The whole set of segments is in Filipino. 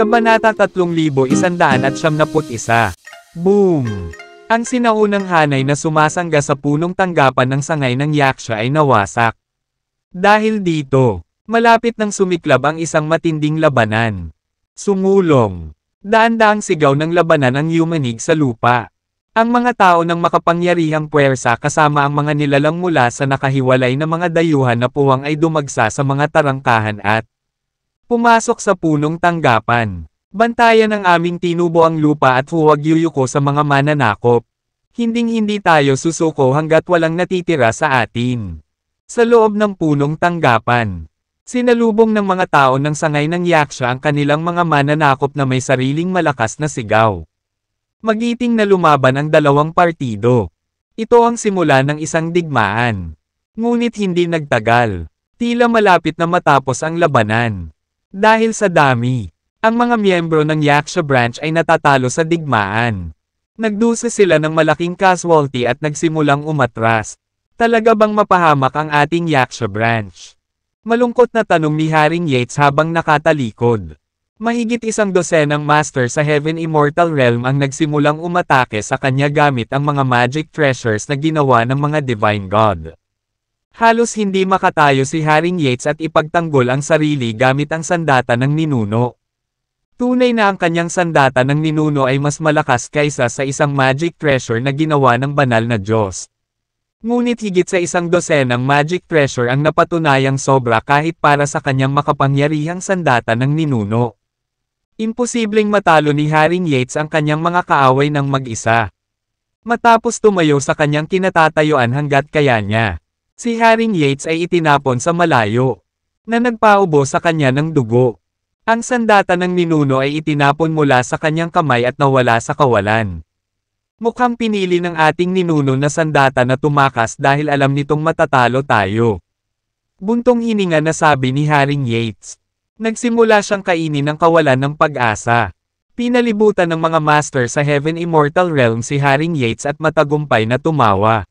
Kabanata 3171. Boom! Ang sinaunang hanay na sumasangga sa punong tanggapan ng sangay ng yaksha ay nawasak. Dahil dito, malapit nang sumiklab ang isang matinding labanan. Sumulong. Daan-daang sigaw ng labanan ang yumanig sa lupa. Ang mga tao ng makapangyarihang puwersa kasama ang mga nilalang mula sa nakahiwalay na mga dayuhan na puwang ay dumagsa sa mga tarangkahan at pumasok sa punong tanggapan. Bantayan ang aming tinubo ang lupa at huwag yuyuko sa mga mananakop. Hinding-hindi tayo susuko hanggat walang natitira sa atin. Sa loob ng punong tanggapan, sinalubong ng mga tao ng sangay ng yaksya ang kanilang mga mananakop na may sariling malakas na sigaw. Magiting na lumaban ang dalawang partido. Ito ang simula ng isang digmaan. Ngunit hindi nagtagal. Tila malapit na matapos ang labanan. Dahil sa dami, ang mga miyembro ng Yaksha branch ay natatalo sa digmaan. Nagdusa sila ng malaking casualty at nagsimulang umatras. Talaga bang mapahamak ang ating Yaksha branch? Malungkot na tanong ni Haring Yates habang nakatalikod. Mahigit isang dosenang master sa Heaven Immortal Realm ang nagsimulang umatake sa kanya gamit ang mga magic treasures na ginawa ng mga Divine God. Halos hindi makatayo si Haring Yates at ipagtanggol ang sarili gamit ang sandata ng ninuno. Tunay na ang kanyang sandata ng ninuno ay mas malakas kaysa sa isang magic treasure na ginawa ng banal na Diyos. Ngunit higit sa isang dosenang magic treasure ang napatunayang sobra kahit para sa kanyang makapangyarihang sandata ng ninuno. Imposibleng matalo ni Haring Yates ang kanyang mga kaaway ng mag-isa. Matapos tumayo sa kanyang kinatatayuan hanggat kaya niya. Si Haring Yates ay itinapon sa malayo, na nagpaubo sa kanya ng dugo. Ang sandata ng ninuno ay itinapon mula sa kanyang kamay at nawala sa kawalan. Mukhang pinili ng ating ninuno na sandata na tumakas dahil alam nitong matatalo tayo. Buntong hininga na sabi ni Haring Yates. Nagsimula siyang kainin ng kawalan ng pag-asa. Pinalibutan ng mga master sa Heaven Immortal Realm si Haring Yates at matagumpay na tumawa.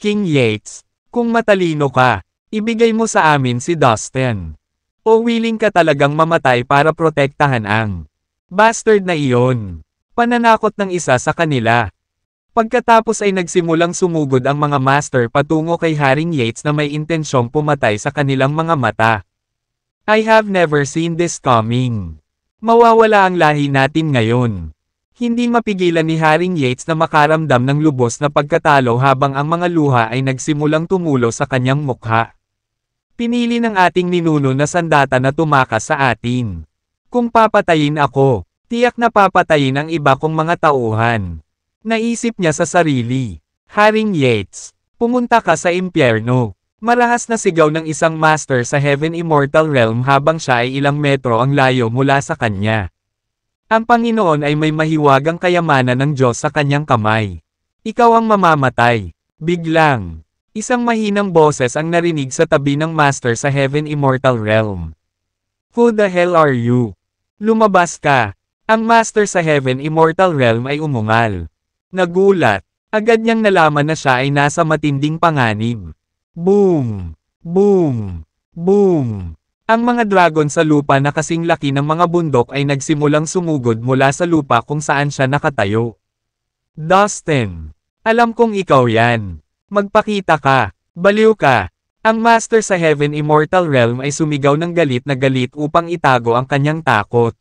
King Yates, kung matalino ka, ibigay mo sa amin si Dustin. O willing ka talagang mamatay para protektahan ang bastard na iyon. Pananakot ng isa sa kanila. Pagkatapos ay nagsimulang sumugod ang mga master patungo kay Haring Yates na may intensyong pumatay sa kanilang mga mata. I have never seen this coming. Mawawala ang lahi natin ngayon. Hindi mapigilan ni Haring Yates na makaramdam ng lubos na pagkatalo habang ang mga luha ay nagsimulang tumulo sa kanyang mukha. Pinili ng ating ninuno na sandata na tumakas sa atin. Kung papatayin ako, tiyak na papatayin ang iba kong mga tauhan. Naisip niya sa sarili. Haring Yates, pumunta ka sa impyerno. Malahas na sigaw ng isang master sa Heaven Immortal Realm habang siya ay ilang metro ang layo mula sa kanya. Ang Panginoon ay may mahiwagang kayamanan ng Diyos sa kanyang kamay. Ikaw ang mamamatay. Biglang, isang mahinang boses ang narinig sa tabi ng master sa Heaven Immortal Realm. Who the hell are you? Lumabas ka. Ang master sa Heaven Immortal Realm ay umungal. Nagulat. Agad niyang nalaman na siya ay nasa matinding panganib. Boom! Boom! Boom! Ang mga dragon sa lupa na kasing laki ng mga bundok ay nagsimulang sumugod mula sa lupa kung saan siya nakatayo. Dustin! Alam kong ikaw yan. Magpakita ka. Baliw ka. Ang Master sa Heaven Immortal Realm ay sumigaw ng galit na galit upang itago ang kanyang takot.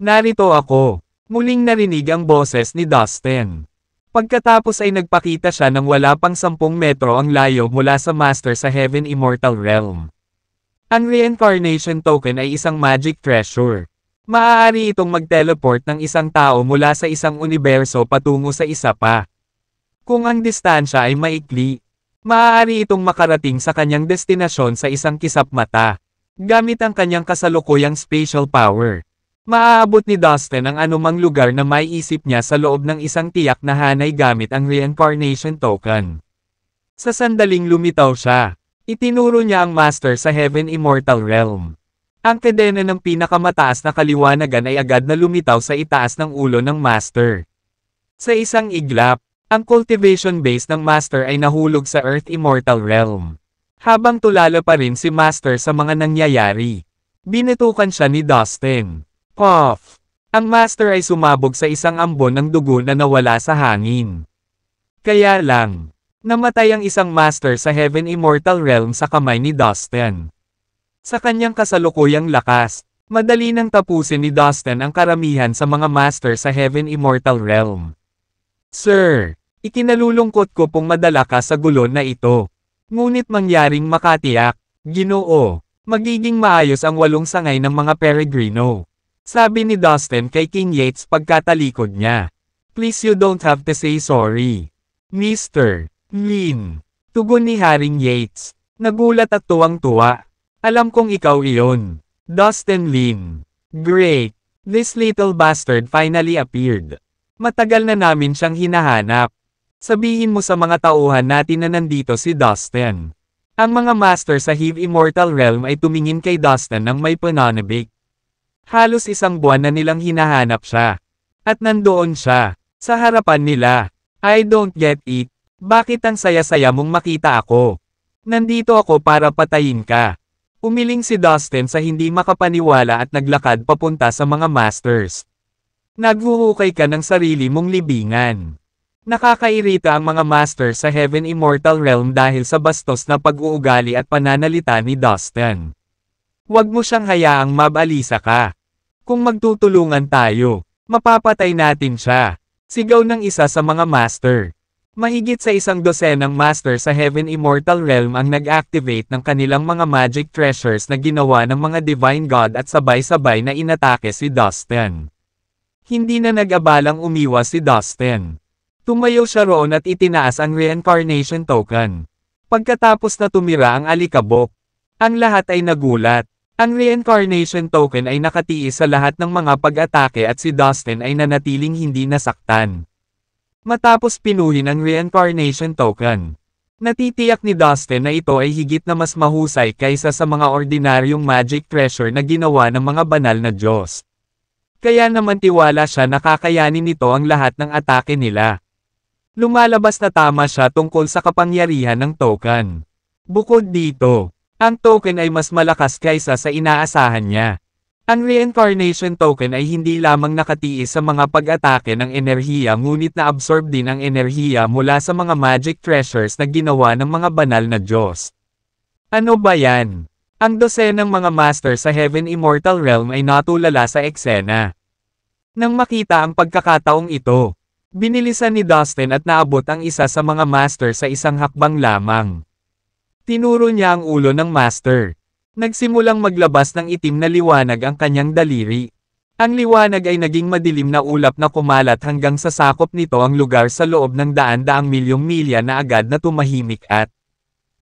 Narito ako. Muling narinig ang boses ni Dustin. Pagkatapos ay nagpakita siya ng wala pang 10 metro ang layo mula sa Master sa Heaven Immortal Realm. Ang Reincarnation Token ay isang magic treasure. Maaari itong mag-teleport ng isang tao mula sa isang universo patungo sa isa pa. Kung ang distansya ay maikli, maaari itong makarating sa kanyang destinasyon sa isang kisap mata, gamit ang kanyang kasalukuyang spatial power. Maaabot ni Dustin ang anumang lugar na may isip niya sa loob ng isang tiyak na hanay gamit ang reincarnation token. Sa sandaling lumitaw siya. Itinuro niya ang Master sa Heaven Immortal Realm. Ang kadena ng pinakamataas na kaliwanagan ay agad na lumitaw sa itaas ng ulo ng Master. Sa isang iglap, ang cultivation base ng Master ay nahulog sa Earth Immortal Realm. Habang tulala pa rin si Master sa mga nangyayari. Binutukan siya ni Dustin. Puff! Ang master ay sumabog sa isang ambon ng dugo na nawala sa hangin. Kaya lang, namatay ang isang master sa Heaven Immortal Realm sa kamay ni Dustin. Sa kanyang kasalukuyang lakas, Madali nang tapusin ni Dustin ang karamihan sa mga master sa Heaven Immortal Realm. Sir, ikinalulungkot ko pong madala ka sa gulo na ito. Ngunit mangyaring makatiyak, ginoo, magiging maayos ang walong sangay ng mga peregrino. Sabi ni Dustin kay King Yates pagkatalikod niya. Please you don't have to say sorry. Mr. Lin. Tugon ni Haring Yates. Nagulat at tuwang-tuwa. Alam kong ikaw iyon. Dustin Lin. Great. This little bastard finally appeared. Matagal na namin siyang hinahanap. Sabihin mo sa mga tauhan natin na nandito si Dustin. Ang mga master sa Hive Immortal Realm ay tumingin kay Dustin ng may pananabik. Halos isang buwan na nilang hinahanap siya. At nandoon siya. Sa harapan nila. I don't get it. Bakit ang saya-saya mong makita ako? Nandito ako para patayin ka. Umiling si Dustin sa hindi makapaniwala at naglakad papunta sa mga masters. Naghuhukay ka ng sarili mong libingan. Nakakairita ang mga master sa Heaven Immortal Realm dahil sa bastos na pag-uugali at pananalita ni Dustin. Huwag mo siyang hayaang mabalisa ka. Kung magtutulungan tayo, mapapatay natin siya. Sigaw ng isa sa mga master. Mahigit sa isang dosenang master sa Heaven Immortal Realm ang nag-activate ng kanilang mga magic treasures na ginawa ng mga Divine God at sabay-sabay na inatake si Dustin. Hindi na nag-abalang umiwas si Dustin. Tumayo siya roon at itinaas ang reincarnation token. Pagkatapos na tumira ang alikabok, ang lahat ay nagulat. Ang reincarnation token ay nakatiis sa lahat ng mga pag-atake at si Dustin ay nanatiling hindi nasaktan. Matapos pinuhin ang reincarnation token, natitiyak ni Dustin na ito ay higit na mas mahusay kaysa sa mga ordinaryong magic treasure na ginawa ng mga banal na Diyos. Kaya naman tiwala siya nakakayanin nito ang lahat ng atake nila. Lumalabas na tama siya tungkol sa kapangyarihan ng token. Bukod dito, ang token ay mas malakas kaysa sa inaasahan niya. Ang reincarnation token ay hindi lamang nakatiis sa mga pag-atake ng enerhiya ngunit na-absorb din ang enerhiya mula sa mga magic treasures na ginawa ng mga banal na Diyos. Ano ba yan? Ang dosen ng mga master sa Heaven Immortal Realm ay natulala sa eksena. Nang makita ang pagkakataong ito, binilisan ni Dustin at naabot ang isa sa mga master sa isang hakbang lamang. Tinuro niya ang ulo ng master. Nagsimulang maglabas ng itim na liwanag ang kanyang daliri. Ang liwanag ay naging madilim na ulap na kumalat hanggang sa sakop nito ang lugar sa loob ng daan-daang milyong milya na agad na tumahimik at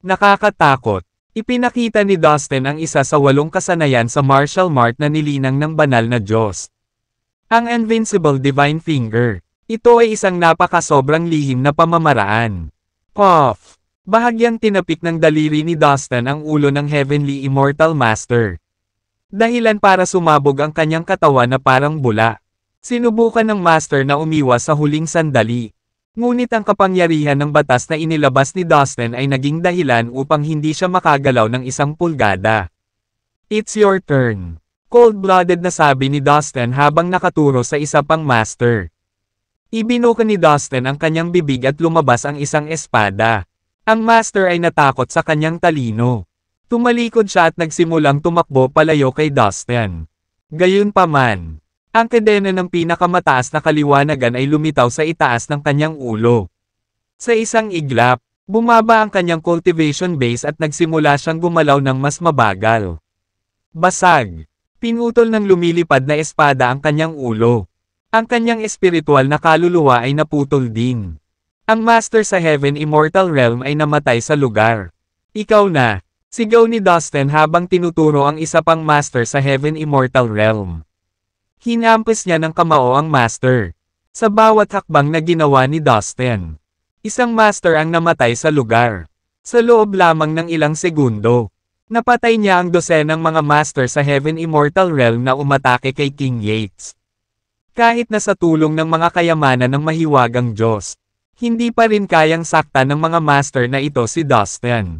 nakakatakot. Ipinakita ni Dustin ang isa sa walong kasanayan sa martial mart na nilinang ng banal na Diyos. Ang Invincible Divine Finger. Ito ay isang napakasobrang lihim na pamamaraan. Puff! Bahagyang tinapik ng daliri ni Dustin ang ulo ng Heavenly Immortal Master. Dahilan para sumabog ang kanyang katawan na parang bula. Sinubukan ng Master na umiwas sa huling sandali. Ngunit ang kapangyarihan ng batas na inilabas ni Dustin ay naging dahilan upang hindi siya makagalaw ng isang pulgada. It's your turn. Cold-blooded na sabi ni Dustin habang nakaturo sa isa pang master. Ibinuka ni Dustin ang kanyang bibig at lumabas ang isang espada. Ang master ay natakot sa kanyang talino. Tumalikod siya at nagsimulang tumakbo palayo kay Dustin. Gayunpaman, ang kadena ng pinakamataas na kaliwanagan ay lumitaw sa itaas ng kanyang ulo. Sa isang iglap, bumaba ang kanyang cultivation base at nagsimula siyang gumalaw ng mas mabagal. Basag, pinutol ng lumilipad na espada ang kanyang ulo. Ang kanyang espiritual na kaluluwa ay naputol din. Ang Master sa Heaven Immortal Realm ay namatay sa lugar. Ikaw na! Sigaw ni Dustin habang tinuturo ang isa pang Master sa Heaven Immortal Realm. Hinampas niya ng kamao ang Master. Sa bawat hakbang na ginawa ni Dustin. Isang Master ang namatay sa lugar. Sa loob lamang ng ilang segundo. Napatay niya ang dosenang mga Master sa Heaven Immortal Realm na umatake kay King Yates. Kahit na sa tulong ng mga kayamanan ng mahiwagang Diyos, hindi pa rin kayang sakta ng mga master na ito si Dustin.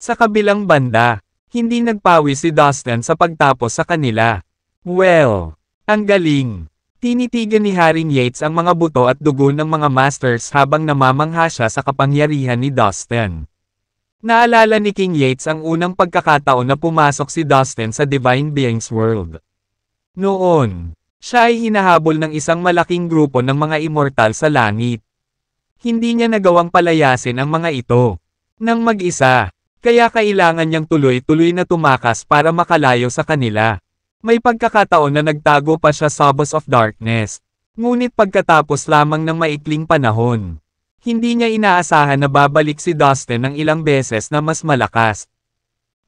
Sa kabilang banda, hindi nagpawis si Dustin sa pagtapos sa kanila. Well, ang galing. Tinitigan ni Haring Yates ang mga buto at dugo ng mga masters habang namamangha siya sa kapangyarihan ni Dustin. Naalala ni King Yates ang unang pagkakataon na pumasok si Dustin sa Divine Beings World. Noon, siya ay hinahabol ng isang malaking grupo ng mga immortal sa langit. Hindi niya nagawang palayasin ang mga ito. Nang mag-isa, kaya kailangan niyang tuloy-tuloy na tumakas para makalayo sa kanila. May pagkakataon na nagtago pa siya sa Boss of Darkness. Ngunit pagkatapos lamang ng maikling panahon, hindi niya inaasahan na babalik si Dustin ng ilang beses na mas malakas.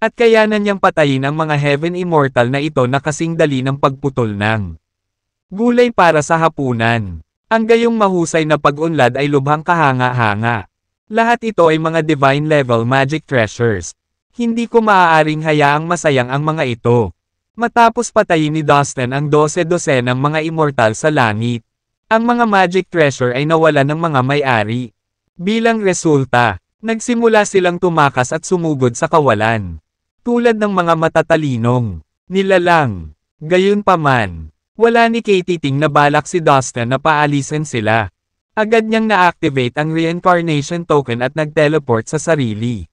At kaya na niyang patayin ang mga Heaven Immortal na ito na kasing dali ng pagputol ng gulay para sa hapunan. Ang gayong mahusay na pag-unlad ay lubhang kahanga-hanga. Lahat ito ay mga divine level magic treasures. Hindi ko maaaring hayaang masayang ang mga ito. Matapos patayin ni Dustin ang 12-12 ng mga immortal sa langit. Ang mga magic treasure ay nawala ng mga may-ari. Bilang resulta, nagsimula silang tumakas at sumugod sa kawalan. Tulad ng mga matatalinong, nilalang, gayunpaman, wala ni Katie Ting na balak si Dusta na paalisin sila. Agad niyang na-activate ang reincarnation token at nag-teleport sa sarili.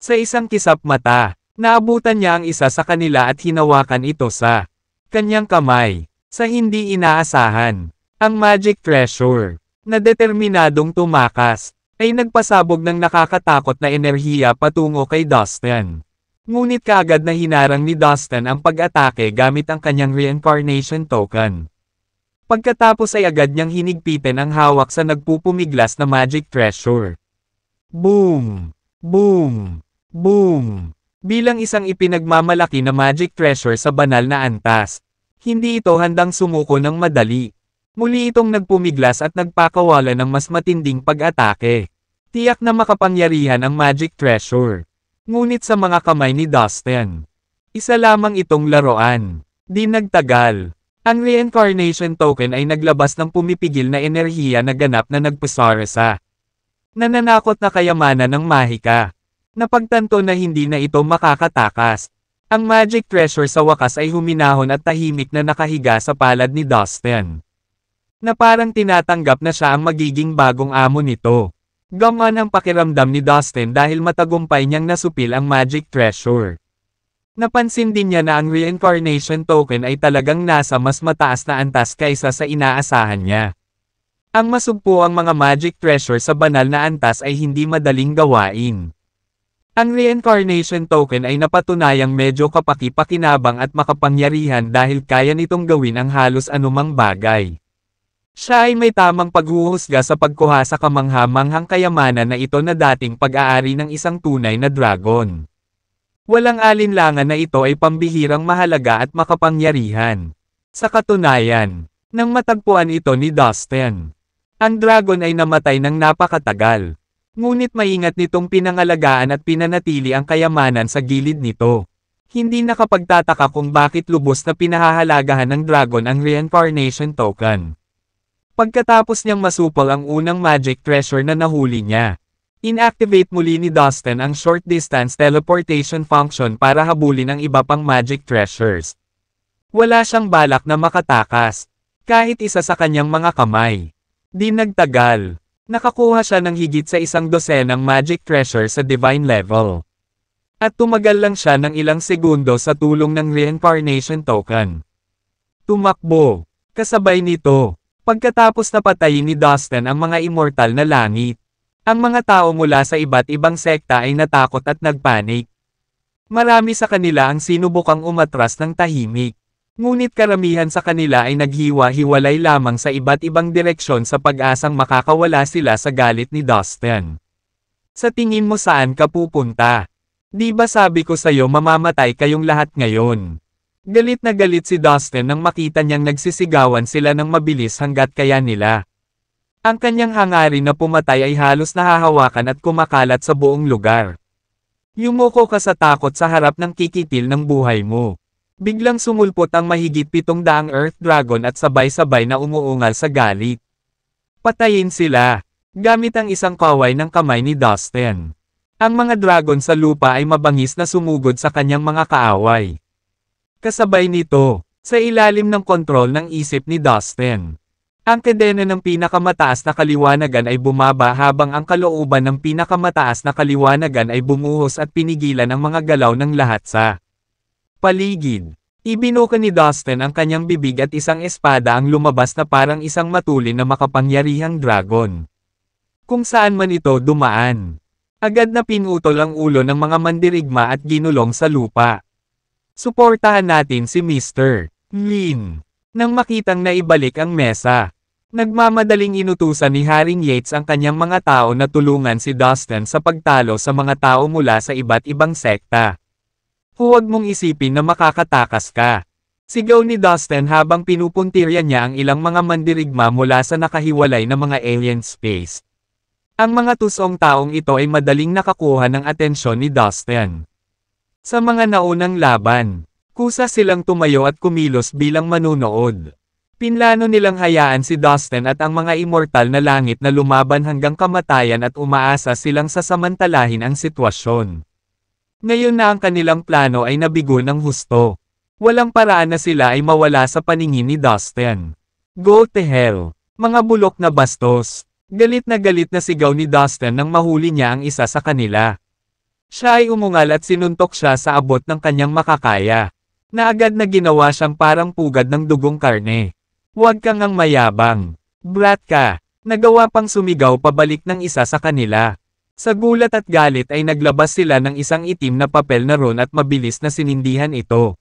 Sa isang kisap mata, naabutan niya ang isa sa kanila at hinawakan ito sa kanyang kamay. Sa hindi inaasahan, ang magic treasure, na determinadong tumakas, ay nagpasabog ng nakakatakot na enerhiya patungo kay Dustin. Ngunit kaagad na hinarang ni Dustin ang pag-atake gamit ang kanyang reincarnation token. Pagkatapos ay agad niyang hinigpitin ang hawak sa nagpupumiglas na magic treasure. Boom! Boom! Boom! Bilang isang ipinagmamalaki na magic treasure sa banal na antas, hindi ito handang sumuko ng madali. Muli itong nagpumiglas at nagpakawala ng mas matinding pag-atake. Tiyak na makapangyarihan ang magic treasure. Ngunit sa mga kamay ni Dustin, isa lamang itong laruan. Di nagtagal. Ang reincarnation token ay naglabas ng pumipigil na enerhiya na ganap na nagpusara sa nananakot na kayamanan ng mahika. Napagtanto na hindi na ito makakatakas. Ang magic treasure sa wakas ay huminahon at tahimik na nakahiga sa palad ni Dustin. Na parang tinatanggap na siya ang magiging bagong amo nito. Gaman ang pakiramdam ni Dustin dahil matagumpay niyang nasupil ang magic treasure. Napansin din niya na ang reincarnation token ay talagang nasa mas mataas na antas kaysa sa inaasahan niya. Ang masugpo ang mga magic treasure sa banal na antas ay hindi madaling gawain. Ang reincarnation token ay napatunayang medyo kapaki-pakinabang at makapangyarihan dahil kaya nitong gawin ang halos anumang bagay. Siya ay may tamang paghuhusga sa pagkuha sa kamanghamanghang kayamanan na ito na dating pag-aari ng isang tunay na dragon. Walang alinlangan na ito ay pambihirang mahalaga at makapangyarihan. Sa katunayan, nang matagpuan ito ni Dustin, ang dragon ay namatay ng napakatagal. Ngunit maingat nitong pinangalagaan at pinanatili ang kayamanan sa gilid nito. Hindi nakapagtataka kung bakit lubos na pinahahalagahan ng dragon ang reincarnation token. Pagkatapos niyang masupal ang unang magic treasure na nahuli niya. Inactivate muli ni Dustin ang short distance teleportation function para habulin ang iba pang magic treasures. Wala siyang balak na makatakas, kahit isa sa kanyang mga kamay. Di nagtagal, nakakuha siya ng higit sa isang dosenang magic treasure sa divine level. At tumagal lang siya ng ilang segundo sa tulong ng reincarnation token. Tumakbo, kasabay nito, Pagkatapos na patayin ni Dustin ang mga immortal na langit, ang mga tao mula sa iba't ibang sekta ay natakot at nagpanik. Marami sa kanila ang sinubukang umatras ng tahimik. Ngunit karamihan sa kanila ay naghiwa-hiwalay lamang sa iba't ibang direksyon sa pag-asang makakawala sila sa galit ni Dustin. Sa tingin mo saan ka pupunta? Di ba sabi ko sa'yo mamamatay kayong lahat ngayon? Galit na galit si Dustin nang makita niyang nagsisigawan sila ng mabilis hanggat kaya nila. Ang kanyang hangarin na pumatay ay halos nahahawakan at kumakalat sa buong lugar. Yumuko ka sa takot sa harap ng kikitil ng buhay mo. Biglang sumulpot ang mahigit pitong daang Earth Dragon at sabay-sabay na umuungal sa galit. Patayin sila, gamit ang isang kaway ng kamay ni Dustin. Ang mga dragon sa lupa ay mabangis na sumugod sa kanyang mga kaaway. Kasabay nito, sa ilalim ng kontrol ng isip ni Dustin. Ang kadena ng pinakamataas na kaliwanagan ay bumaba habang ang kalooban ng pinakamataas na kaliwanagan ay bumuhos at pinigilan ang mga galaw ng lahat sa paligid. Ibinuka ni Dustin ang kanyang bibig at isang espada ang lumabas na parang isang matulin na makapangyarihang dragon. Kung saan man ito dumaan. Agad na pinutol ang ulo ng mga mandirigma at ginulong sa lupa. Suportahan natin si Mr. Lin. Nang makitang naibalik ang mesa, nagmamadaling inutusan ni Haring Yates ang kanyang mga tao na tulungan si Dustin sa pagtalo sa mga tao mula sa iba't ibang sekta. Huwag mong isipin na makakatakas ka. Sigaw ni Dustin habang pinupuntirya niya ang ilang mga mandirigma mula sa nakahiwalay na mga alien space. Ang mga tusong taong ito ay madaling nakakuha ng atensyon ni Dustin. Sa mga naunang laban, kusa silang tumayo at kumilos bilang manunood. Pinlano nilang hayaan si Dustin at ang mga immortal na langit na lumaban hanggang kamatayan at umaasa silang sasamantalahin ang sitwasyon. Ngayon na ang kanilang plano ay nabigo ng husto. Walang paraan na sila ay mawala sa paningin ni Dustin. Go to hell! Mga bulok na bastos! Galit na galit na sigaw ni Dustin nang mahuli niya ang isa sa kanila. Siya ay umungal at sinuntok siya sa abot ng kanyang makakaya. Na agad na ginawa siyang parang pugad ng dugong karne. Huwag kang ang mayabang. Brat ka. Nagawa pang sumigaw pabalik ng isa sa kanila. Sa gulat at galit ay naglabas sila ng isang itim na papel na ron at mabilis na sinindihan ito.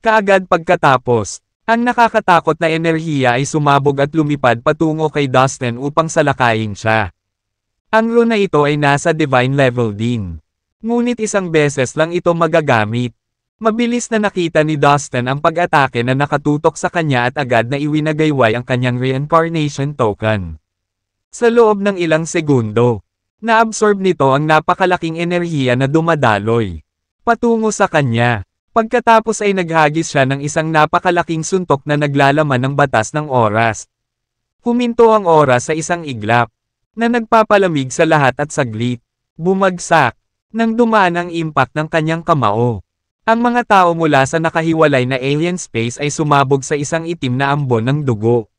Kaagad pagkatapos, ang nakakatakot na enerhiya ay sumabog at lumipad patungo kay Dustin upang salakayin siya. Ang rune na ito ay nasa divine level din. Ngunit isang beses lang ito magagamit. Mabilis na nakita ni Dustin ang pag-atake na nakatutok sa kanya at agad na iwinagayway ang kanyang reincarnation token. Sa loob ng ilang segundo, naabsorb nito ang napakalaking enerhiya na dumadaloy. Patungo sa kanya, pagkatapos ay naghagis siya ng isang napakalaking suntok na naglalaman ng batas ng oras. Huminto ang oras sa isang iglap, na nagpapalamig sa lahat at saglit. Bumagsak, nang dumaan ang impact ng kanyang kamao. Ang mga tao mula sa nakahiwalay na alien space ay sumabog sa isang itim na ambon ng dugo.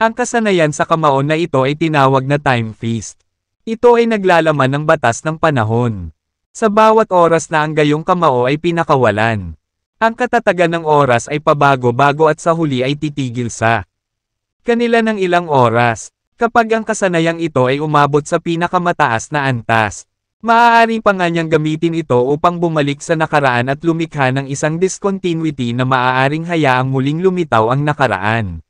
Ang kasanayan sa kamao na ito ay tinawag na time feast. Ito ay naglalaman ng batas ng panahon. Sa bawat oras na ang gayong kamao ay pinakawalan. Ang katatagan ng oras ay pabago-bago at sa huli ay titigil sa kanila ng ilang oras, kapag ang kasanayang ito ay umabot sa pinakamataas na antas, Maaari pa nga niyang gamitin ito upang bumalik sa nakaraan at lumikha ng isang discontinuity na maaaring hayaang muling lumitaw ang nakaraan.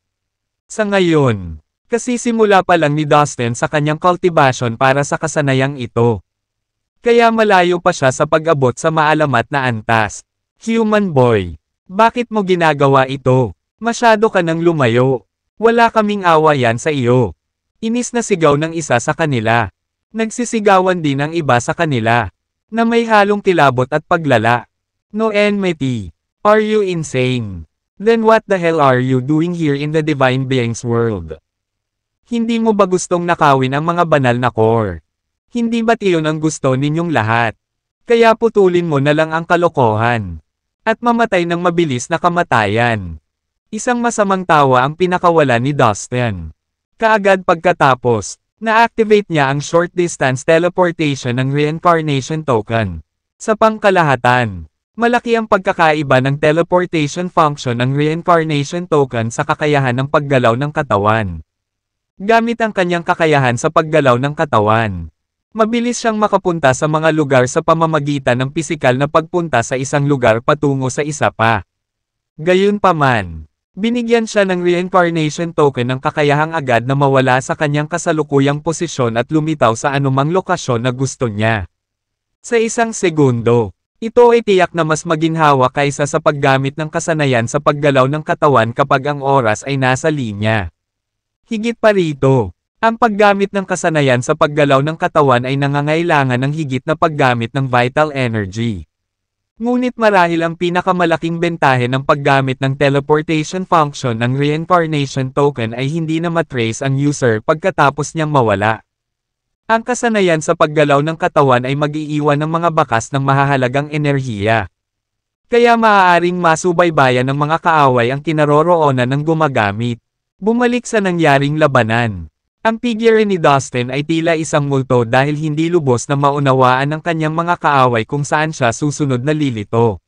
Sa ngayon, kasi simula pa lang ni Dustin sa kanyang cultivation para sa kasanayang ito. Kaya malayo pa siya sa pag-abot sa maalamat na antas. Human boy, bakit mo ginagawa ito? Masyado ka nang lumayo. Wala kaming awa yan sa iyo. Inis na sigaw ng isa sa kanila. Nagsisigawan din ang iba sa kanila, na may halong tilabot at paglala. Noen enmity. Are you insane? Then what the hell are you doing here in the divine being's world? Hindi mo ba gustong nakawin ang mga banal na core? Hindi ba't iyon ang gusto ninyong lahat? Kaya putulin mo na lang ang kalokohan. At mamatay ng mabilis na kamatayan. Isang masamang tawa ang pinakawala ni Dustin. Kaagad pagkatapos, na-activate niya ang short distance teleportation ng reincarnation token. Sa pangkalahatan, malaki ang pagkakaiba ng teleportation function ng reincarnation token sa kakayahan ng paggalaw ng katawan. Gamit ang kanyang kakayahan sa paggalaw ng katawan. Mabilis siyang makapunta sa mga lugar sa pamamagitan ng pisikal na pagpunta sa isang lugar patungo sa isa pa. Gayunpaman, Binigyan siya ng reincarnation token ng kakayahang agad na mawala sa kanyang kasalukuyang posisyon at lumitaw sa anumang lokasyon na gusto niya. Sa isang segundo, ito ay tiyak na mas maginhawa kaysa sa paggamit ng kasanayan sa paggalaw ng katawan kapag ang oras ay nasa linya. Higit pa rito, ang paggamit ng kasanayan sa paggalaw ng katawan ay nangangailangan ng higit na paggamit ng vital energy. Ngunit marahil ang pinakamalaking bentahe ng paggamit ng teleportation function ng reincarnation token ay hindi na matrace ang user pagkatapos niyang mawala. Ang kasanayan sa paggalaw ng katawan ay mag-iiwan ng mga bakas ng mahahalagang enerhiya. Kaya maaaring masubaybayan ng mga kaaway ang kinaroroonan ng gumagamit. Bumalik sa nangyaring labanan. Ang figure ni Dustin ay tila isang multo dahil hindi lubos na maunawaan ng kanyang mga kaaway kung saan siya susunod na lilito.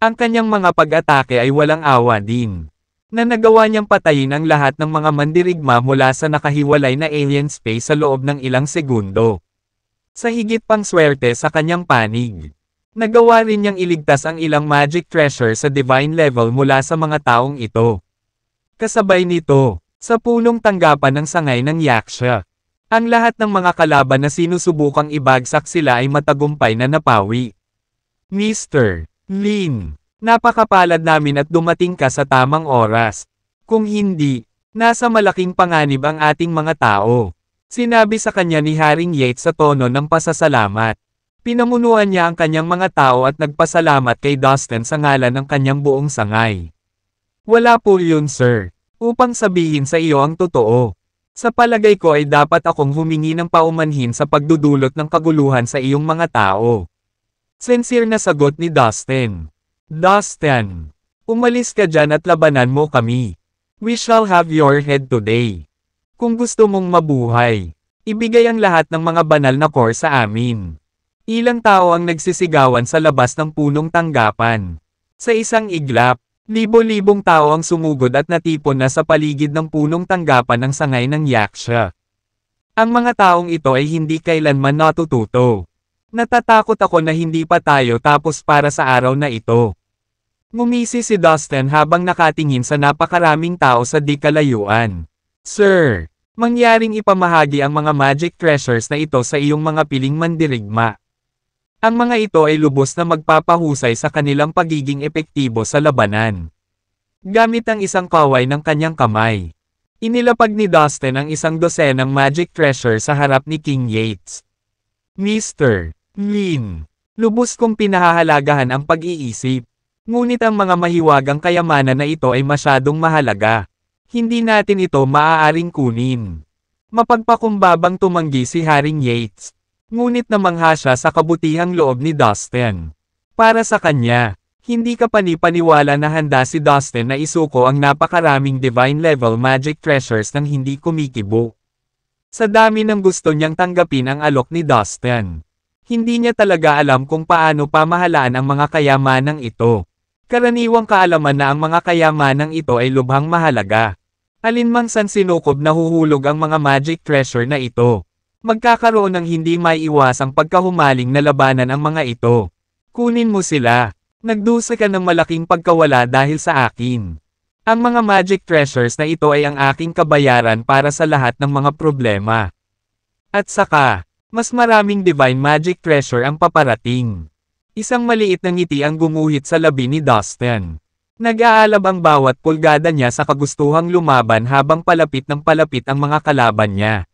Ang kanyang mga pag-atake ay walang awa din. Na nagawa niyang patayin ang lahat ng mga mandirigma mula sa nakahiwalay na alien space sa loob ng ilang segundo. Sa higit pang swerte sa kanyang panig. Nagawa rin niyang iligtas ang ilang magic treasure sa divine level mula sa mga taong ito. Kasabay nito, sa pulong tanggapan ng sangay ng Yaksha. Ang lahat ng mga kalaban na sinusubukang ibagsak sila ay matagumpay na napawi. Mr. Lin, napakapalad namin at dumating ka sa tamang oras. Kung hindi, nasa malaking panganib ang ating mga tao. Sinabi sa kanya ni Haring Yates sa tono ng pasasalamat. Pinamunuan niya ang kanyang mga tao at nagpasalamat kay Dustin sa ngalan ng kanyang buong sangay. Wala po yun sir upang sabihin sa iyo ang totoo. Sa palagay ko ay dapat akong humingi ng paumanhin sa pagdudulot ng kaguluhan sa iyong mga tao. Sincere na sagot ni Dustin. Dustin, umalis ka dyan at labanan mo kami. We shall have your head today. Kung gusto mong mabuhay, ibigay ang lahat ng mga banal na core sa amin. Ilang tao ang nagsisigawan sa labas ng punong tanggapan. Sa isang iglap, Libo-libong tao ang sumugod at natipon na sa paligid ng punong tanggapan ng sangay ng Yaksha. Ang mga taong ito ay hindi kailanman natututo. Natatakot ako na hindi pa tayo tapos para sa araw na ito. Ngumisi si Dustin habang nakatingin sa napakaraming tao sa di kalayuan. Sir, mangyaring ipamahagi ang mga magic treasures na ito sa iyong mga piling mandirigma. Ang mga ito ay lubos na magpapahusay sa kanilang pagiging epektibo sa labanan. Gamit ang isang kaway ng kanyang kamay. Inilapag ni Dustin ang isang dosenang magic treasure sa harap ni King Yates. Mr. Lin, lubos kong pinahahalagahan ang pag-iisip. Ngunit ang mga mahiwagang kayamanan na ito ay masyadong mahalaga. Hindi natin ito maaaring kunin. Mapagpakumbabang tumanggi si Haring Yates. Ngunit namangha siya sa kabutihang loob ni Dustin. Para sa kanya, hindi ka panipaniwala na handa si Dustin na isuko ang napakaraming divine level magic treasures nang hindi kumikibo. Sa dami ng gusto niyang tanggapin ang alok ni Dustin. Hindi niya talaga alam kung paano pamahalaan ang mga kayamanang ito. Karaniwang kaalaman na ang mga kayamanang ito ay lubhang mahalaga. Alinmang san sinukob nahuhulog ang mga magic treasure na ito magkakaroon ng hindi maiiwasang pagkahumaling na labanan ang mga ito. Kunin mo sila. Nagdusa ka ng malaking pagkawala dahil sa akin. Ang mga magic treasures na ito ay ang aking kabayaran para sa lahat ng mga problema. At saka, mas maraming divine magic treasure ang paparating. Isang maliit na ngiti ang gumuhit sa labi ni Dustin. Nag-aalab ang bawat pulgada niya sa kagustuhang lumaban habang palapit ng palapit ang mga kalaban niya.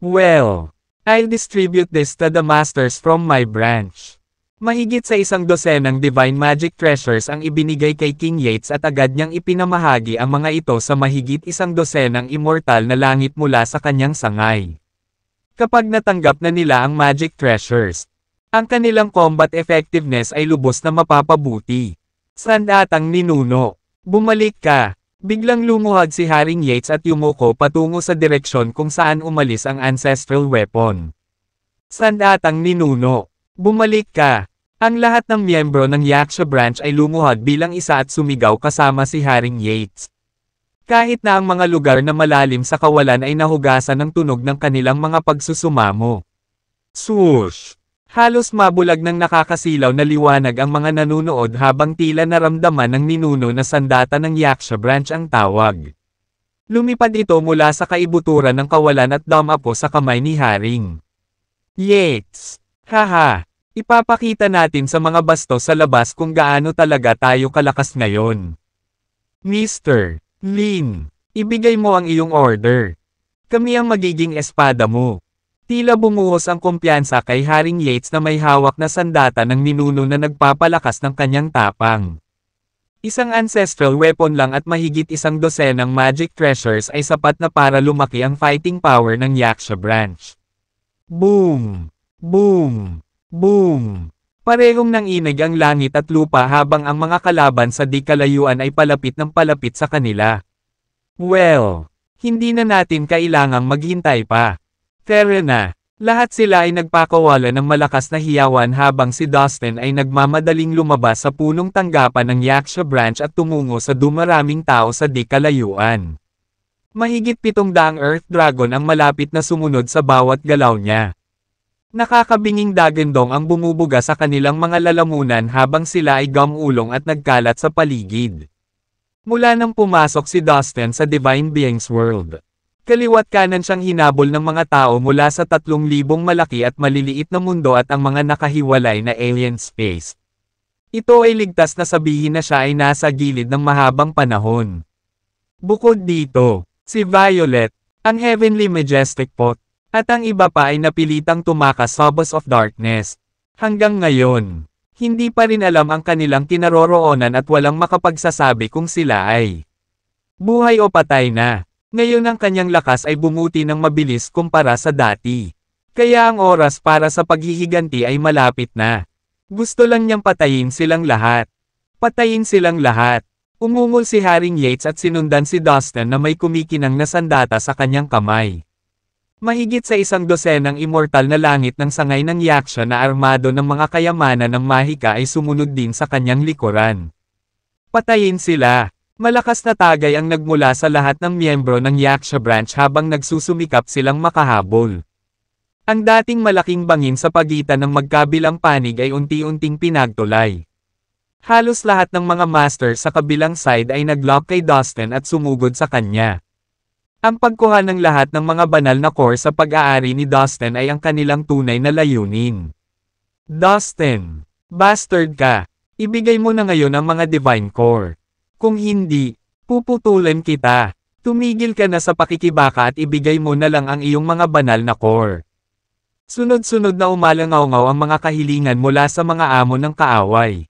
Well, I'll distribute this to the masters from my branch. Mahigit sa isang dosen ng Divine Magic Treasures ang ibinigay kay King Yates at agad niyang ipinamahagi ang mga ito sa mahigit isang dosen ng immortal na langit mula sa kanyang sangay. Kapag natanggap na nila ang Magic Treasures, ang kanilang combat effectiveness ay lubos na mapapabuti. Sandatang ninuno, bumalik ka, Biglang lumuhod si Haring Yates at yumuko patungo sa direksyon kung saan umalis ang ancestral weapon. Sandatang ninuno. Bumalik ka. Ang lahat ng miyembro ng Yaksha branch ay lumuhod bilang isa at sumigaw kasama si Haring Yates. Kahit na ang mga lugar na malalim sa kawalan ay nahugasan ng tunog ng kanilang mga pagsusumamo. Swoosh! Halos mabulag ng nakakasilaw na liwanag ang mga nanunood habang tila naramdaman ng ninuno na sandata ng Yaksha branch ang tawag. Lumipad ito mula sa kaibuturan ng kawalan at damapo sa kamay ni Haring. Yates! Haha! Ipapakita natin sa mga basto sa labas kung gaano talaga tayo kalakas ngayon. Mr. Lin, ibigay mo ang iyong order. Kami ang magiging espada mo. Tila bumuhos ang kumpiyansa kay Haring Yates na may hawak na sandata ng ninuno na nagpapalakas ng kanyang tapang. Isang ancestral weapon lang at mahigit isang dosenang magic treasures ay sapat na para lumaki ang fighting power ng Yaksha branch. Boom! Boom! Boom! Parehong nanginig ang langit at lupa habang ang mga kalaban sa di kalayuan ay palapit ng palapit sa kanila. Well, hindi na natin kailangang maghintay pa. Tere na. Lahat sila ay nagpakawala ng malakas na hiyawan habang si Dustin ay nagmamadaling lumabas sa punong tanggapan ng Yaksha Branch at tumungo sa dumaraming tao sa di kalayuan. Mahigit pitong daang Earth Dragon ang malapit na sumunod sa bawat galaw niya. Nakakabinging dagendong ang bumubuga sa kanilang mga lalamunan habang sila ay gamulong at nagkalat sa paligid. Mula nang pumasok si Dustin sa Divine Beings World. Kaliwat kanan siyang hinabol ng mga tao mula sa tatlong libong malaki at maliliit na mundo at ang mga nakahiwalay na alien space. Ito ay ligtas na sabihin na siya ay nasa gilid ng mahabang panahon. Bukod dito, si Violet, ang Heavenly Majestic Pot, at ang iba pa ay napilitang tumakas sa Boss of Darkness. Hanggang ngayon, hindi pa rin alam ang kanilang kinaroroonan at walang makapagsasabi kung sila ay buhay o patay na. Ngayon ang kanyang lakas ay bumuti ng mabilis kumpara sa dati. Kaya ang oras para sa paghihiganti ay malapit na. Gusto lang niyang patayin silang lahat. Patayin silang lahat. Umungol si Haring Yates at sinundan si Dustin na may kumikinang na sandata sa kanyang kamay. Mahigit sa isang dosenang immortal na langit ng sangay ng Yaksha na armado ng mga kayamanan ng mahika ay sumunod din sa kanyang likuran. Patayin sila! Malakas na tagay ang nagmula sa lahat ng miyembro ng Yaksha branch habang nagsusumikap silang makahabol. Ang dating malaking bangin sa pagitan ng magkabilang panig ay unti-unting pinagtulay. Halos lahat ng mga master sa kabilang side ay naglock kay Dustin at sumugod sa kanya. Ang pagkuha ng lahat ng mga banal na core sa pag-aari ni Dustin ay ang kanilang tunay na layunin. Dustin, bastard ka! Ibigay mo na ngayon ang mga divine core. Kung hindi, puputulin kita. Tumigil ka na sa pakikibaka at ibigay mo na lang ang iyong mga banal na core. Sunod-sunod na umalangaw-ngaw ang mga kahilingan mula sa mga amo ng kaaway.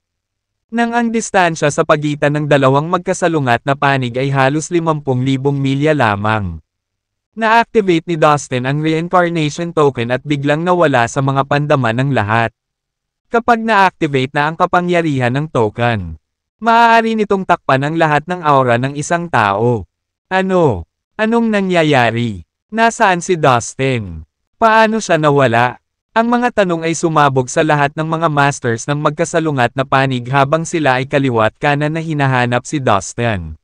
Nang ang distansya sa pagitan ng dalawang magkasalungat na panig ay halos 50,000 milya lamang. Na-activate ni Dustin ang reincarnation token at biglang nawala sa mga pandama ng lahat. Kapag na-activate na ang kapangyarihan ng token, Maaari nitong takpan ang lahat ng aura ng isang tao. Ano? Anong nangyayari? Nasaan si Dustin? Paano siya nawala? Ang mga tanong ay sumabog sa lahat ng mga masters ng magkasalungat na panig habang sila ay kaliwat kanan na hinahanap si Dustin.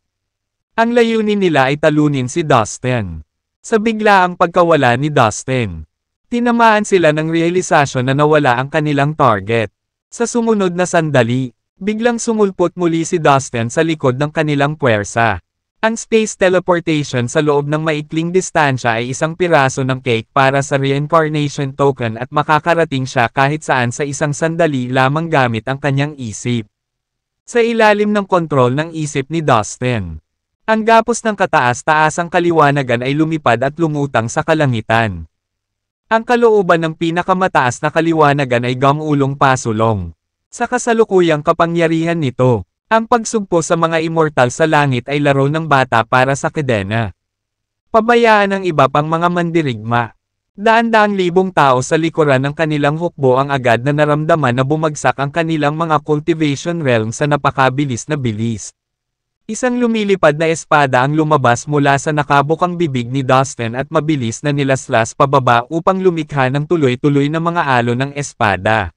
Ang layunin nila ay talunin si Dustin. Sa bigla ang pagkawala ni Dustin, tinamaan sila ng realisasyon na nawala ang kanilang target. Sa sumunod na sandali, Biglang sumulpot muli si Dustin sa likod ng kanilang puwersa. Ang space teleportation sa loob ng maikling distansya ay isang piraso ng cake para sa reincarnation token at makakarating siya kahit saan sa isang sandali lamang gamit ang kanyang isip. Sa ilalim ng kontrol ng isip ni Dustin. Ang gapos ng kataas-taasang kaliwanagan ay lumipad at lumutang sa kalangitan. Ang kalooban ng pinakamataas na kaliwanagan ay gamulong pasulong. Sa kasalukuyang kapangyarihan nito, ang pagsugpo sa mga immortal sa langit ay laro ng bata para sa kedena. Pabayaan ang iba pang mga mandirigma. Daan-daang libong tao sa likuran ng kanilang hukbo ang agad na naramdaman na bumagsak ang kanilang mga cultivation realm sa napakabilis na bilis. Isang lumilipad na espada ang lumabas mula sa nakabukang bibig ni Dustin at mabilis na nilaslas pababa upang lumikha ng tuloy-tuloy na mga alo ng espada.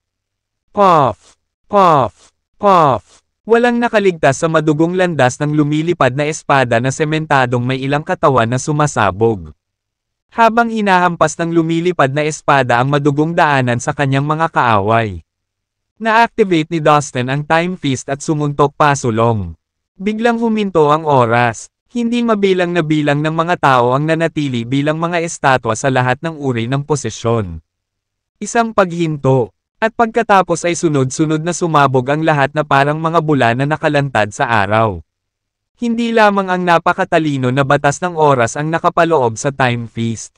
Puff! Puff! Puff! Walang nakaligtas sa madugong landas ng lumilipad na espada na sementadong may ilang katawan na sumasabog. Habang hinahampas ng lumilipad na espada ang madugong daanan sa kanyang mga kaaway. Na-activate ni Dustin ang time feast at sumuntok pasulong. Biglang huminto ang oras. Hindi mabilang na bilang ng mga tao ang nanatili bilang mga estatwa sa lahat ng uri ng posisyon. Isang paghinto, at pagkatapos ay sunod-sunod na sumabog ang lahat na parang mga bula na nakalantad sa araw. Hindi lamang ang napakatalino na batas ng oras ang nakapaloob sa time feast.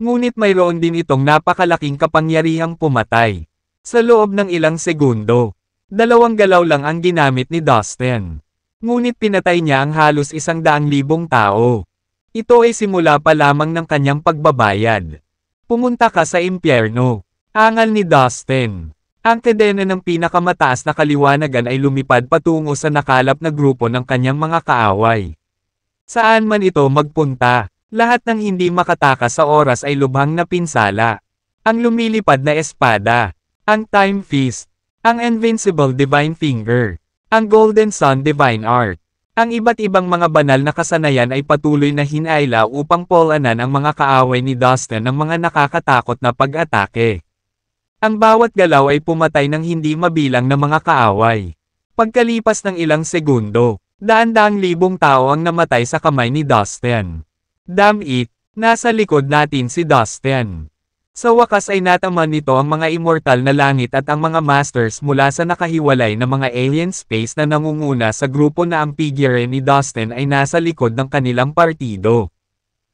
Ngunit mayroon din itong napakalaking kapangyarihang pumatay. Sa loob ng ilang segundo, dalawang galaw lang ang ginamit ni Dustin. Ngunit pinatay niya ang halos isang daang libong tao. Ito ay simula pa lamang ng kanyang pagbabayad. Pumunta ka sa impyerno. Angal ni Dustin. Ang tedene ng pinakamataas na kaliwanagan ay lumipad patungo sa nakalap na grupo ng kanyang mga kaaway. Saan man ito magpunta, lahat ng hindi makatakas sa oras ay lubhang na pinsala. Ang lumilipad na espada, ang Time Fist, ang Invincible Divine Finger, ang Golden Sun Divine Art. Ang iba't ibang mga banal na kasanayan ay patuloy na hinayla upang polanan ang mga kaaway ni Dustin ng mga nakakatakot na pag-atake. Ang bawat galaw ay pumatay ng hindi mabilang na mga kaaway. Pagkalipas ng ilang segundo, daan-daang libong tao ang namatay sa kamay ni Dustin. Damn it, nasa likod natin si Dustin. Sa wakas ay nataman nito ang mga immortal na langit at ang mga masters mula sa nakahiwalay na mga alien space na nangunguna sa grupo na ang figure ni Dustin ay nasa likod ng kanilang partido.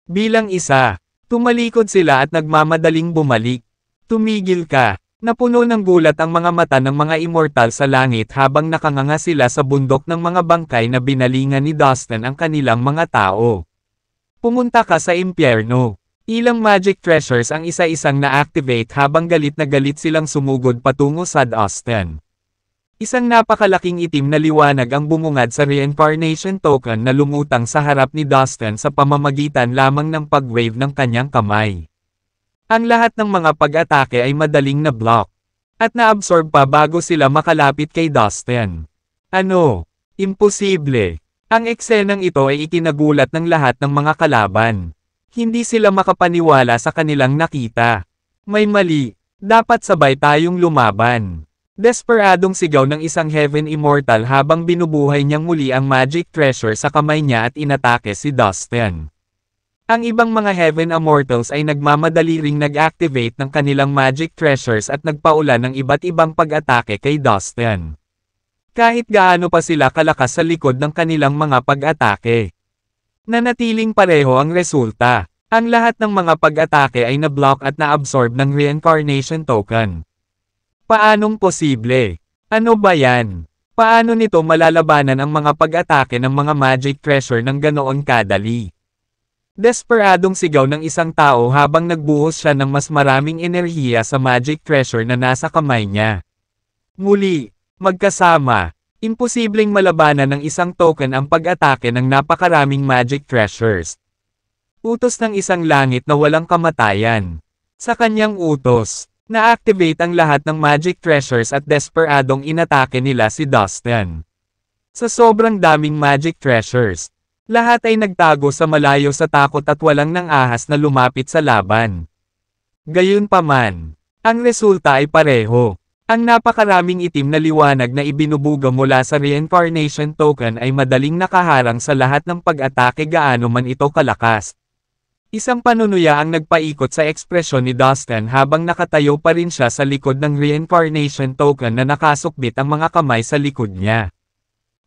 Bilang isa, tumalikod sila at nagmamadaling bumalik. Tumigil ka! Napuno ng gulat ang mga mata ng mga immortal sa langit habang nakanganga sila sa bundok ng mga bangkay na binalingan ni Dustin ang kanilang mga tao. Pumunta ka sa impyerno. Ilang magic treasures ang isa-isang na-activate habang galit na galit silang sumugod patungo sa Dustin. Isang napakalaking itim na liwanag ang bumungad sa reincarnation token na lumutang sa harap ni Dustin sa pamamagitan lamang ng pag-wave ng kanyang kamay. Ang lahat ng mga pag-atake ay madaling na block. At na-absorb pa bago sila makalapit kay Dustin. Ano? Imposible. Ang eksenang ito ay ikinagulat ng lahat ng mga kalaban. Hindi sila makapaniwala sa kanilang nakita. May mali. Dapat sabay tayong lumaban. Desperadong sigaw ng isang Heaven Immortal habang binubuhay niyang muli ang magic treasure sa kamay niya at inatake si Dustin. Ang ibang mga Heaven Immortals ay nagmamadali ring nag-activate ng kanilang magic treasures at nagpaula ng iba't ibang pag-atake kay Dustin. Kahit gaano pa sila kalakas sa likod ng kanilang mga pag-atake. Nanatiling pareho ang resulta. Ang lahat ng mga pag-atake ay na-block at na-absorb ng reincarnation token. Paanong posible? Ano ba yan? Paano nito malalabanan ang mga pag-atake ng mga magic treasure ng ganoon kadali? Desperadong sigaw ng isang tao habang nagbuhos siya ng mas maraming enerhiya sa magic treasure na nasa kamay niya. Muli, magkasama, imposibleng malabanan ng isang token ang pag-atake ng napakaraming magic treasures. Utos ng isang langit na walang kamatayan. Sa kanyang utos, na-activate ang lahat ng magic treasures at desperadong inatake nila si Dustin. Sa sobrang daming magic treasures, lahat ay nagtago sa malayo sa takot at walang nang ahas na lumapit sa laban. Gayunpaman, ang resulta ay pareho. Ang napakaraming itim na liwanag na ibinubuga mula sa reincarnation token ay madaling nakaharang sa lahat ng pag-atake gaano man ito kalakas. Isang panunuya ang nagpaikot sa ekspresyon ni Dustin habang nakatayo pa rin siya sa likod ng reincarnation token na nakasukbit ang mga kamay sa likod niya.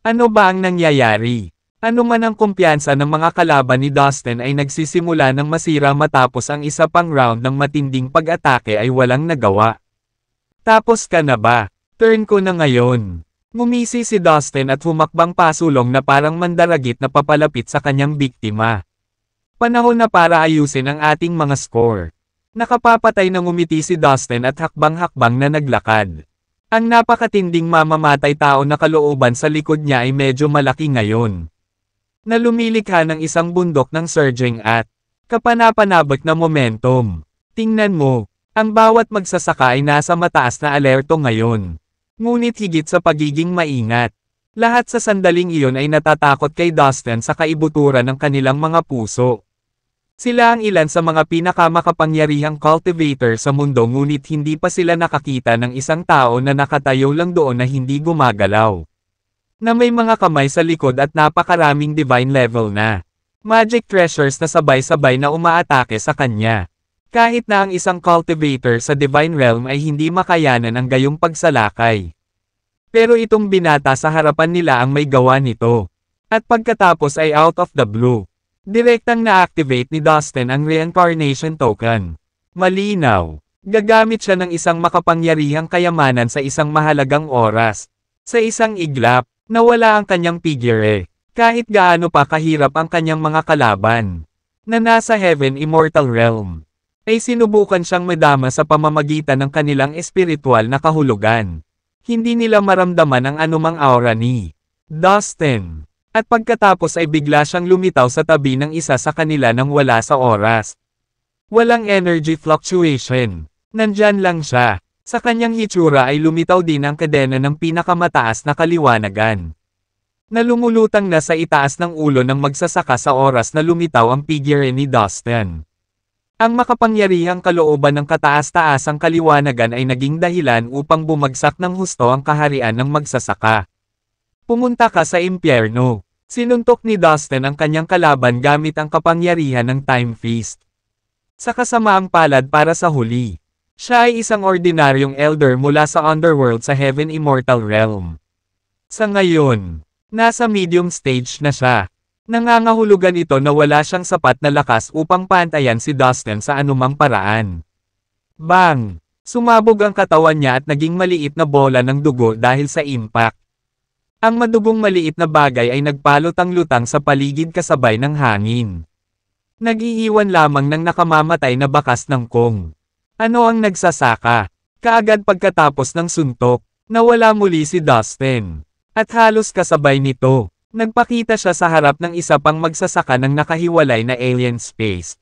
Ano ba ang nangyayari? Ano man ang kumpiyansa ng mga kalaban ni Dustin ay nagsisimula ng masira matapos ang isa pang round ng matinding pag-atake ay walang nagawa. Tapos ka na ba? Turn ko na ngayon. Ngumisi si Dustin at humakbang pasulong na parang mandaragit na papalapit sa kanyang biktima. Panahon na para ayusin ang ating mga score. Nakapapatay na umiti si Dustin at hakbang-hakbang na naglakad. Ang napakatinding mamamatay tao na kalooban sa likod niya ay medyo malaki ngayon na lumilikha ng isang bundok ng surging at kapanapanabot na momentum. Tingnan mo, ang bawat magsasaka ay nasa mataas na alerto ngayon. Ngunit higit sa pagiging maingat, lahat sa sandaling iyon ay natatakot kay Dustin sa kaibuturan ng kanilang mga puso. Sila ang ilan sa mga pinakamakapangyarihang cultivator sa mundo ngunit hindi pa sila nakakita ng isang tao na nakatayo lang doon na hindi gumagalaw na may mga kamay sa likod at napakaraming divine level na magic treasures na sabay-sabay na umaatake sa kanya. Kahit na ang isang cultivator sa divine realm ay hindi makayanan ang gayong pagsalakay. Pero itong binata sa harapan nila ang may gawa nito. At pagkatapos ay out of the blue. Direktang na-activate ni Dustin ang reincarnation token. Malinaw. Gagamit siya ng isang makapangyarihang kayamanan sa isang mahalagang oras. Sa isang iglap, Nawala ang kanyang figure eh. Kahit gaano pa kahirap ang kanyang mga kalaban. Na nasa Heaven Immortal Realm. Ay sinubukan siyang madama sa pamamagitan ng kanilang espiritual na kahulugan. Hindi nila maramdaman ang anumang aura ni Dustin. At pagkatapos ay bigla siyang lumitaw sa tabi ng isa sa kanila nang wala sa oras. Walang energy fluctuation. Nandyan lang siya. Sa kanyang itsura ay lumitaw din ang kadena ng pinakamataas na kaliwanagan. Nalumulutang na sa itaas ng ulo ng magsasaka sa oras na lumitaw ang figure ni Dustin. Ang makapangyarihang kalooban ng kataas-taasang kaliwanagan ay naging dahilan upang bumagsak ng husto ang kaharian ng magsasaka. Pumunta ka sa impyerno. Sinuntok ni Dustin ang kanyang kalaban gamit ang kapangyarihan ng Time Fist. Sa kasamaang palad para sa huli, siya ay isang ordinaryong elder mula sa underworld sa Heaven Immortal Realm. Sa ngayon, nasa medium stage na siya. Nangangahulugan ito na wala siyang sapat na lakas upang pantayan si Dustin sa anumang paraan. Bang! Sumabog ang katawan niya at naging maliit na bola ng dugo dahil sa impact. Ang madugong maliit na bagay ay nagpalutang-lutang sa paligid kasabay ng hangin. Nag-iiwan lamang ng nakamamatay na bakas ng kong. Ano ang nagsasaka? Kaagad pagkatapos ng suntok, nawala muli si Dustin. At halos kasabay nito, nagpakita siya sa harap ng isa pang magsasaka ng nakahiwalay na alien space.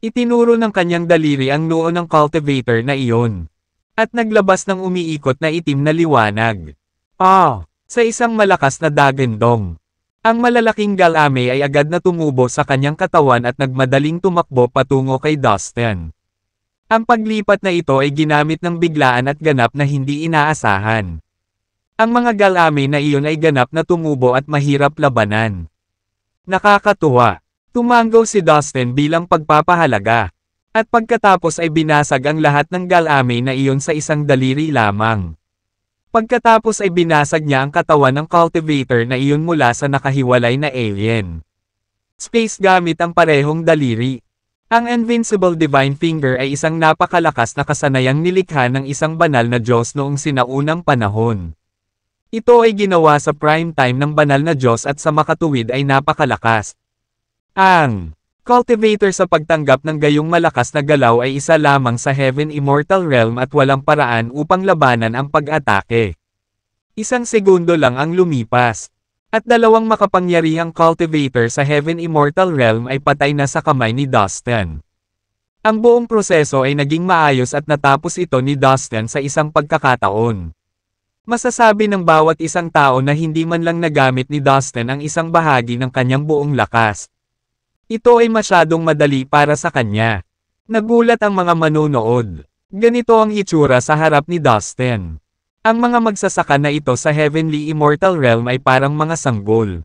Itinuro ng kanyang daliri ang noo ng cultivator na iyon. At naglabas ng umiikot na itim na liwanag. Ah! Sa isang malakas na dagendong. Ang malalaking galame ay agad na tumubo sa kanyang katawan at nagmadaling tumakbo patungo kay Dustin. Ang paglipat na ito ay ginamit ng biglaan at ganap na hindi inaasahan. Ang mga galame na iyon ay ganap na tumubo at mahirap labanan. Nakakatuwa. Tumango si Dustin bilang pagpapahalaga. At pagkatapos ay binasag ang lahat ng galame na iyon sa isang daliri lamang. Pagkatapos ay binasag niya ang katawan ng cultivator na iyon mula sa nakahiwalay na alien. Space gamit ang parehong daliri. Ang Invincible Divine Finger ay isang napakalakas na kasanayang nilikha ng isang banal na Diyos noong sinaunang panahon. Ito ay ginawa sa prime time ng banal na Diyos at sa makatuwid ay napakalakas. Ang cultivator sa pagtanggap ng gayong malakas na galaw ay isa lamang sa Heaven Immortal Realm at walang paraan upang labanan ang pag-atake. Isang segundo lang ang lumipas. At dalawang makapangyarihang cultivator sa Heaven Immortal Realm ay patay na sa kamay ni Dustin. Ang buong proseso ay naging maayos at natapos ito ni Dustin sa isang pagkakataon. Masasabi ng bawat isang tao na hindi man lang nagamit ni Dustin ang isang bahagi ng kanyang buong lakas. Ito ay masyadong madali para sa kanya. Nagulat ang mga manunood. Ganito ang itsura sa harap ni Dustin. Ang mga magsasaka na ito sa Heavenly Immortal Realm ay parang mga sanggol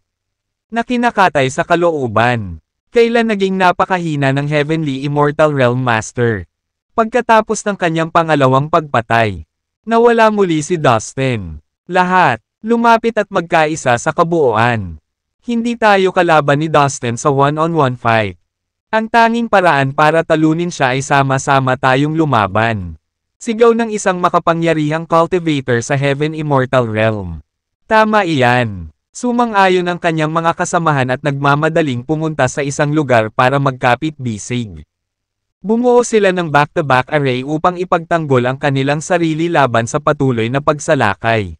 na kinakatay sa kalooban. Kailan naging napakahina ng Heavenly Immortal Realm Master? Pagkatapos ng kanyang pangalawang pagpatay, nawala muli si Dustin. Lahat, lumapit at magkaisa sa kabuoan. Hindi tayo kalaban ni Dustin sa one-on-one -on -one fight. Ang tanging paraan para talunin siya ay sama-sama tayong lumaban. Sigaw ng isang makapangyarihang cultivator sa Heaven Immortal Realm. Tama iyan. Sumang-ayon ang kanyang mga kasamahan at nagmamadaling pumunta sa isang lugar para magkapit bisig. Bumuo sila ng back-to-back -back array upang ipagtanggol ang kanilang sarili laban sa patuloy na pagsalakay.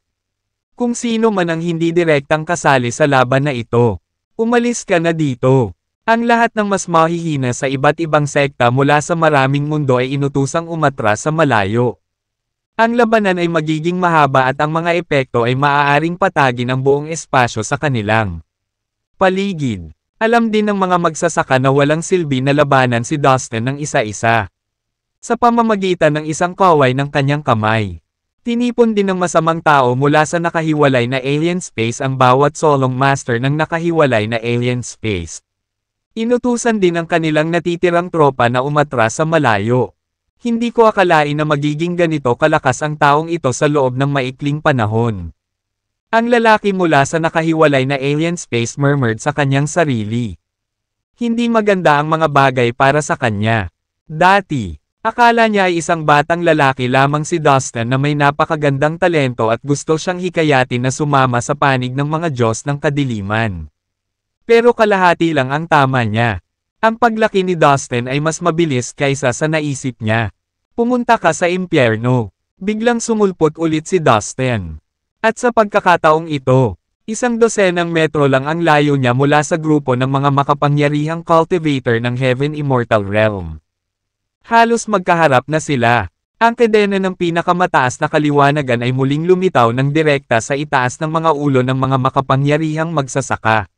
Kung sino man ang hindi direktang kasali sa laban na ito, umalis ka na dito. Ang lahat ng mas mahihina sa iba't ibang sekta mula sa maraming mundo ay inutusang umatras sa malayo. Ang labanan ay magiging mahaba at ang mga epekto ay maaaring patagin ang buong espasyo sa kanilang paligid. Alam din ng mga magsasaka na walang silbi na labanan si Dustin ng isa-isa. Sa pamamagitan ng isang kaway ng kanyang kamay. Tinipon din ng masamang tao mula sa nakahiwalay na alien space ang bawat solong master ng nakahiwalay na alien space Inutusan din ang kanilang natitirang tropa na umatras sa malayo. Hindi ko akalain na magiging ganito kalakas ang taong ito sa loob ng maikling panahon. Ang lalaki mula sa nakahiwalay na alien space murmured sa kanyang sarili. Hindi maganda ang mga bagay para sa kanya. Dati, akala niya ay isang batang lalaki lamang si Dustin na may napakagandang talento at gusto siyang hikayatin na sumama sa panig ng mga Diyos ng Kadiliman. Pero kalahati lang ang tama niya. Ang paglaki ni Dustin ay mas mabilis kaysa sa naisip niya. Pumunta ka sa impyerno. Biglang sumulpot ulit si Dustin. At sa pagkakataong ito, isang dosenang metro lang ang layo niya mula sa grupo ng mga makapangyarihang cultivator ng Heaven Immortal Realm. Halos magkaharap na sila. Ang kadena ng pinakamataas na kaliwanagan ay muling lumitaw ng direkta sa itaas ng mga ulo ng mga makapangyarihang magsasaka.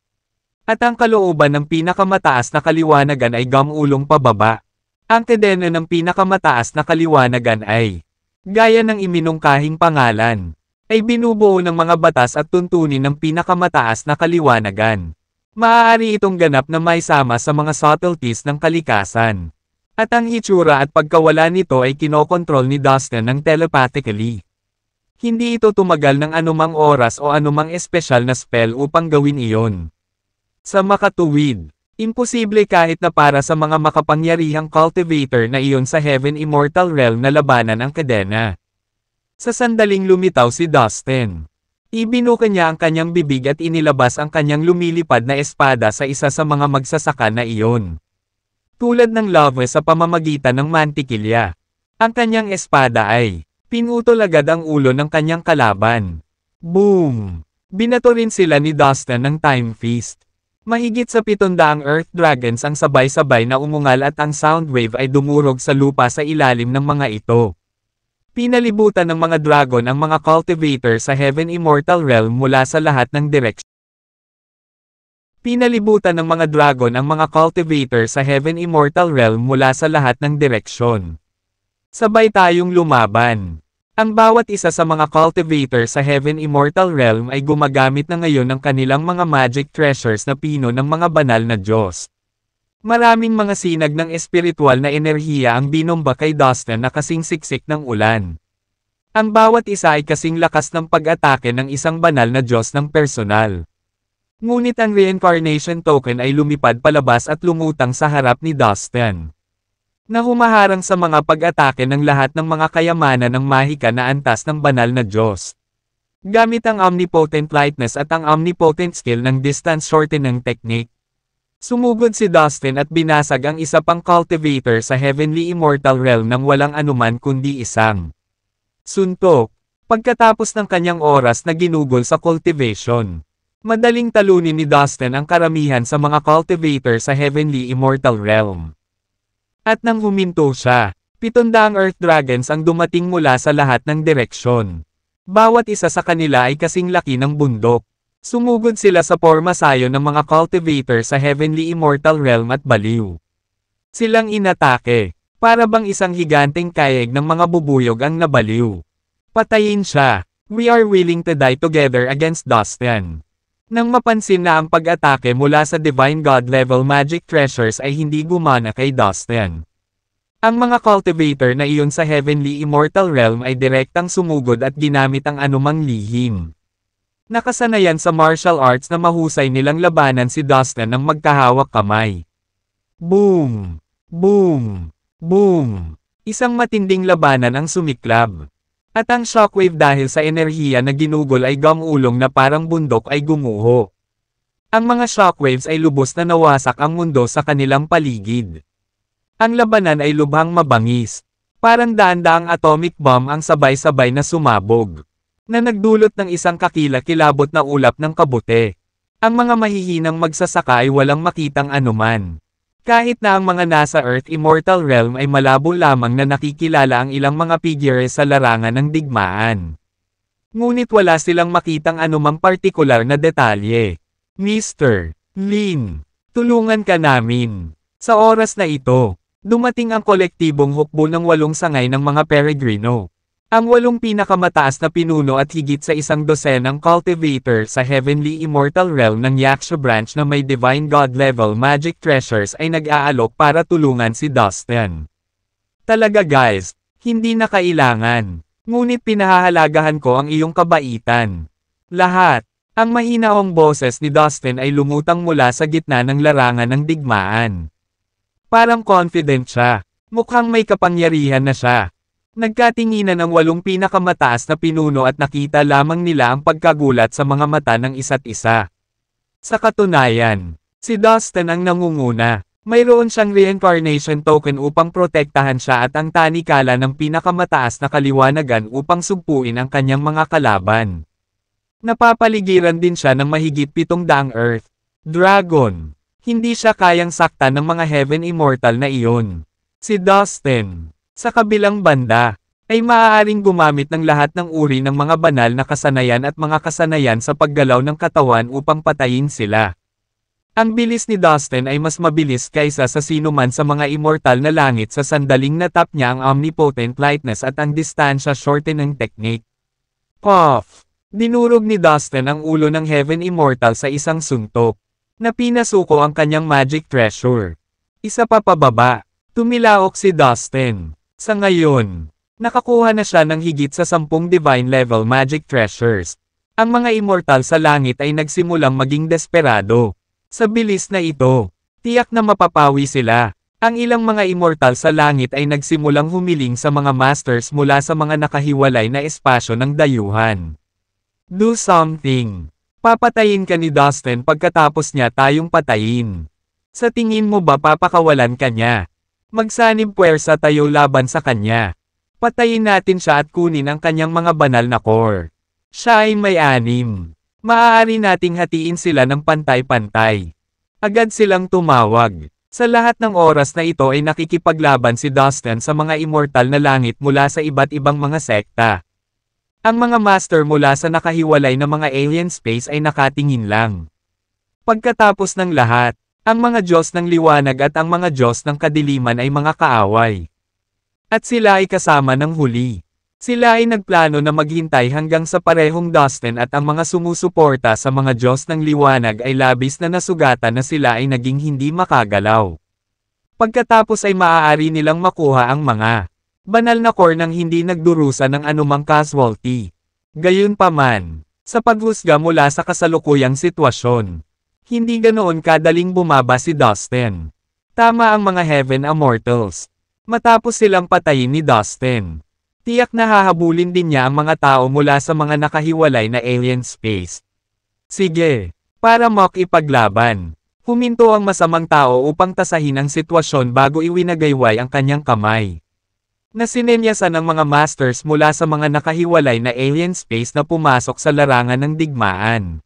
At ang kalooban ng pinakamataas na kaliwanagan ay gamulong pababa. Ang tedena ng pinakamataas na kaliwanagan ay, gaya ng iminungkahing pangalan, ay binubuo ng mga batas at tuntunin ng pinakamataas na kaliwanagan. Maaari itong ganap na may sama sa mga subtleties ng kalikasan. At ang itsura at pagkawala nito ay kinokontrol ni Dustin ng telepathically. Hindi ito tumagal ng anumang oras o anumang espesyal na spell upang gawin iyon sa makatuwid. Imposible kahit na para sa mga makapangyarihang cultivator na iyon sa Heaven Immortal Realm na labanan ang kadena. Sa sandaling lumitaw si Dustin. Ibinuka niya ang kanyang bibig at inilabas ang kanyang lumilipad na espada sa isa sa mga magsasaka na iyon. Tulad ng love sa pamamagitan ng mantikilya. Ang kanyang espada ay pinutol agad ang ulo ng kanyang kalaban. Boom! Binato rin sila ni Dustin ng Time Feast. Mahigit sa 700 Earth Dragons ang sabay-sabay na umungal at ang sound wave ay dumurog sa lupa sa ilalim ng mga ito. Pinalibutan ng mga dragon ang mga cultivator sa Heaven Immortal Realm mula sa lahat ng direksyon. Pinalibutan ng mga dragon ang mga cultivator sa Heaven Immortal Realm mula sa lahat ng direksyon. Sabay tayong lumaban. Ang bawat isa sa mga cultivator sa Heaven Immortal Realm ay gumagamit na ngayon ng kanilang mga magic treasures na pino ng mga banal na Diyos. Maraming mga sinag ng espiritual na enerhiya ang binomba kay Dustin na kasing siksik ng ulan. Ang bawat isa ay kasing lakas ng pag-atake ng isang banal na Diyos ng personal. Ngunit ang reincarnation token ay lumipad palabas at lumutang sa harap ni Dustin na humaharang sa mga pag-atake ng lahat ng mga kayamanan ng mahika na antas ng banal na Diyos. Gamit ang omnipotent lightness at ang omnipotent skill ng distance shorten technique, Sumugod si Dustin at binasag ang isa pang cultivator sa Heavenly Immortal Realm ng walang anuman kundi isang suntok. Pagkatapos ng kanyang oras na ginugol sa cultivation, madaling talunin ni Dustin ang karamihan sa mga cultivator sa Heavenly Immortal Realm. At nang huminto siya, 700 Earth Dragons ang dumating mula sa lahat ng direksyon. Bawat isa sa kanila ay kasing laki ng bundok. Sumugod sila sa sayo ng mga cultivator sa Heavenly Immortal Realm at Baliw. Silang inatake, para bang isang higanteng kayeg ng mga bubuyog ang nabaliw. Patayin siya, we are willing to die together against Dustin. Nang mapansin na ang pag-atake mula sa Divine God level magic treasures ay hindi gumana kay Dustin. Ang mga cultivator na iyon sa Heavenly Immortal Realm ay direktang sumugod at ginamit ang anumang lihim. Nakasanayan sa martial arts na mahusay nilang labanan si Dustin ng magkahawak kamay. Boom! Boom! Boom! Isang matinding labanan ang sumiklab. At ang shockwave dahil sa enerhiya na ginugol ay gamulong na parang bundok ay gumuho. Ang mga shockwaves ay lubos na nawasak ang mundo sa kanilang paligid. Ang labanan ay lubhang mabangis. Parang daan-daang atomic bomb ang sabay-sabay na sumabog. Na nagdulot ng isang kakila-kilabot na ulap ng kabute. Ang mga mahihinang magsasaka ay walang makitang anuman. Kahit na ang mga nasa Earth Immortal Realm ay malabo lamang na nakikilala ang ilang mga figure sa larangan ng digmaan. Ngunit wala silang makitang anumang partikular na detalye. Mr. Lin, tulungan ka namin. Sa oras na ito, dumating ang kolektibong hukbo ng walong sangay ng mga peregrino. Ang walong pinakamataas na pinuno at higit sa isang dosenang cultivator sa Heavenly Immortal Realm ng Yaksha Branch na may Divine God-level magic treasures ay nag-aalok para tulungan si Dustin. Talaga guys, hindi na kailangan. Ngunit pinahahalagahan ko ang iyong kabaitan. Lahat. Ang mahinaong boses ni Dustin ay lumutang mula sa gitna ng larangan ng digmaan. Parang confident siya. Mukhang may kapangyarihan na siya. Nagkatinginan ang walong pinakamataas na pinuno at nakita lamang nila ang pagkagulat sa mga mata ng isa't isa. Sa katunayan, si Dustin ang nangunguna. Mayroon siyang reincarnation token upang protektahan siya at ang tanikala ng pinakamataas na kaliwanagan upang sugpuin ang kanyang mga kalaban. Napapaligiran din siya ng mahigit pitong daang Earth. Dragon. Hindi siya kayang sakta ng mga Heaven Immortal na iyon. Si Dustin, sa kabilang banda, ay maaaring gumamit ng lahat ng uri ng mga banal na kasanayan at mga kasanayan sa paggalaw ng katawan upang patayin sila. Ang bilis ni Dustin ay mas mabilis kaysa sa sinuman sa mga immortal na langit sa sandaling natap niya ang omnipotent lightness at ang distansya shorten ng technique. Puff! Dinurog ni Dustin ang ulo ng Heaven Immortal sa isang suntok, na pinasuko ang kanyang magic treasure. Isa pa pababa, tumilaok si Dustin. Sa ngayon, nakakuha na siya ng higit sa 10 divine level magic treasures. Ang mga immortal sa langit ay nagsimulang maging desperado. Sa bilis na ito, tiyak na mapapawi sila. Ang ilang mga immortal sa langit ay nagsimulang humiling sa mga masters mula sa mga nakahiwalay na espasyo ng dayuhan. Do something. Papatayin ka ni Dustin pagkatapos niya tayong patayin. Sa tingin mo ba papakawalan ka niya? Magsanib puwersa tayo laban sa kanya. Patayin natin siya at kunin ang kanyang mga banal na core. Siya ay may anim. Maaari nating hatiin sila ng pantay-pantay. Agad silang tumawag. Sa lahat ng oras na ito ay nakikipaglaban si Dustin sa mga immortal na langit mula sa iba't ibang mga sekta. Ang mga master mula sa nakahiwalay na mga alien space ay nakatingin lang. Pagkatapos ng lahat, ang mga Diyos ng liwanag at ang mga Diyos ng kadiliman ay mga kaaway. At sila ay kasama ng huli. Sila ay nagplano na maghintay hanggang sa parehong Dustin at ang mga sumusuporta sa mga Diyos ng liwanag ay labis na nasugatan na sila ay naging hindi makagalaw. Pagkatapos ay maaari nilang makuha ang mga banal na core ng hindi nagdurusa ng anumang casualty. Gayunpaman, sa paghusga mula sa kasalukuyang sitwasyon, hindi ganoon kadaling bumaba si Dustin. Tama ang mga Heaven Immortals. Matapos silang patayin ni Dustin. Tiyak na hahabulin din niya ang mga tao mula sa mga nakahiwalay na alien space. Sige, para mock ipaglaban. Huminto ang masamang tao upang tasahin ang sitwasyon bago iwinagayway ang kanyang kamay. Nasinenyasan ng mga masters mula sa mga nakahiwalay na alien space na pumasok sa larangan ng digmaan.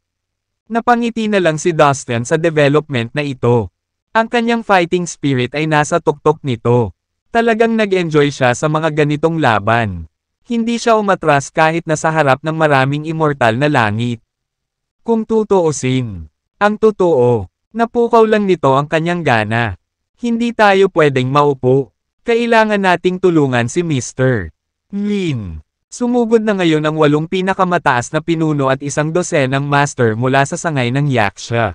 Napangiti na lang si Dustin sa development na ito. Ang kanyang fighting spirit ay nasa tuktok nito. Talagang nag-enjoy siya sa mga ganitong laban. Hindi siya umatras kahit na sa harap ng maraming immortal na langit. Kung tutuusin, ang totoo, napukaw lang nito ang kanyang gana. Hindi tayo pwedeng maupo. Kailangan nating tulungan si Mr. Lin. Sumugod na ngayon ang walong pinakamataas na pinuno at isang dosenang master mula sa sangay ng Yaksha.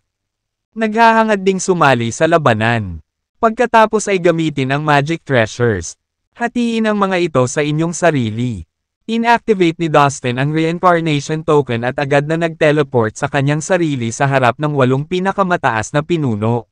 Naghahangad ding sumali sa labanan. Pagkatapos ay gamitin ang magic treasures. Hatiin ang mga ito sa inyong sarili. Inactivate ni Dustin ang reincarnation token at agad na nagteleport sa kanyang sarili sa harap ng walong pinakamataas na pinuno.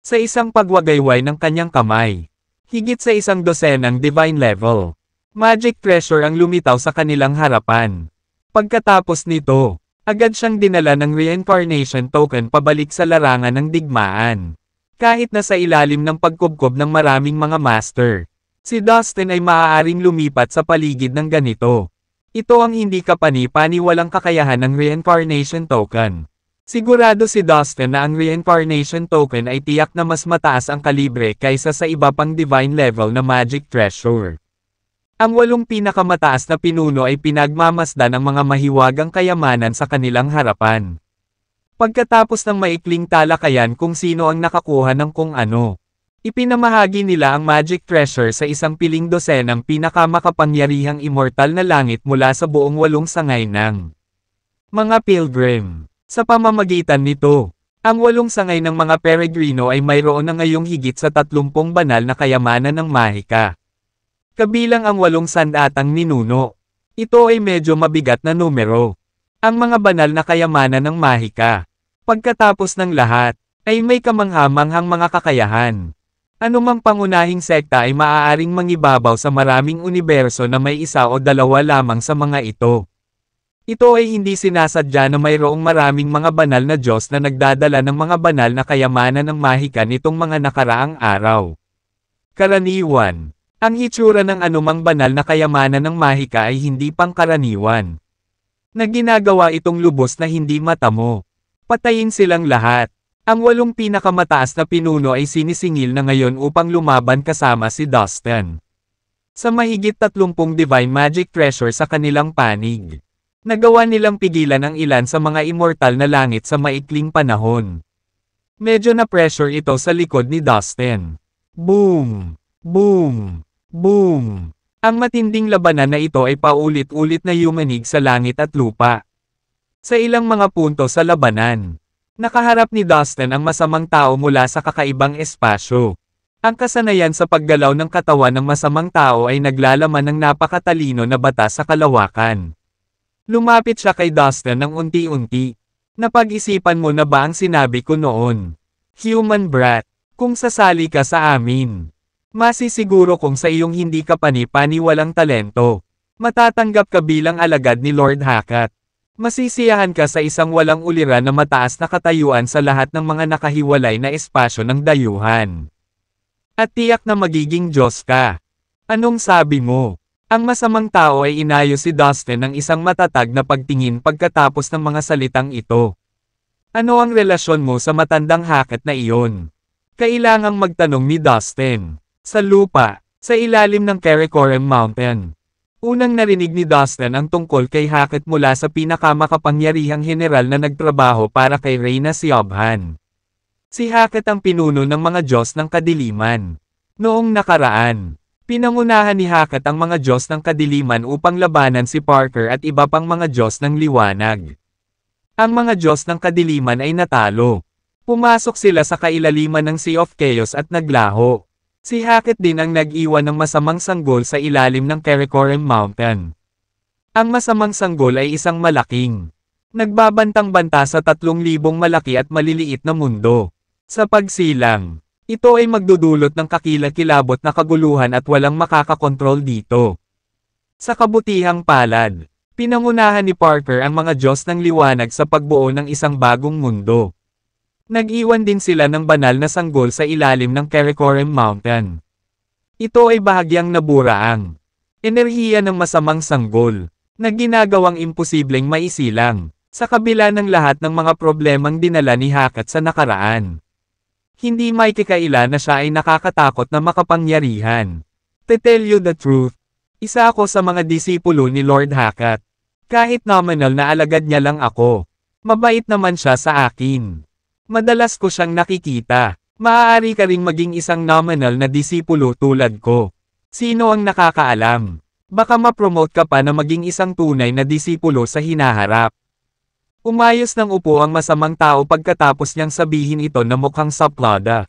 Sa isang pagwagayway ng kanyang kamay. Higit sa isang dosenang divine level. Magic treasure ang lumitaw sa kanilang harapan. Pagkatapos nito, agad siyang dinala ng reincarnation token pabalik sa larangan ng digmaan. Kahit na sa ilalim ng pagkubkob ng maraming mga master, si Dustin ay maaaring lumipat sa paligid ng ganito. Ito ang hindi kapani-paniwalang kakayahan ng reincarnation token. Sigurado si Dustin na ang reincarnation token ay tiyak na mas mataas ang kalibre kaysa sa iba pang divine level na magic treasure. Ang walong pinakamataas na pinuno ay pinagmamasdan ang mga mahiwagang kayamanan sa kanilang harapan. Pagkatapos ng maikling talakayan kung sino ang nakakuha ng kung ano. Ipinamahagi nila ang magic treasure sa isang piling dosenang pinakamakapangyarihang immortal na langit mula sa buong walong sangay ng mga pilgrim. Sa pamamagitan nito, ang walong sangay ng mga peregrino ay mayroon na ngayong higit sa 30 banal na kayamanan ng mahika. Kabilang ang walong sandatang ninuno. Ito ay medyo mabigat na numero. Ang mga banal na kayamanan ng mahika. Pagkatapos ng lahat, ay may kamanghamanghang mga kakayahan. Anumang pangunahing sekta ay maaaring mangibabaw sa maraming universo na may isa o dalawa lamang sa mga ito. Ito ay hindi sinasadya na mayroong maraming mga banal na Diyos na nagdadala ng mga banal na kayamanan ng mahika nitong mga nakaraang araw. Karaniwan ang hitsura ng anumang banal na kayamanan ng mahika ay hindi pangkaraniwan. Na itong lubos na hindi matamo. Patayin silang lahat. Ang walong pinakamataas na pinuno ay sinisingil na ngayon upang lumaban kasama si Dustin. Sa mahigit 30 divine magic treasure sa kanilang panig. Nagawa nilang pigilan ang ilan sa mga immortal na langit sa maikling panahon. Medyo na pressure ito sa likod ni Dustin. Boom! Boom! Boom! Ang matinding labanan na ito ay paulit-ulit na yumanig sa langit at lupa. Sa ilang mga punto sa labanan, nakaharap ni Dustin ang masamang tao mula sa kakaibang espasyo. Ang kasanayan sa paggalaw ng katawan ng masamang tao ay naglalaman ng napakatalino na bata sa kalawakan. Lumapit siya kay Dustin ng unti-unti. Napag-isipan mo na ba ang sinabi ko noon? Human brat, kung sasali ka sa amin. Masisiguro kong sa iyong hindi ka pani-paniwalang talento. Matatanggap ka bilang alagad ni Lord Hakat. Masisiyahan ka sa isang walang uliran na mataas na katayuan sa lahat ng mga nakahiwalay na espasyo ng dayuhan. At tiyak na magiging Diyos ka. Anong sabi mo? Ang masamang tao ay inayos si Dustin ng isang matatag na pagtingin pagkatapos ng mga salitang ito. Ano ang relasyon mo sa matandang hakat na iyon? Kailangang magtanong ni Dustin. Sa lupa, sa ilalim ng Karakoram Mountain. Unang narinig ni Dustin ang tungkol kay Hackett mula sa pinakamakapangyarihang general na nagtrabaho para kay Reyna Siobhan. Si Hackett ang pinuno ng mga Diyos ng Kadiliman. Noong nakaraan, pinangunahan ni Hackett ang mga Diyos ng Kadiliman upang labanan si Parker at iba pang mga Diyos ng Liwanag. Ang mga Diyos ng Kadiliman ay natalo. Pumasok sila sa kailaliman ng Sea of Chaos at naglaho. Si Hackett din ang nag-iwan ng masamang sanggol sa ilalim ng Karakoram Mountain. Ang masamang sanggol ay isang malaking. Nagbabantang-banta sa 3,000 malaki at maliliit na mundo. Sa pagsilang, ito ay magdudulot ng kakilakilabot na kaguluhan at walang makakakontrol dito. Sa kabutihang palad, pinangunahan ni Parker ang mga Diyos ng liwanag sa pagbuo ng isang bagong mundo. Nag-iwan din sila ng banal na sanggol sa ilalim ng Karakoram Mountain. Ito ay bahagyang naburaang enerhiya ng masamang sanggol na ginagawang imposibleng maisilang sa kabila ng lahat ng mga problemang dinala ni Hakat sa nakaraan. Hindi may kikaila na siya ay nakakatakot na makapangyarihan. To tell you the truth, isa ako sa mga disipulo ni Lord Hakat. Kahit nominal na alagad niya lang ako, mabait naman siya sa akin. Madalas ko siyang nakikita. Maaari ka ring maging isang nominal na disipulo tulad ko. Sino ang nakakaalam? Baka ma-promote ka pa na maging isang tunay na disipulo sa hinaharap. Umayos ng upo ang masamang tao pagkatapos niyang sabihin ito na mukhang saplada.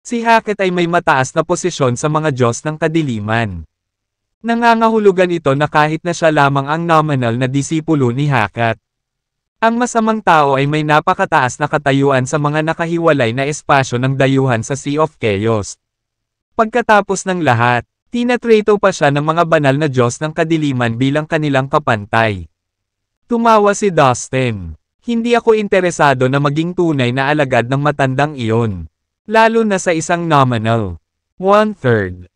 Si Hackett ay may mataas na posisyon sa mga Diyos ng Kadiliman. Nangangahulugan ito na kahit na siya lamang ang nominal na disipulo ni Hackett, ang masamang tao ay may napakataas na katayuan sa mga nakahiwalay na espasyo ng dayuhan sa Sea of Chaos. Pagkatapos ng lahat, tinatrato pa siya ng mga banal na Diyos ng kadiliman bilang kanilang kapantay. Tumawa si Dustin. Hindi ako interesado na maging tunay na alagad ng matandang iyon. Lalo na sa isang nominal. One-third.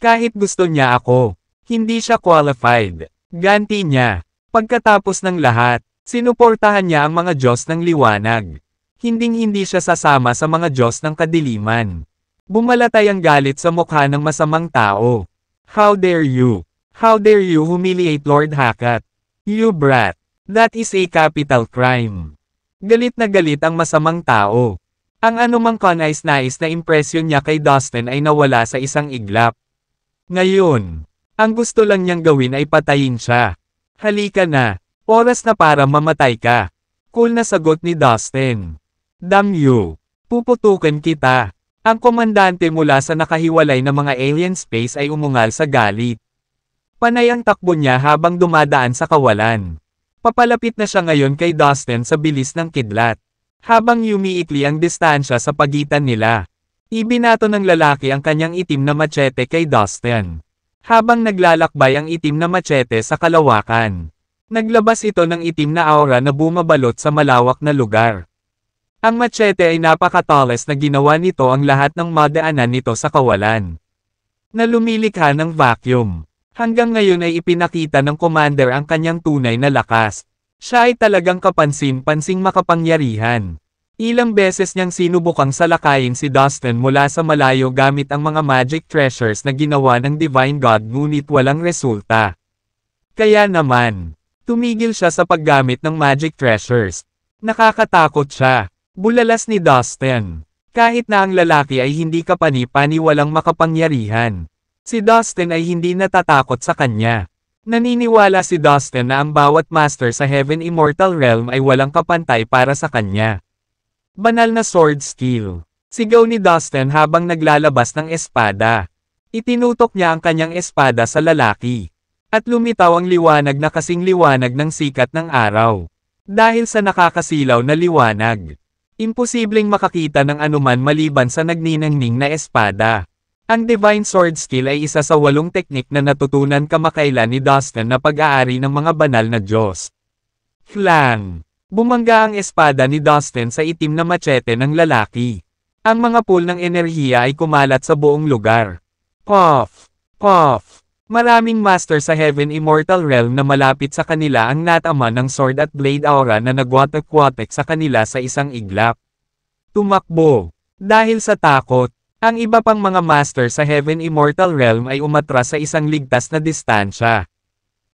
Kahit gusto niya ako, hindi siya qualified. Ganti niya. Pagkatapos ng lahat, Sinuportahan niya ang mga Diyos ng liwanag. Hinding-hindi siya sasama sa mga Diyos ng kadiliman. Bumalatay ang galit sa mukha ng masamang tao. How dare you? How dare you humiliate Lord Hakat? You brat. That is a capital crime. Galit na galit ang masamang tao. Ang anumang kanais nice na impresyon niya kay Dustin ay nawala sa isang iglap. Ngayon, ang gusto lang niyang gawin ay patayin siya. Halika na, Oras na para mamatay ka. Cool na sagot ni Dustin. Damn you. Puputukin kita. Ang komandante mula sa nakahiwalay na mga alien space ay umungal sa galit. Panay ang takbo niya habang dumadaan sa kawalan. Papalapit na siya ngayon kay Dustin sa bilis ng kidlat. Habang umiikli ang distansya sa pagitan nila. Ibinato ng lalaki ang kanyang itim na machete kay Dustin. Habang naglalakbay ang itim na machete sa kalawakan. Naglabas ito ng itim na aura na bumabalot sa malawak na lugar. Ang machete ay napakatales na ginawa nito ang lahat ng madaanan nito sa kawalan. Na lumilikha ng vacuum. Hanggang ngayon ay ipinakita ng commander ang kanyang tunay na lakas. Siya ay talagang kapansin-pansing makapangyarihan. Ilang beses niyang sinubukang salakayin si Dustin mula sa malayo gamit ang mga magic treasures na ginawa ng Divine God ngunit walang resulta. Kaya naman, Tumigil siya sa paggamit ng magic treasures. Nakakatakot siya. Bulalas ni Dustin. Kahit na ang lalaki ay hindi kapani-pani walang makapangyarihan. Si Dustin ay hindi natatakot sa kanya. Naniniwala si Dustin na ang bawat master sa Heaven Immortal Realm ay walang kapantay para sa kanya. Banal na sword skill. Sigaw ni Dustin habang naglalabas ng espada. Itinutok niya ang kanyang espada sa lalaki. At lumitaw ang liwanag na kasing liwanag ng sikat ng araw. Dahil sa nakakasilaw na liwanag. Imposibleng makakita ng anuman maliban sa nagninangning na espada. Ang Divine Sword Skill ay isa sa walong teknik na natutunan kamakailan ni Dustin na pag-aari ng mga banal na Diyos. Klang! Bumangga ang espada ni Dustin sa itim na machete ng lalaki. Ang mga pool ng enerhiya ay kumalat sa buong lugar. Puff! Puff! Maraming master sa Heaven Immortal Realm na malapit sa kanila ang natama ng sword at blade aura na nagwatak-watak sa kanila sa isang iglap. Tumakbo. Dahil sa takot, ang iba pang mga master sa Heaven Immortal Realm ay umatras sa isang ligtas na distansya.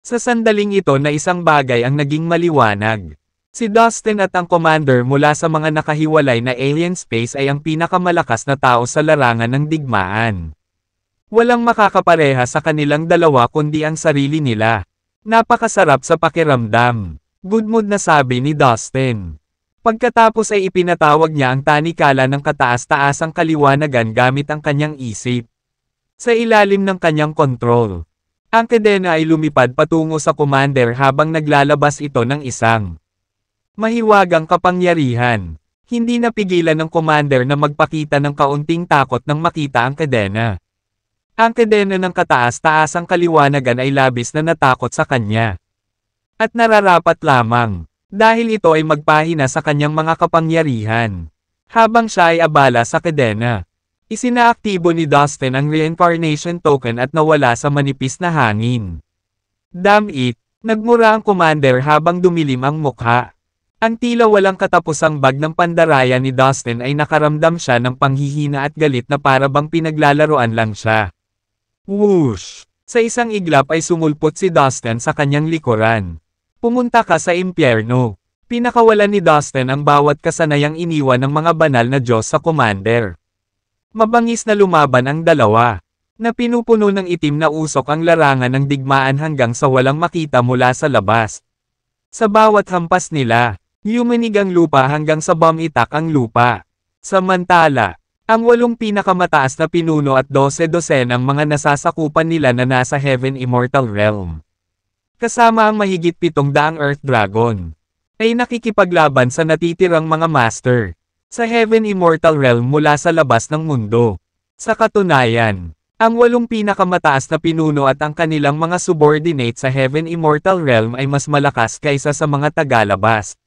Sa sandaling ito na isang bagay ang naging maliwanag. Si Dustin at ang commander mula sa mga nakahiwalay na alien space ay ang pinakamalakas na tao sa larangan ng digmaan. Walang makakapareha sa kanilang dalawa kundi ang sarili nila. Napakasarap sa pakiramdam. Good mood na sabi ni Dustin. Pagkatapos ay ipinatawag niya ang tanikala ng kataas-taasang kaliwanagan gamit ang kanyang isip. Sa ilalim ng kanyang kontrol, ang kadena ay lumipad patungo sa commander habang naglalabas ito ng isang mahiwagang kapangyarihan. Hindi napigilan ng commander na magpakita ng kaunting takot nang makita ang kadena. Ang kadena ng kataas-taasang kaliwanagan ay labis na natakot sa kanya. At nararapat lamang, dahil ito ay magpahina sa kanyang mga kapangyarihan. Habang siya ay abala sa kadena, isinaaktibo ni Dustin ang reincarnation token at nawala sa manipis na hangin. Damn it, nagmura ang commander habang dumilim ang mukha. Ang tila walang katapusang bag ng pandaraya ni Dustin ay nakaramdam siya ng panghihina at galit na para bang pinaglalaroan lang siya. Whoosh! Sa isang iglap ay sumulpot si Dustin sa kanyang likuran. Pumunta ka sa impyerno. Pinakawalan ni Dustin ang bawat kasanayang iniwan ng mga banal na Diyos sa Commander. Mabangis na lumaban ang dalawa na pinupuno ng itim na usok ang larangan ng digmaan hanggang sa walang makita mula sa labas. Sa bawat hampas nila, yuminig ang lupa hanggang sa bumitak ang lupa. Samantala, ang walong pinakamataas na pinuno at 12 dosen ang mga nasasakupan nila na nasa Heaven Immortal Realm. Kasama ang mahigit pitong daang Earth Dragon. Ay nakikipaglaban sa natitirang mga Master. Sa Heaven Immortal Realm mula sa labas ng mundo. Sa katunayan, ang walong pinakamataas na pinuno at ang kanilang mga subordinate sa Heaven Immortal Realm ay mas malakas kaysa sa mga tagalabas.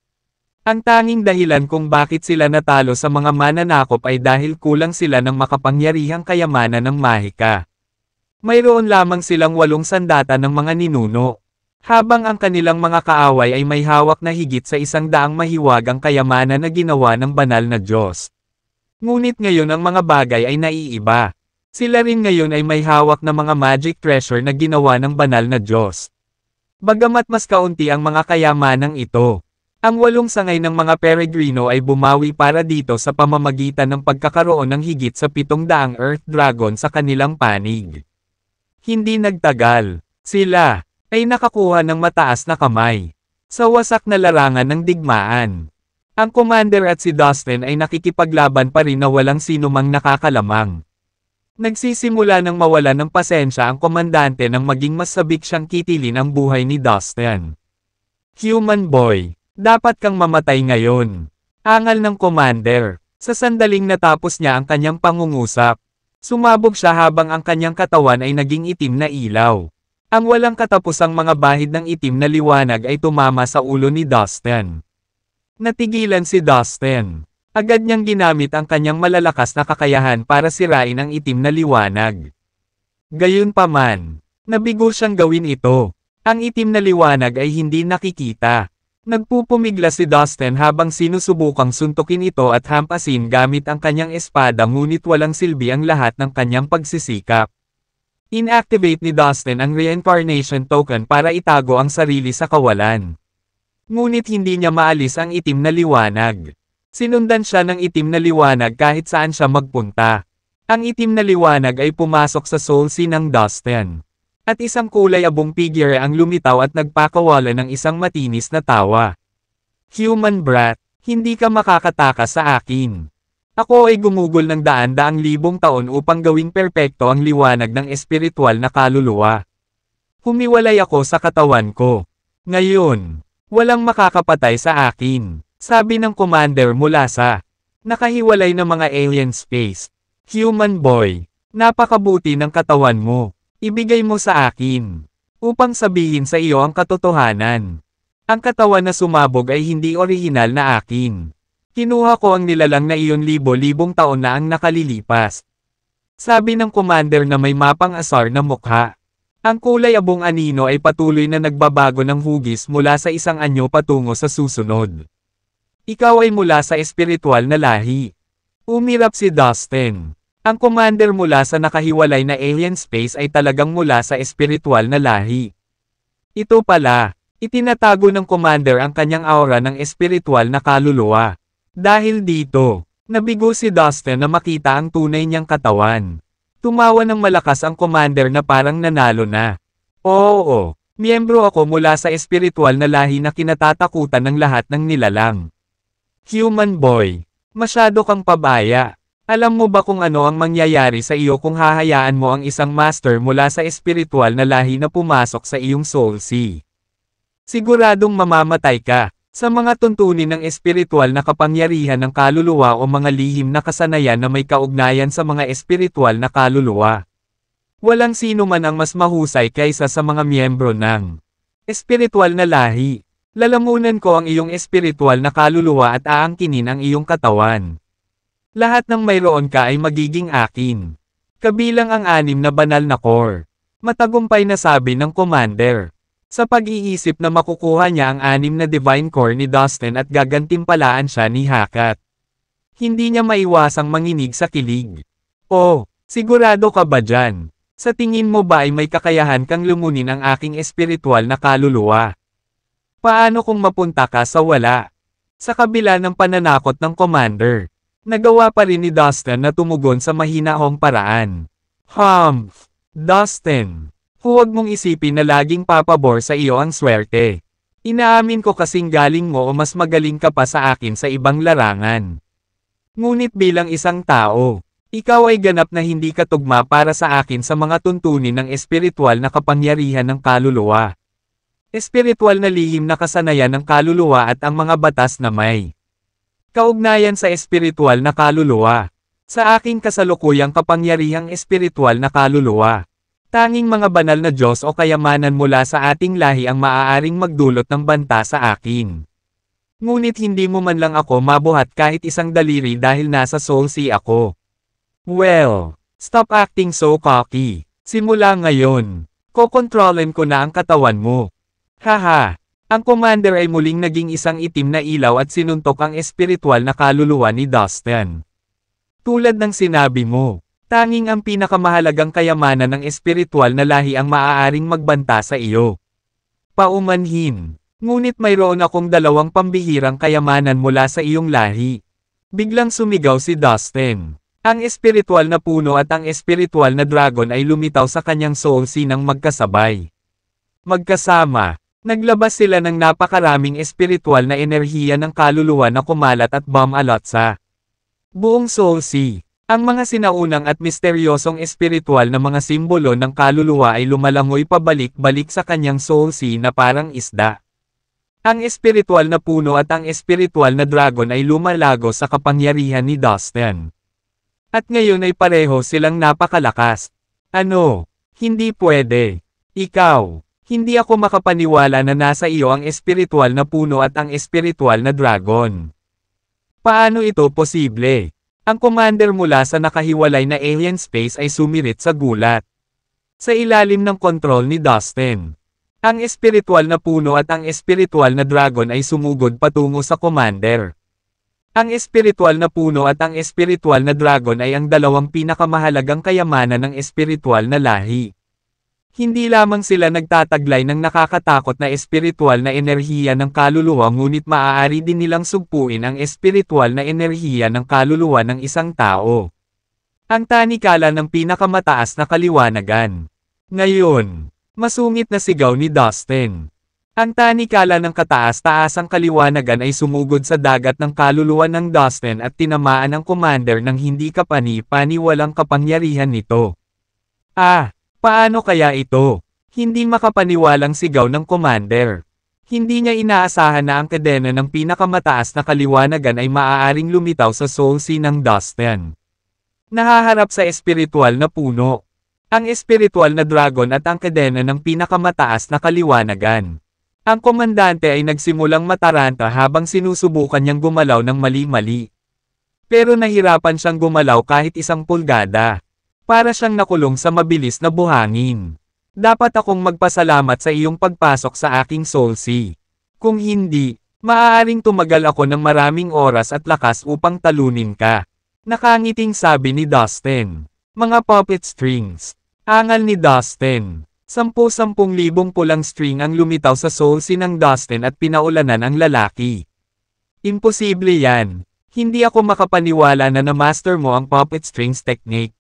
Ang tanging dahilan kung bakit sila natalo sa mga mananakop ay dahil kulang sila ng makapangyarihang kayamanan ng Mahika. Mayroon lamang silang walong sandata ng mga ninuno. Habang ang kanilang mga kaaway ay may hawak na higit sa isang daang mahiwagang kayamanan na ginawa ng banal na Diyos. Ngunit ngayon ang mga bagay ay naiiba. Sila rin ngayon ay may hawak na mga magic treasure na ginawa ng banal na Diyos. Bagamat mas kaunti ang mga kayamanang ito, ang walong sangay ng mga Peregrino ay bumawi para dito sa pamamagitan ng pagkakaroon ng higit sa 700 Earth Dragon sa kanilang panig. Hindi nagtagal, sila ay nakakuha ng mataas na kamay sa wasak na larangan ng digmaan. Ang commander at si Dustin ay nakikipaglaban pa rin na walang sinumang nakakalamang. Nagsisimula ng mawala ng pasensya ang komandante nang maging mas sabik siyang kitilin ang buhay ni Dustin. Human Boy dapat kang mamatay ngayon. Angal ng commander. Sa sandaling natapos niya ang kanyang pangungusap. Sumabog siya habang ang kanyang katawan ay naging itim na ilaw. Ang walang katapusang mga bahid ng itim na liwanag ay tumama sa ulo ni Dustin. Natigilan si Dustin. Agad niyang ginamit ang kanyang malalakas na kakayahan para sirain ang itim na liwanag. Gayunpaman, nabigo siyang gawin ito. Ang itim na liwanag ay hindi nakikita. Nagpupumigla si Dustin habang sinusubukang suntukin ito at hampasin gamit ang kanyang espada ngunit walang silbi ang lahat ng kanyang pagsisikap. Inactivate ni Dustin ang reincarnation token para itago ang sarili sa kawalan. Ngunit hindi niya maalis ang itim na liwanag. Sinundan siya ng itim na liwanag kahit saan siya magpunta. Ang itim na liwanag ay pumasok sa soul sin ng Dustin. At isang kulay abong figure ang lumitaw at nagpakawala ng isang matinis na tawa. Human brat, hindi ka makakataka sa akin. Ako ay gumugol ng daan-daang libong taon upang gawing perpekto ang liwanag ng espiritual na kaluluwa. Humiwalay ako sa katawan ko. Ngayon, walang makakapatay sa akin, sabi ng commander mula sa nakahiwalay ng mga alien space. Human boy, napakabuti ng katawan mo. Ibigay mo sa akin. Upang sabihin sa iyo ang katotohanan. Ang katawan na sumabog ay hindi orihinal na akin. Kinuha ko ang nilalang na iyon libo-libong taon na ang nakalilipas. Sabi ng commander na may mapang asar na mukha. Ang kulay abong anino ay patuloy na nagbabago ng hugis mula sa isang anyo patungo sa susunod. Ikaw ay mula sa espiritual na lahi. Umirap si Dustin. Ang commander mula sa nakahiwalay na alien space ay talagang mula sa espiritual na lahi. Ito pala, itinatago ng commander ang kanyang aura ng espiritual na kaluluwa. Dahil dito, nabigo si Dustin na makita ang tunay niyang katawan. Tumawa ng malakas ang commander na parang nanalo na. Oo, miyembro ako mula sa espiritual na lahi na kinatatakutan ng lahat ng nilalang. Human boy, masyado kang pabaya. Alam mo ba kung ano ang mangyayari sa iyo kung hahayaan mo ang isang master mula sa espiritual na lahi na pumasok sa iyong soul sea? Siguradong mamamatay ka. Sa mga tuntunin ng espiritual na kapangyarihan ng kaluluwa o mga lihim na kasanayan na may kaugnayan sa mga espiritual na kaluluwa. Walang sino man ang mas mahusay kaysa sa mga miyembro ng espiritual na lahi. Lalamunan ko ang iyong espiritual na kaluluwa at aangkinin ang iyong katawan. Lahat ng mayroon ka ay magiging akin. Kabilang ang anim na banal na core. Matagumpay na sabi ng commander. Sa pag-iisip na makukuha niya ang anim na divine core ni Dustin at gagantimpalaan siya ni Hakat. Hindi niya maiwasang manginig sa kilig. Oh, sigurado ka ba dyan? Sa tingin mo ba ay may kakayahan kang lumunin ang aking espiritual na kaluluwa? Paano kung mapunta ka sa wala? Sa kabila ng pananakot ng commander, Nagawa pa rin ni Dustin na tumugon sa mahinahong paraan. Humph! Dustin! Huwag mong isipin na laging papabor sa iyo ang swerte. Inaamin ko kasing galing mo o mas magaling ka pa sa akin sa ibang larangan. Ngunit bilang isang tao, ikaw ay ganap na hindi katugma para sa akin sa mga tuntunin ng espiritual na kapangyarihan ng kaluluwa. Espiritual na lihim na kasanayan ng kaluluwa at ang mga batas na may Kaugnayan sa espiritual na kaluluwa. Sa aking kasalukuyang kapangyarihang espiritual na kaluluwa. Tanging mga banal na Diyos o kayamanan mula sa ating lahi ang maaaring magdulot ng banta sa akin. Ngunit hindi mo man lang ako mabuhat kahit isang daliri dahil nasa soul sea ako. Well, stop acting so cocky. Simula ngayon, kokontrolin ko na ang katawan mo. Haha, ang commander ay muling naging isang itim na ilaw at sinuntok ang espiritual na kaluluwa ni Dustin. Tulad ng sinabi mo, tanging ang pinakamahalagang kayamanan ng espiritual na lahi ang maaaring magbanta sa iyo. Paumanhin, ngunit mayroon akong dalawang pambihirang kayamanan mula sa iyong lahi. Biglang sumigaw si Dustin. Ang espiritual na puno at ang espiritual na dragon ay lumitaw sa kanyang soul sinang magkasabay. Magkasama, Naglabas sila ng napakaraming espiritual na enerhiya ng kaluluwa na kumalat at bumalat sa buong Soul Sea. Ang mga sinaunang at misteryosong espiritual na mga simbolo ng kaluluwa ay lumalangoy pabalik-balik sa kanyang Soul Sea na parang isda. Ang espiritual na puno at ang espiritual na dragon ay lumalago sa kapangyarihan ni Dustin. At ngayon ay pareho silang napakalakas. Ano? Hindi pwede. Ikaw. Hindi ako makapaniwala na nasa iyo ang espiritual na puno at ang espiritual na dragon. Paano ito posible? Ang commander mula sa nakahiwalay na alien space ay sumirit sa gulat. Sa ilalim ng kontrol ni Dustin. Ang espiritual na puno at ang espiritual na dragon ay sumugod patungo sa commander. Ang espiritual na puno at ang espiritual na dragon ay ang dalawang pinakamahalagang kayamanan ng espiritual na lahi. Hindi lamang sila nagtataglay ng nakakatakot na espiritual na enerhiya ng kaluluwa ngunit maaari din nilang sugpuin ang espiritual na enerhiya ng kaluluwa ng isang tao. Ang tanikala ng pinakamataas na kaliwanagan. Ngayon, masungit na sigaw ni Dustin. Ang tanikala ng kataas-taasang kaliwanagan ay sumugod sa dagat ng kaluluwa ng Dustin at tinamaan ang commander ng hindi kapani-paniwalang kapangyarihan nito. Ah! Paano kaya ito? Hindi makapaniwalang sigaw ng commander. Hindi niya inaasahan na ang kadena ng pinakamataas na kaliwanagan ay maaaring lumitaw sa soul sea ng Dustin. Nahaharap sa espiritual na puno. Ang espiritual na dragon at ang kadena ng pinakamataas na kaliwanagan. Ang komandante ay nagsimulang mataranta habang sinusubukan niyang gumalaw ng mali-mali. Pero nahirapan siyang gumalaw kahit isang pulgada. Para siyang nakulong sa mabilis na buhangin. Dapat akong magpasalamat sa iyong pagpasok sa aking soul sea. Kung hindi, maaaring tumagal ako ng maraming oras at lakas upang talunin ka. Nakangiting sabi ni Dustin. Mga puppet strings. Angal ni Dustin. Sampu-sampung libong pulang string ang lumitaw sa soul sea ng Dustin at pinaulanan ang lalaki. Imposible yan. Hindi ako makapaniwala na na-master mo ang puppet strings technique.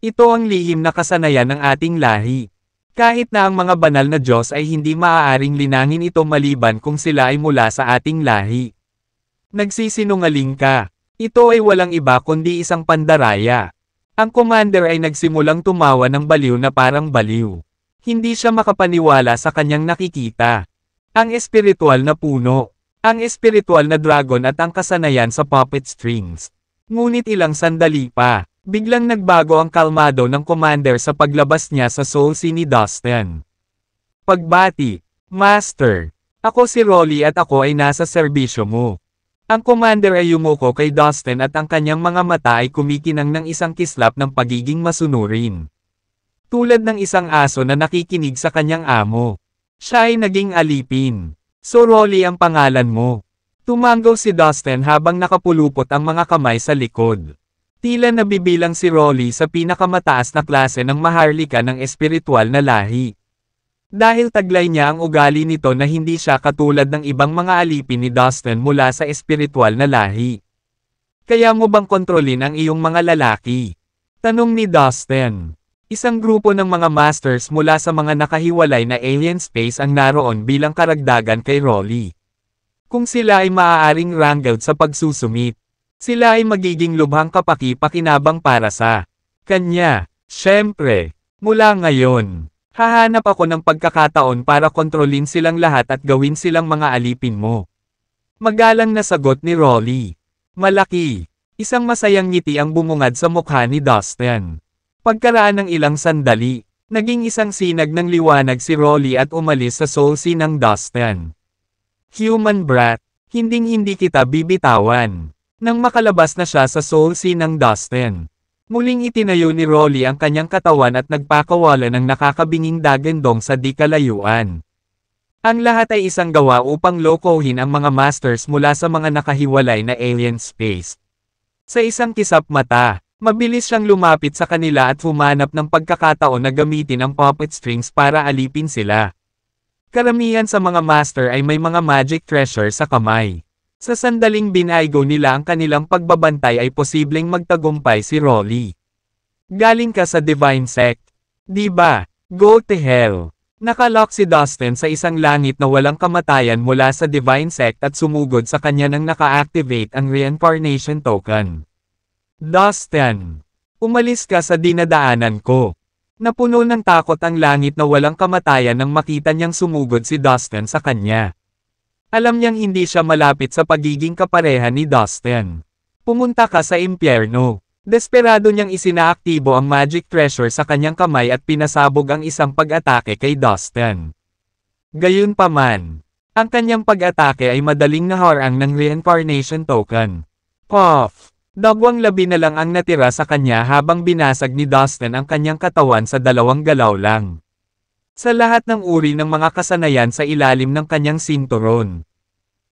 Ito ang lihim na kasanayan ng ating lahi. Kahit na ang mga banal na Diyos ay hindi maaaring linangin ito maliban kung sila ay mula sa ating lahi. Nagsisinungaling ka. Ito ay walang iba kundi isang pandaraya. Ang commander ay nagsimulang tumawa ng baliw na parang baliw. Hindi siya makapaniwala sa kanyang nakikita. Ang espiritual na puno. Ang espiritual na dragon at ang kasanayan sa puppet strings. Ngunit ilang sandali pa, Biglang nagbago ang kalmado ng commander sa paglabas niya sa soul si ni Dustin. Pagbati, Master. Ako si Rolly at ako ay nasa serbisyo mo. Ang commander ay yumuko kay Dustin at ang kanyang mga mata ay kumikinang ng isang kislap ng pagiging masunurin. Tulad ng isang aso na nakikinig sa kanyang amo. Siya ay naging alipin. So Rolly ang pangalan mo. Tumanggaw si Dustin habang nakapulupot ang mga kamay sa likod. Tila nabibilang si Rolly sa pinakamataas na klase ng maharlika ng espiritual na lahi. Dahil taglay niya ang ugali nito na hindi siya katulad ng ibang mga alipin ni Dustin mula sa espiritual na lahi. Kaya mo bang kontrolin ang iyong mga lalaki? Tanong ni Dustin. Isang grupo ng mga masters mula sa mga nakahiwalay na alien space ang naroon bilang karagdagan kay Rolly. Kung sila ay maaaring wrangled sa pagsusumit, sila ay magiging lubhang kapaki-pakinabang para sa kanya. Siyempre, mula ngayon, hahanap ako ng pagkakataon para kontrolin silang lahat at gawin silang mga alipin mo. Magalang na sagot ni Rolly. Malaki. Isang masayang ngiti ang bumungad sa mukha ni Dustin. Pagkaraan ng ilang sandali, naging isang sinag ng liwanag si Rolly at umalis sa soul sea ng Dustin. Human brat, hinding hindi kita bibitawan. Nang makalabas na siya sa soul scene ng Dustin. Muling itinayo ni Rolly ang kanyang katawan at nagpakawala ng nakakabinging dagendong sa di kalayuan. Ang lahat ay isang gawa upang lokohin ang mga masters mula sa mga nakahiwalay na alien space. Sa isang kisap mata, mabilis siyang lumapit sa kanila at humanap ng pagkakataon na gamitin ang puppet strings para alipin sila. Karamihan sa mga master ay may mga magic treasure sa kamay. Sa sandaling binaygo nila ang kanilang pagbabantay ay posibleng magtagumpay si Rolly. Galing ka sa Divine Sect. Diba? Go to hell. Nakalock si Dustin sa isang langit na walang kamatayan mula sa Divine Sect at sumugod sa kanya nang naka-activate ang reincarnation token. Dustin. Umalis ka sa dinadaanan ko. Napuno ng takot ang langit na walang kamatayan nang makita niyang sumugod si Dustin sa kanya. Alam niyang hindi siya malapit sa pagiging kapareha ni Dustin. Pumunta ka sa impyerno. Desperado niyang isinaaktibo ang magic treasure sa kanyang kamay at pinasabog ang isang pag-atake kay Dustin. Gayunpaman, ang kanyang pag-atake ay madaling naharang ng reincarnation token. Puff! Dagwang labi na lang ang natira sa kanya habang binasag ni Dustin ang kanyang katawan sa dalawang galaw lang sa lahat ng uri ng mga kasanayan sa ilalim ng kanyang sinturon.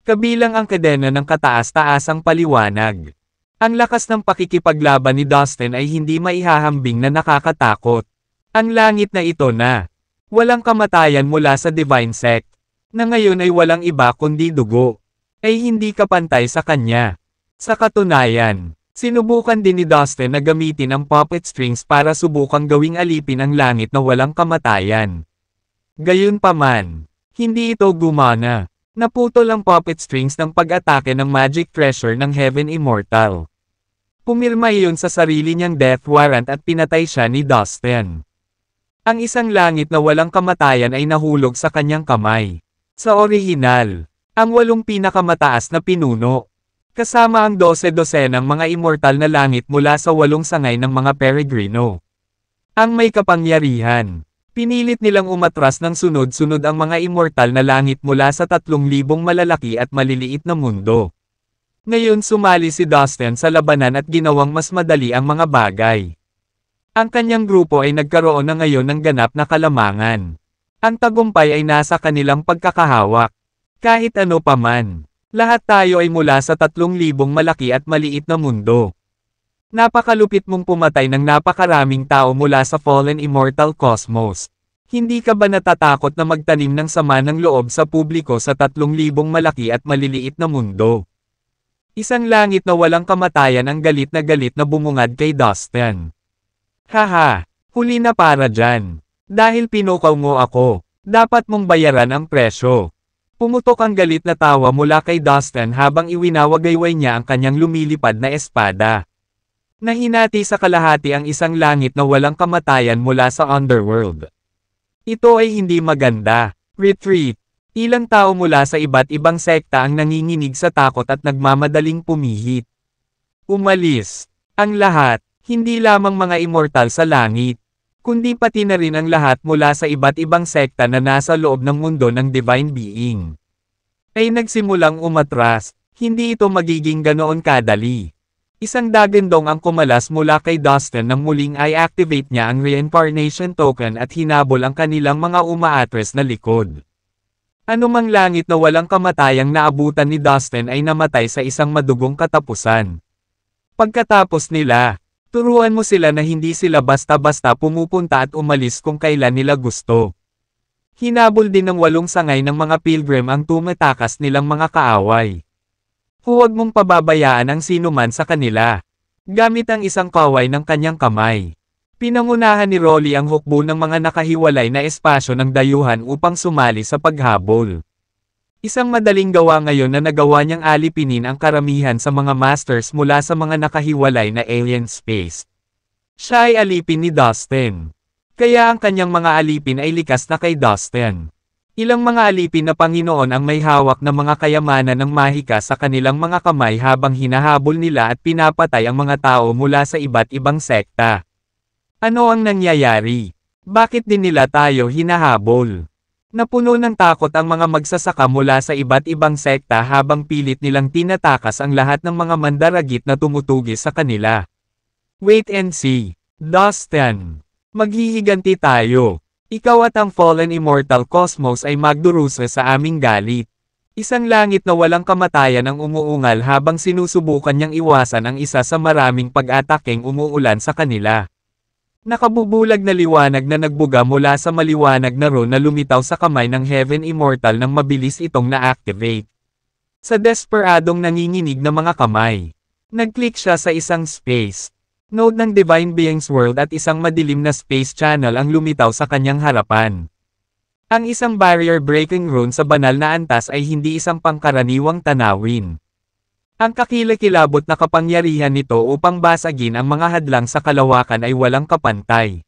Kabilang ang kadena ng kataas-taasang paliwanag. Ang lakas ng pakikipaglaban ni Dustin ay hindi maihahambing na nakakatakot. Ang langit na ito na walang kamatayan mula sa Divine Sect, na ngayon ay walang iba kundi dugo, ay hindi kapantay sa kanya. Sa katunayan, sinubukan din ni Dustin na gamitin ang puppet strings para subukang gawing alipin ang langit na walang kamatayan. Gayunpaman, hindi ito gumana. Naputol ang puppet strings ng pag-atake ng magic treasure ng Heaven Immortal. Pumirma iyon sa sarili niyang death warrant at pinatay siya ni Dustin. Ang isang langit na walang kamatayan ay nahulog sa kanyang kamay. Sa orihinal, ang walong pinakamataas na pinuno. Kasama ang dose-dosenang mga immortal na langit mula sa walong sangay ng mga peregrino. Ang may kapangyarihan. Pinilit nilang umatras ng sunod-sunod ang mga immortal na langit mula sa 3,000 malalaki at maliliit na mundo. Ngayon sumali si Dustin sa labanan at ginawang mas madali ang mga bagay. Ang kanyang grupo ay nagkaroon na ngayon ng ganap na kalamangan. Ang tagumpay ay nasa kanilang pagkakahawak. Kahit ano paman, lahat tayo ay mula sa 3,000 malaki at maliit na mundo. Napakalupit mong pumatay ng napakaraming tao mula sa fallen immortal cosmos. Hindi ka ba natatakot na magtanim ng sama ng loob sa publiko sa tatlong libong malaki at maliliit na mundo? Isang langit na walang kamatayan ang galit na galit na bumungad kay Dustin. Haha, huli na para dyan. Dahil pinukaw mo ako, dapat mong bayaran ang presyo. Pumutok ang galit na tawa mula kay Dustin habang iwinawagayway niya ang kanyang lumilipad na espada. Nahinati sa kalahati ang isang langit na walang kamatayan mula sa underworld. Ito ay hindi maganda. Retreat. Ilang tao mula sa iba't ibang sekta ang nanginginig sa takot at nagmamadaling pumihit. Umalis. Ang lahat, hindi lamang mga immortal sa langit, kundi pati na rin ang lahat mula sa iba't ibang sekta na nasa loob ng mundo ng divine being. Ay nagsimulang umatras, hindi ito magiging ganoon kadali. Isang dagendong ang kumalas mula kay Dustin nang muling ay activate niya ang reincarnation token at hinabol ang kanilang mga umaatres na likod. Anumang langit na walang kamatayang naabutan ni Dustin ay namatay sa isang madugong katapusan. Pagkatapos nila, turuan mo sila na hindi sila basta-basta pumupunta at umalis kung kailan nila gusto. Hinabol din ng walong sangay ng mga pilgrim ang tumatakas nilang mga kaaway. Huwag mong pababayaan ang sino man sa kanila. Gamit ang isang kaway ng kanyang kamay. Pinangunahan ni Rolly ang hukbo ng mga nakahiwalay na espasyo ng dayuhan upang sumali sa paghabol. Isang madaling gawa ngayon na nagawa niyang alipinin ang karamihan sa mga masters mula sa mga nakahiwalay na alien space. Siya ay alipin ni Dustin. Kaya ang kanyang mga alipin ay likas na kay Dustin. Ilang mga alipin na Panginoon ang may hawak ng mga kayamanan ng mahika sa kanilang mga kamay habang hinahabol nila at pinapatay ang mga tao mula sa iba't ibang sekta. Ano ang nangyayari? Bakit din nila tayo hinahabol? Napuno ng takot ang mga magsasaka mula sa iba't ibang sekta habang pilit nilang tinatakas ang lahat ng mga mandaragit na tumutugis sa kanila. Wait and see. Dustin. Maghihiganti tayo. Ikaw at ang fallen immortal cosmos ay magdurusa sa aming galit. Isang langit na walang kamatayan ang umuungal habang sinusubukan niyang iwasan ang isa sa maraming pag-atakeng umuulan sa kanila. Nakabubulag na liwanag na nagbuga mula sa maliwanag na rune na lumitaw sa kamay ng Heaven Immortal nang mabilis itong na-activate. Sa desperadong nanginginig na mga kamay, nag-click siya sa isang space, Node ng Divine Being's World at isang madilim na space channel ang lumitaw sa kanyang harapan. Ang isang barrier-breaking rune sa banal na antas ay hindi isang pangkaraniwang tanawin. Ang kakilakilabot na kapangyarihan nito upang basagin ang mga hadlang sa kalawakan ay walang kapantay.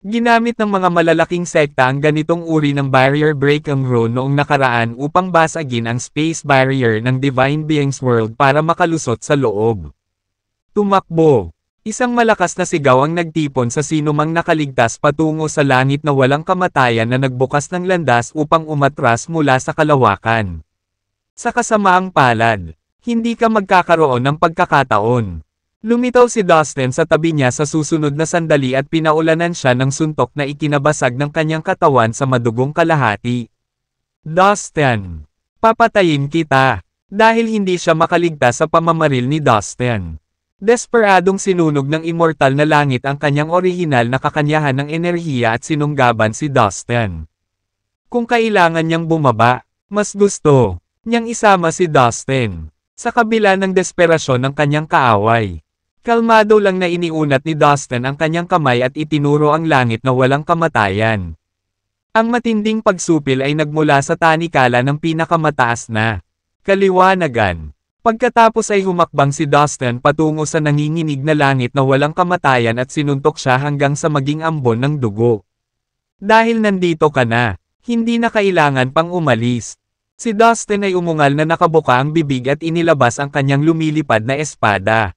Ginamit ng mga malalaking sekta ang ganitong uri ng barrier breaking rune noong nakaraan upang basagin ang space barrier ng Divine Being's World para makalusot sa loob. Tumakbo Isang malakas na sigaw ang nagtipon sa sinumang nakaligtas patungo sa langit na walang kamatayan na nagbukas ng landas upang umatras mula sa kalawakan. Sa kasamaang palad, hindi ka magkakaroon ng pagkakataon. Lumitaw si Dustin sa tabi niya sa susunod na sandali at pinaulanan siya ng suntok na ikinabasag ng kanyang katawan sa madugong kalahati. Dustin! Papatayin kita! Dahil hindi siya makaligtas sa pamamaril ni Dustin. Desperadong sinunog ng immortal na langit ang kanyang orihinal na kakanyahan ng enerhiya at sinunggaban si Dustin. Kung kailangan niyang bumaba, mas gusto niyang isama si Dustin. Sa kabila ng desperasyon ng kanyang kaaway. Kalmado lang na iniunat ni Dustin ang kanyang kamay at itinuro ang langit na walang kamatayan. Ang matinding pagsupil ay nagmula sa tanikala ng pinakamataas na kaliwanagan. Pagkatapos ay humakbang si Dustin patungo sa nanginginig na langit na walang kamatayan at sinuntok siya hanggang sa maging ambon ng dugo. Dahil nandito ka na, hindi na kailangan pang umalis. Si Dustin ay umungal na nakabuka ang bibig at inilabas ang kanyang lumilipad na espada.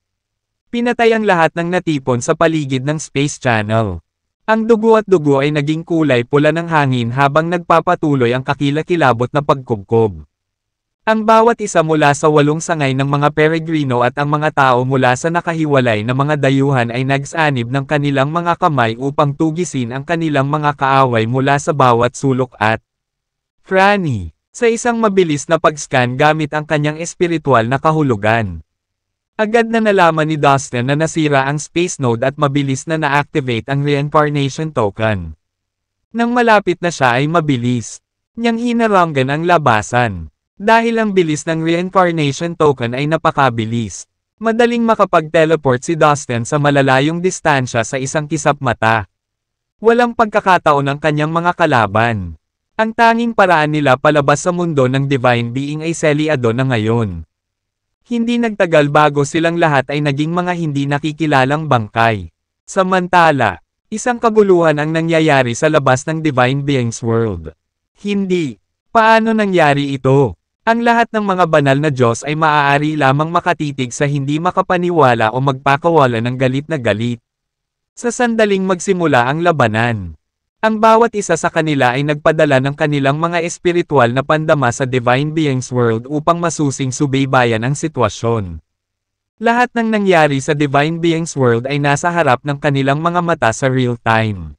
Pinatay ang lahat ng natipon sa paligid ng Space Channel. Ang dugo at dugo ay naging kulay pula ng hangin habang nagpapatuloy ang kakilakilabot na pagkubkob. Ang bawat isa mula sa walong sangay ng mga peregrino at ang mga tao mula sa nakahiwalay na mga dayuhan ay nagsanib ng kanilang mga kamay upang tugisin ang kanilang mga kaaway mula sa bawat sulok at Franny, Sa isang mabilis na pag-scan gamit ang kanyang espiritual na kahulugan. Agad na nalaman ni Dustin na nasira ang space node at mabilis na na-activate ang reincarnation token. Nang malapit na siya ay mabilis. Niyang hinaranggan ang labasan. Dahil ang bilis ng reincarnation token ay napakabilis. Madaling makapag-teleport si Dustin sa malalayong distansya sa isang kisap mata. Walang pagkakataon ng kanyang mga kalaban. Ang tanging paraan nila palabas sa mundo ng Divine Being ay Celiado na ngayon. Hindi nagtagal bago silang lahat ay naging mga hindi nakikilalang bangkay. Samantala, isang kaguluhan ang nangyayari sa labas ng Divine Being's World. Hindi. Paano nangyari ito? Ang lahat ng mga banal na Diyos ay maaari lamang makatitig sa hindi makapaniwala o magpakawala ng galit na galit. Sa sandaling magsimula ang labanan. Ang bawat isa sa kanila ay nagpadala ng kanilang mga espiritual na pandama sa Divine Beings World upang masusing subaybayan ang sitwasyon. Lahat ng nangyari sa Divine Beings World ay nasa harap ng kanilang mga mata sa real time.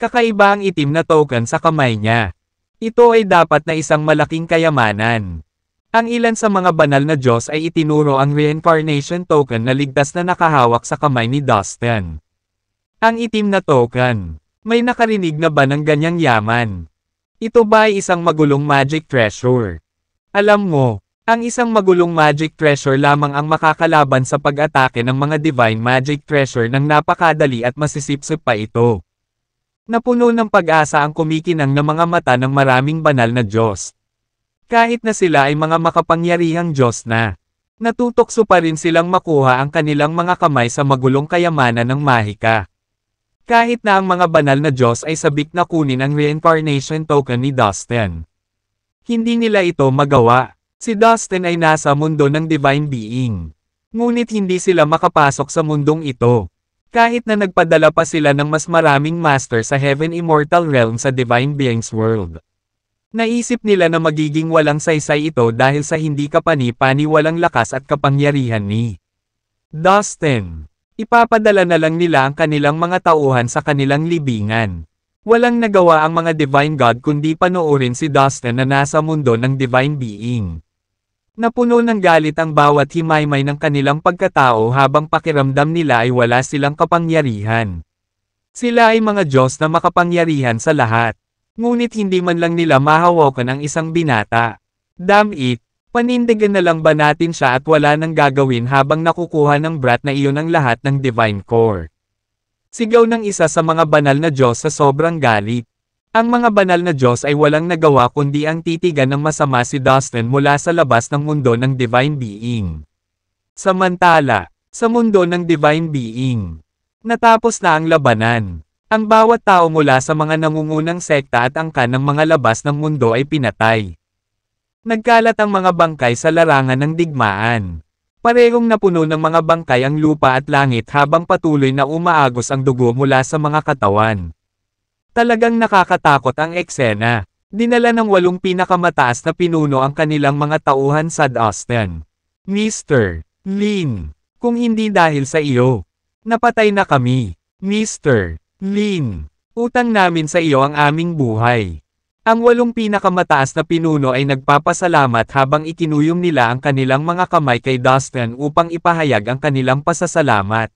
Kakaiba ang itim na token sa kamay niya. Ito ay dapat na isang malaking kayamanan. Ang ilan sa mga banal na Diyos ay itinuro ang reincarnation token na ligtas na nakahawak sa kamay ni Dustin. Ang itim na token. May nakarinig na ba ng ganyang yaman? Ito ba ay isang magulong magic treasure? Alam mo, ang isang magulong magic treasure lamang ang makakalaban sa pag-atake ng mga divine magic treasure ng napakadali at masisipsip pa ito. Napuno ng pag-asa ang kumikinang na mga mata ng maraming banal na Diyos. Kahit na sila ay mga makapangyarihang Diyos na, natutokso pa rin silang makuha ang kanilang mga kamay sa magulong kayamanan ng mahika. Kahit na ang mga banal na Diyos ay sabik na kunin ang reincarnation token ni Dustin. Hindi nila ito magawa. Si Dustin ay nasa mundo ng divine being. Ngunit hindi sila makapasok sa mundong ito. Kahit na nagpadala pa sila ng mas maraming master sa Heaven Immortal Realm sa Divine Beings World. Naisip nila na magiging walang saysay ito dahil sa hindi kapani-pani walang lakas at kapangyarihan ni Dustin. Ipapadala na lang nila ang kanilang mga tauhan sa kanilang libingan. Walang nagawa ang mga Divine God kundi panoorin si Dustin na nasa mundo ng Divine Being. Napuno ng galit ang bawat himaymay ng kanilang pagkatao habang pakiramdam nila ay wala silang kapangyarihan. Sila ay mga Diyos na makapangyarihan sa lahat. Ngunit hindi man lang nila mahawakan ang isang binata. Damn it, panindigan na lang ba natin siya at wala nang gagawin habang nakukuha ng brat na iyon ang lahat ng Divine Core. Sigaw ng isa sa mga banal na Diyos sa sobrang galit. Ang mga banal na Diyos ay walang nagawa kundi ang titigan ng masama si Dustin mula sa labas ng mundo ng Divine Being. Samantala, sa mundo ng Divine Being, natapos na ang labanan. Ang bawat tao mula sa mga nangungunang sekta at angkan ng mga labas ng mundo ay pinatay. Nagkalat ang mga bangkay sa larangan ng digmaan. Parehong napuno ng mga bangkay ang lupa at langit habang patuloy na umaagos ang dugo mula sa mga katawan. Talagang nakakatakot ang eksena. Dinala ng walong pinakamataas na pinuno ang kanilang mga tauhan sa Austin. Mr. Lin, kung hindi dahil sa iyo, napatay na kami. Mr. Lin, utang namin sa iyo ang aming buhay. Ang walong pinakamataas na pinuno ay nagpapasalamat habang ikinuyom nila ang kanilang mga kamay kay Dustin upang ipahayag ang kanilang pasasalamat.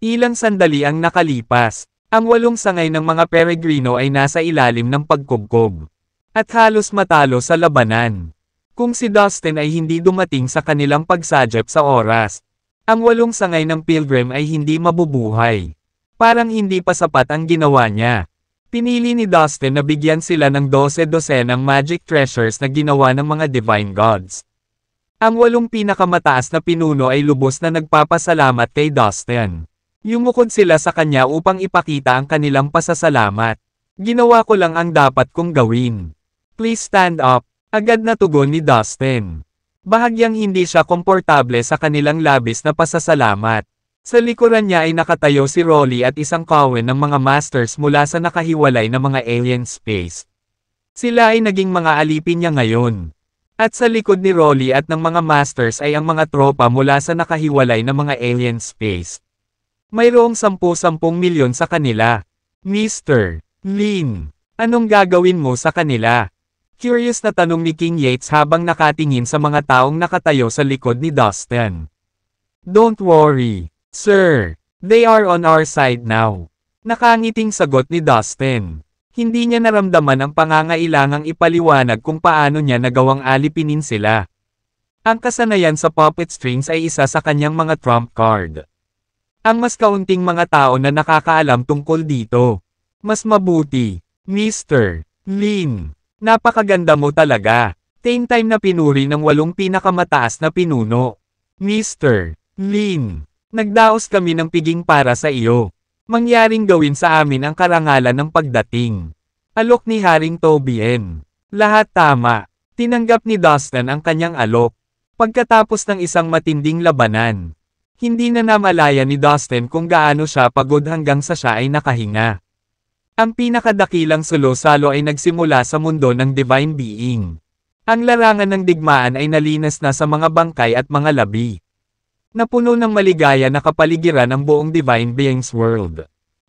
Ilang sandali ang nakalipas, ang walong sangay ng mga peregrino ay nasa ilalim ng pagkubkob. At halos matalo sa labanan. Kung si Dustin ay hindi dumating sa kanilang pagsajep sa oras, ang walong sangay ng pilgrim ay hindi mabubuhay. Parang hindi pa sapat ang ginawa niya. Pinili ni Dustin na bigyan sila ng 12-dosenang magic treasures na ginawa ng mga divine gods. Ang walong pinakamataas na pinuno ay lubos na nagpapasalamat kay Dustin. Yumukod sila sa kanya upang ipakita ang kanilang pasasalamat. Ginawa ko lang ang dapat kong gawin. Please stand up, agad na tugon ni Dustin. Bahagyang hindi siya komportable sa kanilang labis na pasasalamat. Sa likuran niya ay nakatayo si Rolly at isang kawen ng mga masters mula sa nakahiwalay na mga alien space. Sila ay naging mga alipin niya ngayon. At sa likod ni Rolly at ng mga masters ay ang mga tropa mula sa nakahiwalay na mga alien space. Mayroong 10-10 milyon sa kanila. Mr. Lin, anong gagawin mo sa kanila? Curious na tanong ni King Yates habang nakatingin sa mga taong nakatayo sa likod ni Dustin. Don't worry, sir. They are on our side now. Nakangiting sagot ni Dustin. Hindi niya naramdaman ang pangangailangang ipaliwanag kung paano niya nagawang alipinin sila. Ang kasanayan sa puppet strings ay isa sa kanyang mga trump card. Ang mas kaunting mga tao na nakakaalam tungkol dito. Mas mabuti, Mr. Lin. Napakaganda mo talaga. Same time na pinuri ng walong pinakamataas na pinuno. Mr. Lin. Nagdaos kami ng piging para sa iyo. Mangyaring gawin sa amin ang karangalan ng pagdating. Alok ni Haring Tobien. Lahat tama. Tinanggap ni Dustin ang kanyang alok. Pagkatapos ng isang matinding labanan, hindi na namalaya ni Dustin kung gaano siya pagod hanggang sa siya ay nakahinga. Ang pinakadakilang sulo-salo ay nagsimula sa mundo ng Divine Being. Ang larangan ng digmaan ay nalinas na sa mga bangkay at mga labi. Napuno ng maligaya na kapaligiran ang buong Divine Being's world.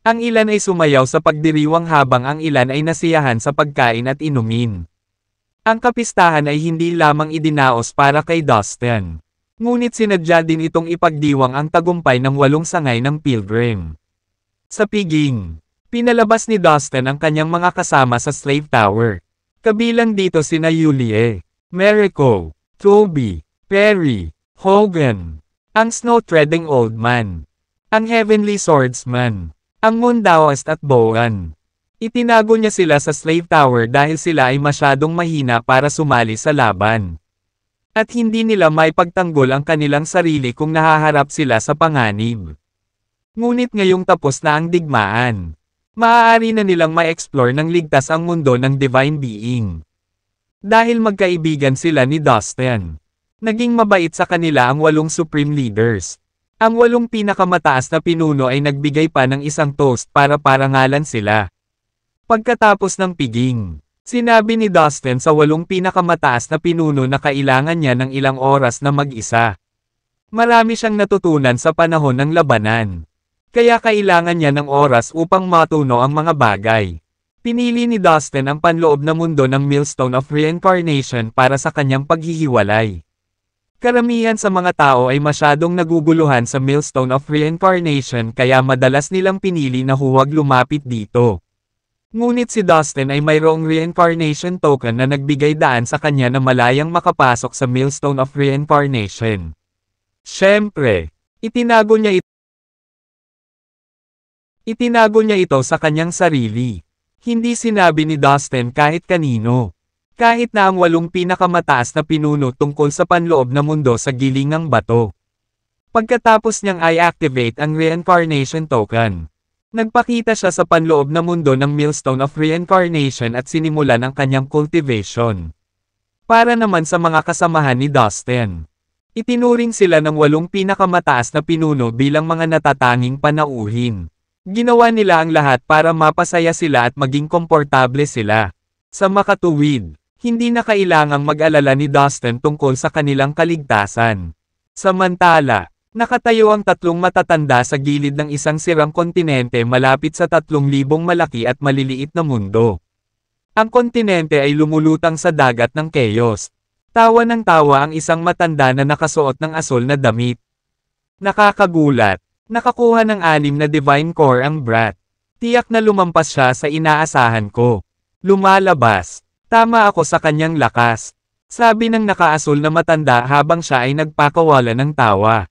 Ang ilan ay sumayaw sa pagdiriwang habang ang ilan ay nasiyahan sa pagkain at inumin. Ang kapistahan ay hindi lamang idinaos para kay Dustin. Ngunit sinadya din itong ipagdiwang ang tagumpay ng walong sangay ng Pilgrim. Sa piging, pinalabas ni Dustin ang kanyang mga kasama sa Slave Tower. Kabilang dito sina Yulie, Merico, Toby, Perry, Hogan, ang Snow Treading Old Man, ang Heavenly Swordsman, ang Mundaoist at Bowen. Itinago niya sila sa Slave Tower dahil sila ay masyadong mahina para sumali sa laban. At hindi nila may pagtanggol ang kanilang sarili kung nahaharap sila sa panganib. Ngunit ngayong tapos na ang digmaan. Maaari na nilang ma-explore ng ligtas ang mundo ng Divine Being. Dahil magkaibigan sila ni Dustin. Naging mabait sa kanila ang walong Supreme Leaders. Ang walong pinakamataas na pinuno ay nagbigay pa ng isang toast para parangalan sila. Pagkatapos ng piging, Sinabi ni Dustin sa walong pinakamataas na pinuno na kailangan niya ng ilang oras na mag-isa. Marami siyang natutunan sa panahon ng labanan. Kaya kailangan niya ng oras upang matuno ang mga bagay. Pinili ni Dustin ang panloob na mundo ng Millstone of Reincarnation para sa kanyang paghihiwalay. Karamihan sa mga tao ay masyadong naguguluhan sa Millstone of Reincarnation kaya madalas nilang pinili na huwag lumapit dito. Ngunit si Dustin ay mayroong reincarnation token na nagbigay daan sa kanya na malayang makapasok sa milestone of Reincarnation. Siyempre, itinago niya ito. Itinago niya ito sa kanyang sarili. Hindi sinabi ni Dustin kahit kanino. Kahit na ang walong pinakamataas na pinuno tungkol sa panloob na mundo sa gilingang bato. Pagkatapos niyang i-activate ang reincarnation token, Nagpakita siya sa panloob na mundo ng Millstone of Reincarnation at sinimulan ang kanyang cultivation. Para naman sa mga kasamahan ni Dustin. Itinuring sila ng walong pinakamataas na pinuno bilang mga natatanging panauhin. Ginawa nila ang lahat para mapasaya sila at maging komportable sila. Sa makatuwid, hindi na kailangang mag-alala ni Dustin tungkol sa kanilang kaligtasan. Samantala, Nakatayo ang tatlong matatanda sa gilid ng isang sirang kontinente malapit sa tatlong libong malaki at maliliit na mundo. Ang kontinente ay lumulutang sa dagat ng chaos. Tawa ng tawa ang isang matanda na nakasuot ng asol na damit. Nakakagulat. Nakakuha ng anim na divine core ang brat. Tiyak na lumampas siya sa inaasahan ko. Lumalabas. Tama ako sa kanyang lakas. Sabi ng nakaasol na matanda habang siya ay nagpakawala ng tawa.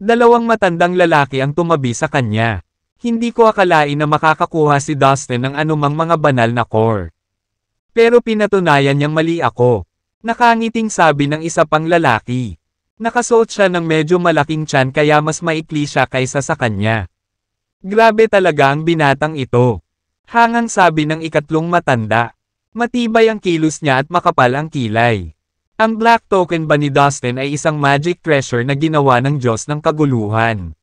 Dalawang matandang lalaki ang tumabi sa kanya. Hindi ko akalain na makakakuha si Dustin ng anumang mga banal na core. Pero pinatunayan niyang mali ako. Nakangiting sabi ng isa pang lalaki. Nakasuot siya ng medyo malaking tiyan kaya mas maikli siya kaysa sa kanya. Grabe talaga ang binatang ito. Hangang sabi ng ikatlong matanda. Matibay ang kilos niya at makapal ang kilay. Ang Black Token ba ni Dustin ay isang magic treasure na ginawa ng Diyos ng kaguluhan?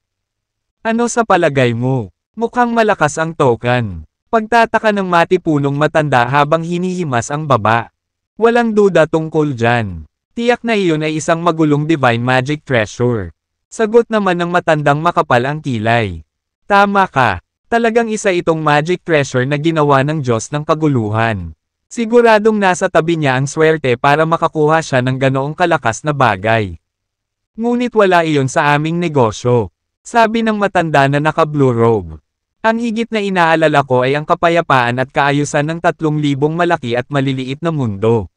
Ano sa palagay mo? Mukhang malakas ang token. Pagtataka ng matipunong matanda habang hinihimas ang baba. Walang duda tungkol dyan. Tiyak na iyon ay isang magulong divine magic treasure. Sagot naman ng matandang makapal ang kilay. Tama ka. Talagang isa itong magic treasure na ginawa ng Diyos ng kaguluhan. Siguradong nasa tabi niya ang swerte para makakuha siya ng ganoong kalakas na bagay. Ngunit wala iyon sa aming negosyo. Sabi ng matanda na naka-blue robe. Ang higit na inaalala ko ay ang kapayapaan at kaayusan ng tatlong libong malaki at maliliit na mundo.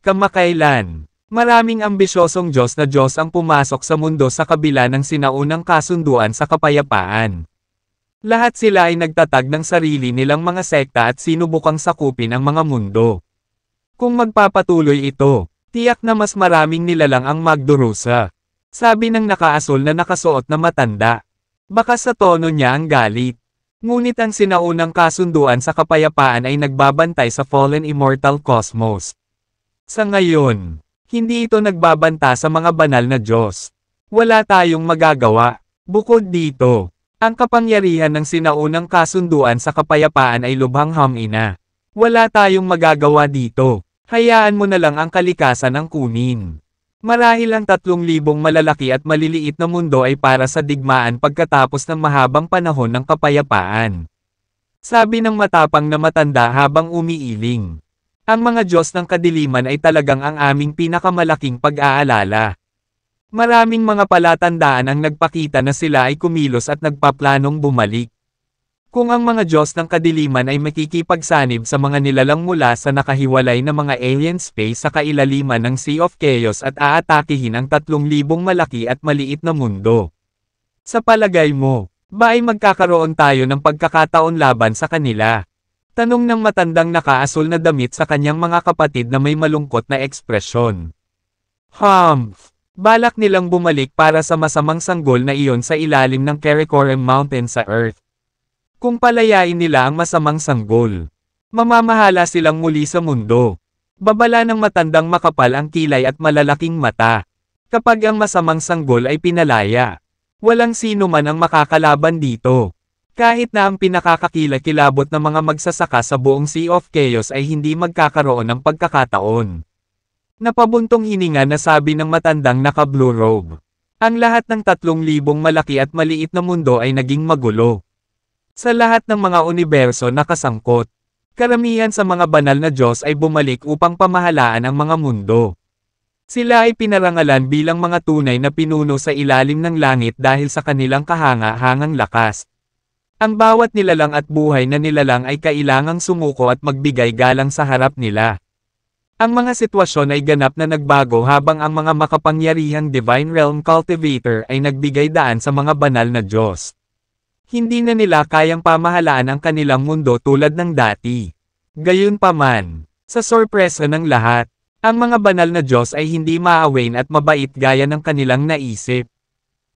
Kamakailan, maraming ambisyosong Diyos na Diyos ang pumasok sa mundo sa kabila ng sinaunang kasunduan sa kapayapaan. Lahat sila ay nagtatag ng sarili nilang mga sekta at sinubukang sakupin ang mga mundo. Kung magpapatuloy ito, tiyak na mas maraming nila lang ang magdurusa. Sabi ng nakaasol na nakasuot na matanda. Baka sa tono niya ang galit. Ngunit ang sinaunang kasunduan sa kapayapaan ay nagbabantay sa fallen immortal cosmos. Sa ngayon, hindi ito nagbabanta sa mga banal na Diyos. Wala tayong magagawa. Bukod dito, ang kapangyarihan ng sinaunang kasunduan sa kapayapaan ay lubhang hamina. Wala tayong magagawa dito. Hayaan mo na lang ang kalikasan ang kunin. Marahil ang 3,000 malalaki at maliliit na mundo ay para sa digmaan pagkatapos ng mahabang panahon ng kapayapaan. Sabi ng matapang na matanda habang umiiling. Ang mga Diyos ng kadiliman ay talagang ang aming pinakamalaking pag-aalala. Maraming mga palatandaan ang nagpakita na sila ay kumilos at nagpaplanong bumalik. Kung ang mga Diyos ng Kadiliman ay makikipagsanib sa mga nilalang mula sa nakahiwalay na mga alien space sa kailaliman ng Sea of Chaos at aatakihin ang tatlong libong malaki at maliit na mundo. Sa palagay mo, ba ay magkakaroon tayo ng pagkakataon laban sa kanila? Tanong ng matandang nakaasul na damit sa kanyang mga kapatid na may malungkot na ekspresyon. Humph! Balak nilang bumalik para sa masamang sanggol na iyon sa ilalim ng Karakoram Mountain sa Earth. Kung palayain nila ang masamang sanggol, mamamahala silang muli sa mundo. Babala ng matandang makapal ang kilay at malalaking mata. Kapag ang masamang sanggol ay pinalaya, walang sino man ang makakalaban dito. Kahit na ang pinakakakilakilabot na mga magsasaka sa buong Sea of Chaos ay hindi magkakaroon ng pagkakataon. Napabuntong hininga na sabi ng matandang naka-blue robe. Ang lahat ng tatlong libong malaki at maliit na mundo ay naging magulo. Sa lahat ng mga universo na kasangkot, karamihan sa mga banal na Diyos ay bumalik upang pamahalaan ang mga mundo. Sila ay pinarangalan bilang mga tunay na pinuno sa ilalim ng langit dahil sa kanilang kahanga-hangang lakas. Ang bawat nilalang at buhay na nilalang ay kailangang sumuko at magbigay galang sa harap nila. Ang mga sitwasyon ay ganap na nagbago habang ang mga makapangyarihang Divine Realm Cultivator ay nagbigay daan sa mga banal na Diyos. Hindi na nila kayang pamahalaan ang kanilang mundo tulad ng dati. Gayunpaman, sa sorpresa ng lahat, ang mga banal na Diyos ay hindi maawain at mabait gaya ng kanilang naisip.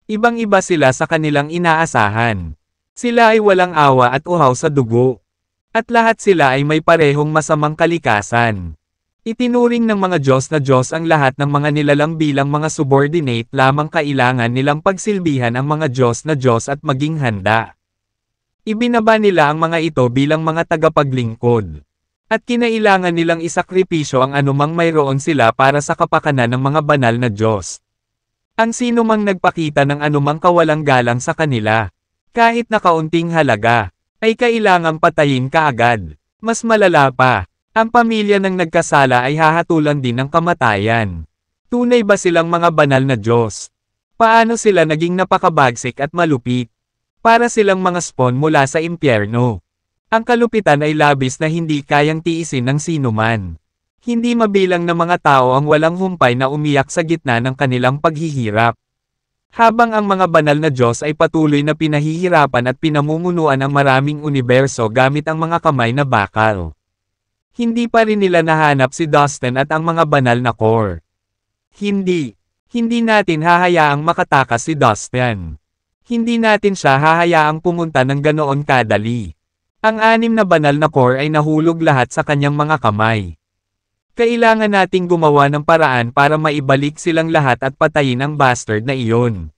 Ibang-iba sila sa kanilang inaasahan. Sila ay walang awa at uhaw sa dugo. At lahat sila ay may parehong masamang kalikasan. Itinuring ng mga Diyos na Diyos ang lahat ng mga nilalang bilang mga subordinate lamang kailangan nilang pagsilbihan ang mga Diyos na Diyos at maging handa. Ibinaba nila ang mga ito bilang mga tagapaglingkod. At kinailangan nilang isakripisyo ang anumang mayroon sila para sa kapakanan ng mga banal na Diyos. Ang sino mang nagpakita ng anumang kawalang galang sa kanila, kahit na kaunting halaga, ay kailangang patayin kaagad. Mas malala pa, ang pamilya ng nagkasala ay hahatulan din ng kamatayan. Tunay ba silang mga banal na Diyos? Paano sila naging napakabagsik at malupit? Para silang mga spawn mula sa impyerno. Ang kalupitan ay labis na hindi kayang tiisin ng sinuman. Hindi mabilang na mga tao ang walang humpay na umiyak sa gitna ng kanilang paghihirap. Habang ang mga banal na Diyos ay patuloy na pinahihirapan at pinamumunuan ang maraming universo gamit ang mga kamay na bakal. Hindi pa rin nila nahanap si Dustin at ang mga banal na core. Hindi. Hindi natin hahayaang makatakas si Dustin. Hindi natin siya hahayaang pumunta ng ganoon kadali. Ang anim na banal na core ay nahulog lahat sa kanyang mga kamay. Kailangan nating gumawa ng paraan para maibalik silang lahat at patayin ang bastard na iyon.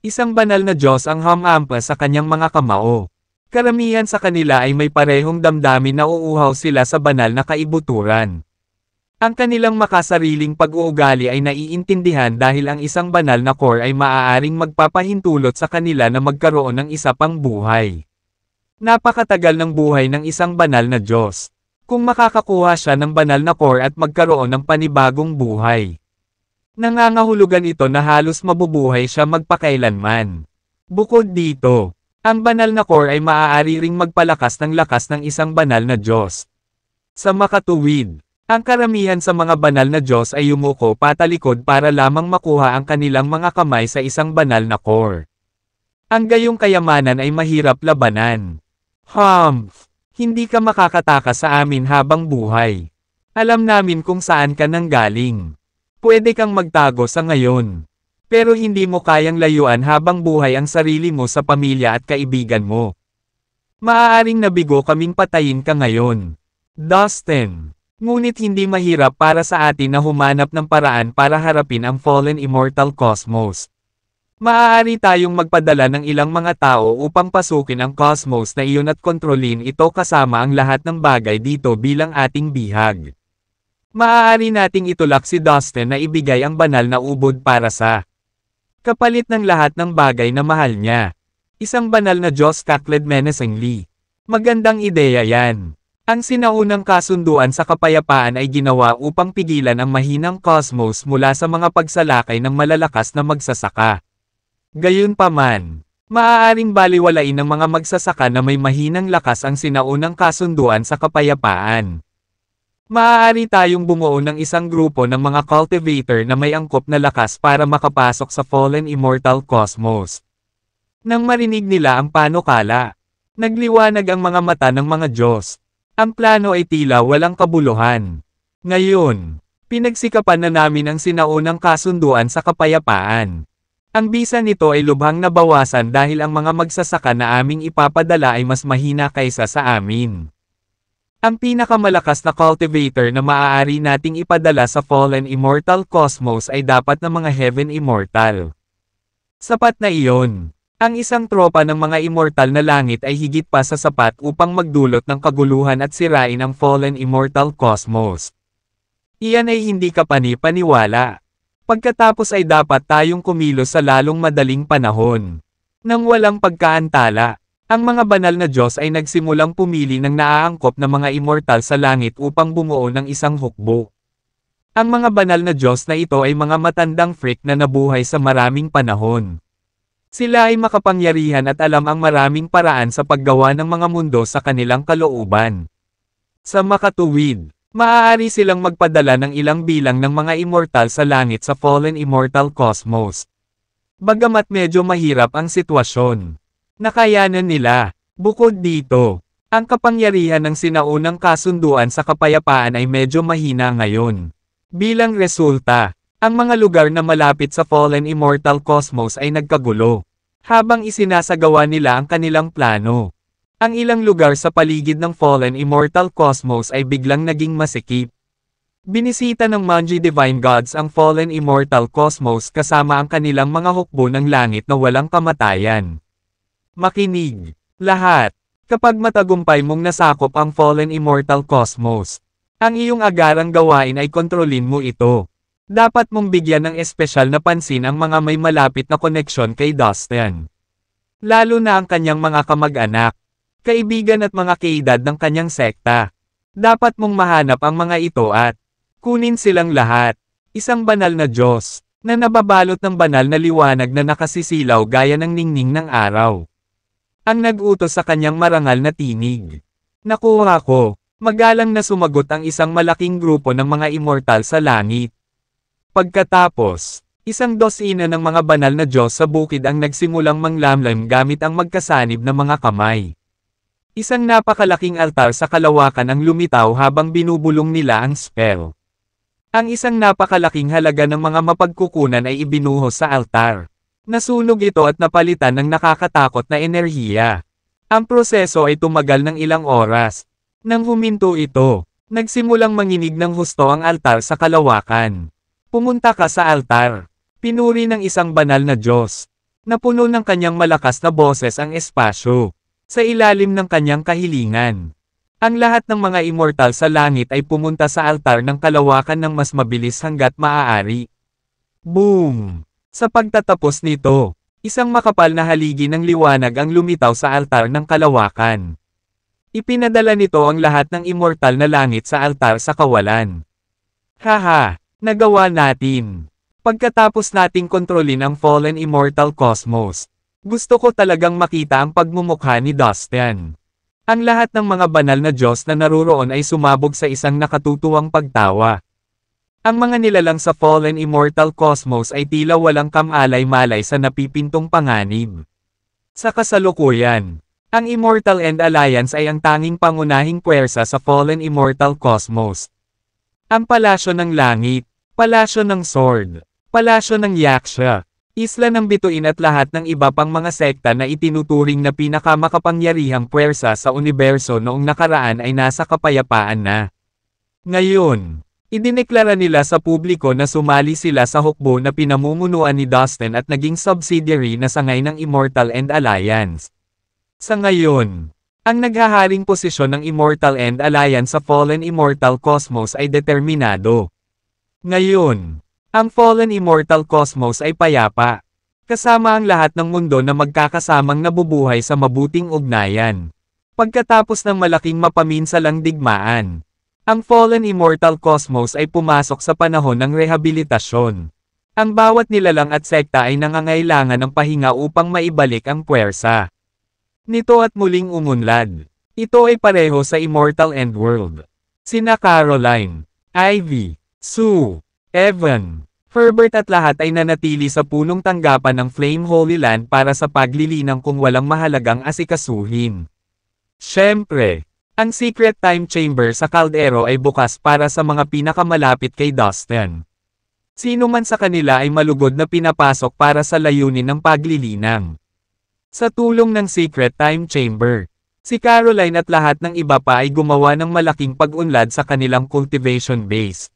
Isang banal na Diyos ang humampas sa kanyang mga kamao. Karamihan sa kanila ay may parehong damdamin na uuhaw sila sa banal na kaibuturan. Ang kanilang makasariling pag-uugali ay naiintindihan dahil ang isang banal na core ay maaaring magpapahintulot sa kanila na magkaroon ng isa pang buhay. Napakatagal ng buhay ng isang banal na Diyos. Kung makakakuha siya ng banal na core at magkaroon ng panibagong buhay. Nangangahulugan ito na halos mabubuhay siya magpakailanman. Bukod dito, ang banal na core ay maaari ring magpalakas ng lakas ng isang banal na Diyos. Sa makatuwid, ang karamihan sa mga banal na Diyos ay yumuko patalikod para lamang makuha ang kanilang mga kamay sa isang banal na core. Ang gayong kayamanan ay mahirap labanan. Humph! Hindi ka makakatakas sa amin habang buhay. Alam namin kung saan ka nanggaling. Pwede kang magtago sa ngayon. Pero hindi mo kayang layuan habang buhay ang sarili mo sa pamilya at kaibigan mo. Maaaring nabigo kaming patayin ka ngayon. Dustin. Ngunit hindi mahirap para sa atin na humanap ng paraan para harapin ang fallen immortal cosmos. Maaari tayong magpadala ng ilang mga tao upang pasukin ang cosmos na iyon at kontrolin ito kasama ang lahat ng bagay dito bilang ating bihag. Maaari nating itulak si Dustin na ibigay ang banal na ubod para sa Kapalit ng lahat ng bagay na mahal niya. Isang banal na Diyos kakled Lee. Magandang ideya yan. Ang sinaunang kasunduan sa kapayapaan ay ginawa upang pigilan ang mahinang cosmos mula sa mga pagsalakay ng malalakas na magsasaka. Gayunpaman, maaaring baliwalain ng mga magsasaka na may mahinang lakas ang sinaunang kasunduan sa kapayapaan. Maaari tayong bumuo ng isang grupo ng mga cultivator na may angkop na lakas para makapasok sa fallen immortal cosmos. Nang marinig nila ang panukala, nagliwanag ang mga mata ng mga Diyos. Ang plano ay tila walang kabuluhan. Ngayon, pinagsikapan na namin ang sinaunang kasunduan sa kapayapaan. Ang bisa nito ay lubhang nabawasan dahil ang mga magsasaka na aming ipapadala ay mas mahina kaysa sa amin. Ang pinakamalakas na cultivator na maaari nating ipadala sa fallen immortal cosmos ay dapat na mga heaven immortal. Sapat na iyon. Ang isang tropa ng mga immortal na langit ay higit pa sa sapat upang magdulot ng kaguluhan at sirain ang fallen immortal cosmos. Iyan ay hindi kapani-paniwala. Pagkatapos ay dapat tayong kumilos sa lalong madaling panahon. Nang walang pagkaantala, ang mga banal na Diyos ay nagsimulang pumili ng naaangkop na mga immortal sa langit upang bumuo ng isang hukbo. Ang mga banal na Diyos na ito ay mga matandang freak na nabuhay sa maraming panahon. Sila ay makapangyarihan at alam ang maraming paraan sa paggawa ng mga mundo sa kanilang kalooban. Sa makatuwid, maaari silang magpadala ng ilang bilang ng mga immortal sa langit sa fallen immortal cosmos. Bagamat medyo mahirap ang sitwasyon, Nakayanan nila. Bukod dito, ang kapangyarihan ng sinaunang kasunduan sa kapayapaan ay medyo mahina ngayon. Bilang resulta, ang mga lugar na malapit sa fallen immortal cosmos ay nagkagulo. Habang isinasagawa nila ang kanilang plano, ang ilang lugar sa paligid ng fallen immortal cosmos ay biglang naging masikip. Binisita ng Manji Divine Gods ang fallen immortal cosmos kasama ang kanilang mga hukbo ng langit na walang kamatayan makinig, lahat. Kapag matagumpay mong nasakop ang fallen immortal cosmos, ang iyong agarang gawain ay kontrolin mo ito. Dapat mong bigyan ng espesyal na pansin ang mga may malapit na koneksyon kay Dustin. Lalo na ang kanyang mga kamag-anak, kaibigan at mga kaedad ng kanyang sekta. Dapat mong mahanap ang mga ito at kunin silang lahat. Isang banal na Diyos, na nababalot ng banal na liwanag na nakasisilaw gaya ng ningning ng araw ang nag-utos sa kanyang marangal na tinig. Nakuha ko, magalang na sumagot ang isang malaking grupo ng mga immortal sa langit. Pagkatapos, isang dosina ng mga banal na Diyos sa bukid ang nagsimulang manglamlam gamit ang magkasanib na mga kamay. Isang napakalaking altar sa kalawakan ang lumitaw habang binubulong nila ang spell. Ang isang napakalaking halaga ng mga mapagkukunan ay ibinuhos sa altar. Nasunog ito at napalitan ng nakakatakot na enerhiya. Ang proseso ay tumagal ng ilang oras. Nang huminto ito, nagsimulang manginig ng husto ang altar sa kalawakan. Pumunta ka sa altar. Pinuri ng isang banal na Diyos. Napuno ng kanyang malakas na boses ang espasyo. Sa ilalim ng kanyang kahilingan. Ang lahat ng mga immortal sa langit ay pumunta sa altar ng kalawakan ng mas mabilis hanggat maaari. Boom! Sa pagtatapos nito, isang makapal na haligi ng liwanag ang lumitaw sa altar ng kalawakan. Ipinadala nito ang lahat ng immortal na langit sa altar sa kawalan. Haha, nagawa natin. Pagkatapos nating kontrolin ang fallen immortal cosmos, gusto ko talagang makita ang pagmumukha ni Dustin. Ang lahat ng mga banal na Diyos na naruroon ay sumabog sa isang nakatutuwang pagtawa. Ang mga nilalang sa fallen immortal cosmos ay tila walang kamalay-malay sa napipintong panganib. Sa kasalukuyan, ang Immortal End Alliance ay ang tanging pangunahing puwersa sa fallen immortal cosmos. Ang Palasyo ng Langit, Palasyo ng Sword, Palasyo ng Yaksha, Isla ng Bituin at lahat ng iba pang mga sekta na itinuturing na pinakamakapangyarihang puwersa sa universo noong nakaraan ay nasa kapayapaan na. Ngayon, Idineklara nila sa publiko na sumali sila sa hukbo na pinamumunuan ni Dustin at naging subsidiary na sangay ng Immortal End Alliance. Sa ngayon, ang naghaharing posisyon ng Immortal End Alliance sa Fallen Immortal Cosmos ay determinado. Ngayon, ang Fallen Immortal Cosmos ay payapa, kasama ang lahat ng mundo na magkakasamang nabubuhay sa mabuting ugnayan. Pagkatapos ng malaking mapaminsalang digmaan, ang fallen immortal cosmos ay pumasok sa panahon ng rehabilitasyon. Ang bawat nilalang at sekta ay nangangailangan ng pahinga upang maibalik ang puwersa. Nito at muling umunlad. Ito ay pareho sa Immortal End World. Sina Caroline, Ivy, Sue, Evan, Herbert at lahat ay nanatili sa punong tanggapan ng Flame Holy Land para sa paglilinang kung walang mahalagang asikasuhin. Siyempre, ang secret time chamber sa Caldero ay bukas para sa mga pinakamalapit kay Dustin. Sino man sa kanila ay malugod na pinapasok para sa layunin ng paglilinang. Sa tulong ng secret time chamber, si Caroline at lahat ng iba pa ay gumawa ng malaking pag-unlad sa kanilang cultivation base.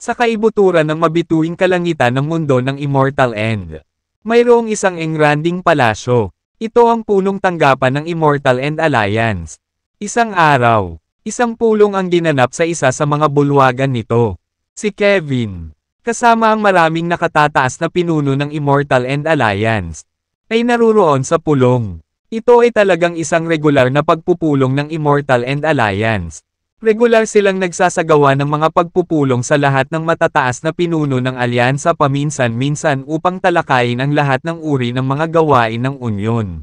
Sa kaibuturan ng mabituing kalangitan ng mundo ng Immortal End, mayroong isang engranding palasyo. Ito ang punong tanggapan ng Immortal End Alliance Isang araw, isang pulong ang ginanap sa isa sa mga bulwagan nito. Si Kevin, kasama ang maraming nakatataas na pinuno ng Immortal and Alliance, ay naruroon sa pulong. Ito ay talagang isang regular na pagpupulong ng Immortal and Alliance. Regular silang nagsasagawa ng mga pagpupulong sa lahat ng matataas na pinuno ng alyansa paminsan-minsan upang talakayin ang lahat ng uri ng mga gawain ng Union.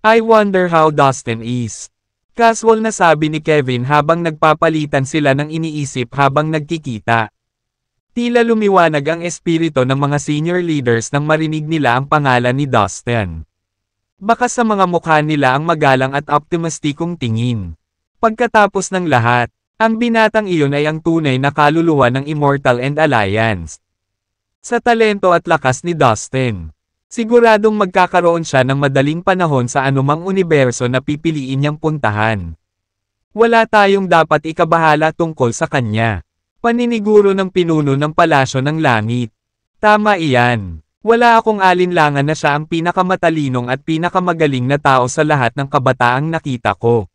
I wonder how Dustin is. Casual na sabi ni Kevin habang nagpapalitan sila ng iniisip habang nagkikita. Tila lumiwanag ang espirito ng mga senior leaders nang marinig nila ang pangalan ni Dustin. Baka sa mga mukha nila ang magalang at optimistikong tingin. Pagkatapos ng lahat, ang binatang iyon ay ang tunay na kaluluwa ng Immortal and Alliance. Sa talento at lakas ni Dustin, Siguradong magkakaroon siya ng madaling panahon sa anumang universo na pipiliin niyang puntahan. Wala tayong dapat ikabahala tungkol sa kanya. Paniniguro ng pinuno ng palasyo ng langit. Tama iyan. Wala akong alinlangan na siya ang pinakamatalinong at pinakamagaling na tao sa lahat ng kabataang nakita ko.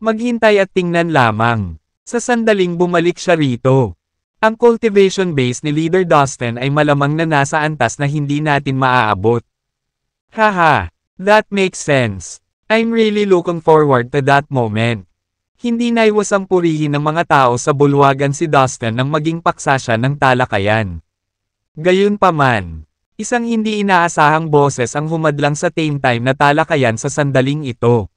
Maghintay at tingnan lamang. Sa sandaling bumalik siya rito. Ang cultivation base ni Leader Dustin ay malamang na nasa antas na hindi natin maaabot. Haha, that makes sense. I'm really looking forward to that moment. Hindi naiwasang purihin ng mga tao sa bulwagan si Dustin nang maging paksa siya ng talakayan. Gayunpaman, isang hindi inaasahang boses ang humadlang sa tame time na talakayan sa sandaling ito.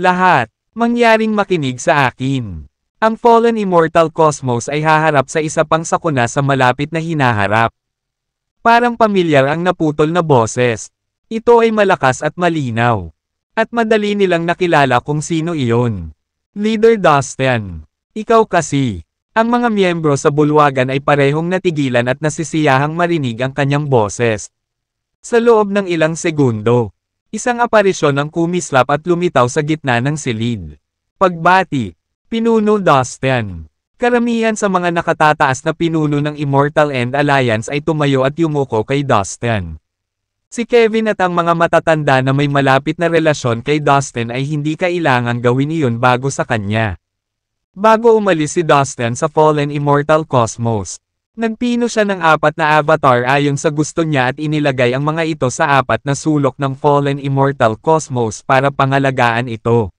Lahat, mangyaring makinig sa akin. Ang fallen immortal cosmos ay haharap sa isa pang sakuna sa malapit na hinaharap. Parang pamilyar ang naputol na boses. Ito ay malakas at malinaw. At madali nilang nakilala kung sino iyon. Leader Dustin. Ikaw kasi. Ang mga miyembro sa bulwagan ay parehong natigilan at nasisiyahang marinig ang kanyang boses. Sa loob ng ilang segundo, isang aparisyon ang kumislap at lumitaw sa gitna ng silid. Pagbati, Pinuno Dustin Karamihan sa mga nakatataas na pinuno ng Immortal End Alliance ay tumayo at yumuko kay Dustin. Si Kevin at ang mga matatanda na may malapit na relasyon kay Dustin ay hindi kailangan gawin iyon bago sa kanya. Bago umalis si Dustin sa Fallen Immortal Cosmos, nagpino siya ng apat na avatar ayon sa gusto niya at inilagay ang mga ito sa apat na sulok ng Fallen Immortal Cosmos para pangalagaan ito.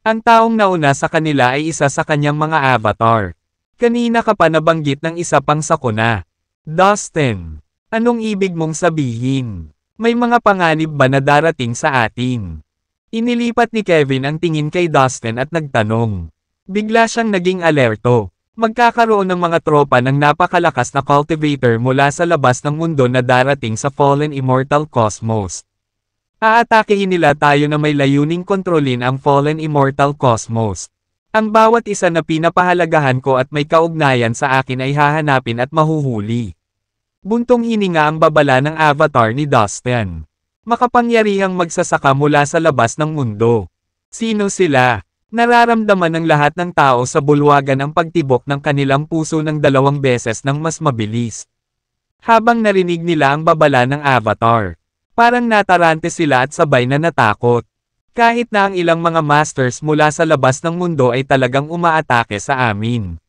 Ang taong nauna sa kanila ay isa sa kanyang mga avatar. Kanina ka pa nabanggit ng isa pang sakuna. Dustin, anong ibig mong sabihin? May mga panganib ba na darating sa atin? Inilipat ni Kevin ang tingin kay Dustin at nagtanong. Bigla siyang naging alerto. Magkakaroon ng mga tropa ng napakalakas na cultivator mula sa labas ng mundo na darating sa Fallen Immortal Cosmos. Aatakehin nila tayo na may layuning kontrolin ang fallen immortal cosmos. Ang bawat isa na pinapahalagahan ko at may kaugnayan sa akin ay hahanapin at mahuhuli. Buntong hininga ang babala ng avatar ni Dustin. Makapangyarihang magsasaka mula sa labas ng mundo. Sino sila? Nararamdaman ng lahat ng tao sa bulwagan ang pagtibok ng kanilang puso ng dalawang beses ng mas mabilis. Habang narinig nila ang babala ng avatar. Parang natarante sila at sabay na natakot. Kahit na ang ilang mga masters mula sa labas ng mundo ay talagang umaatake sa amin.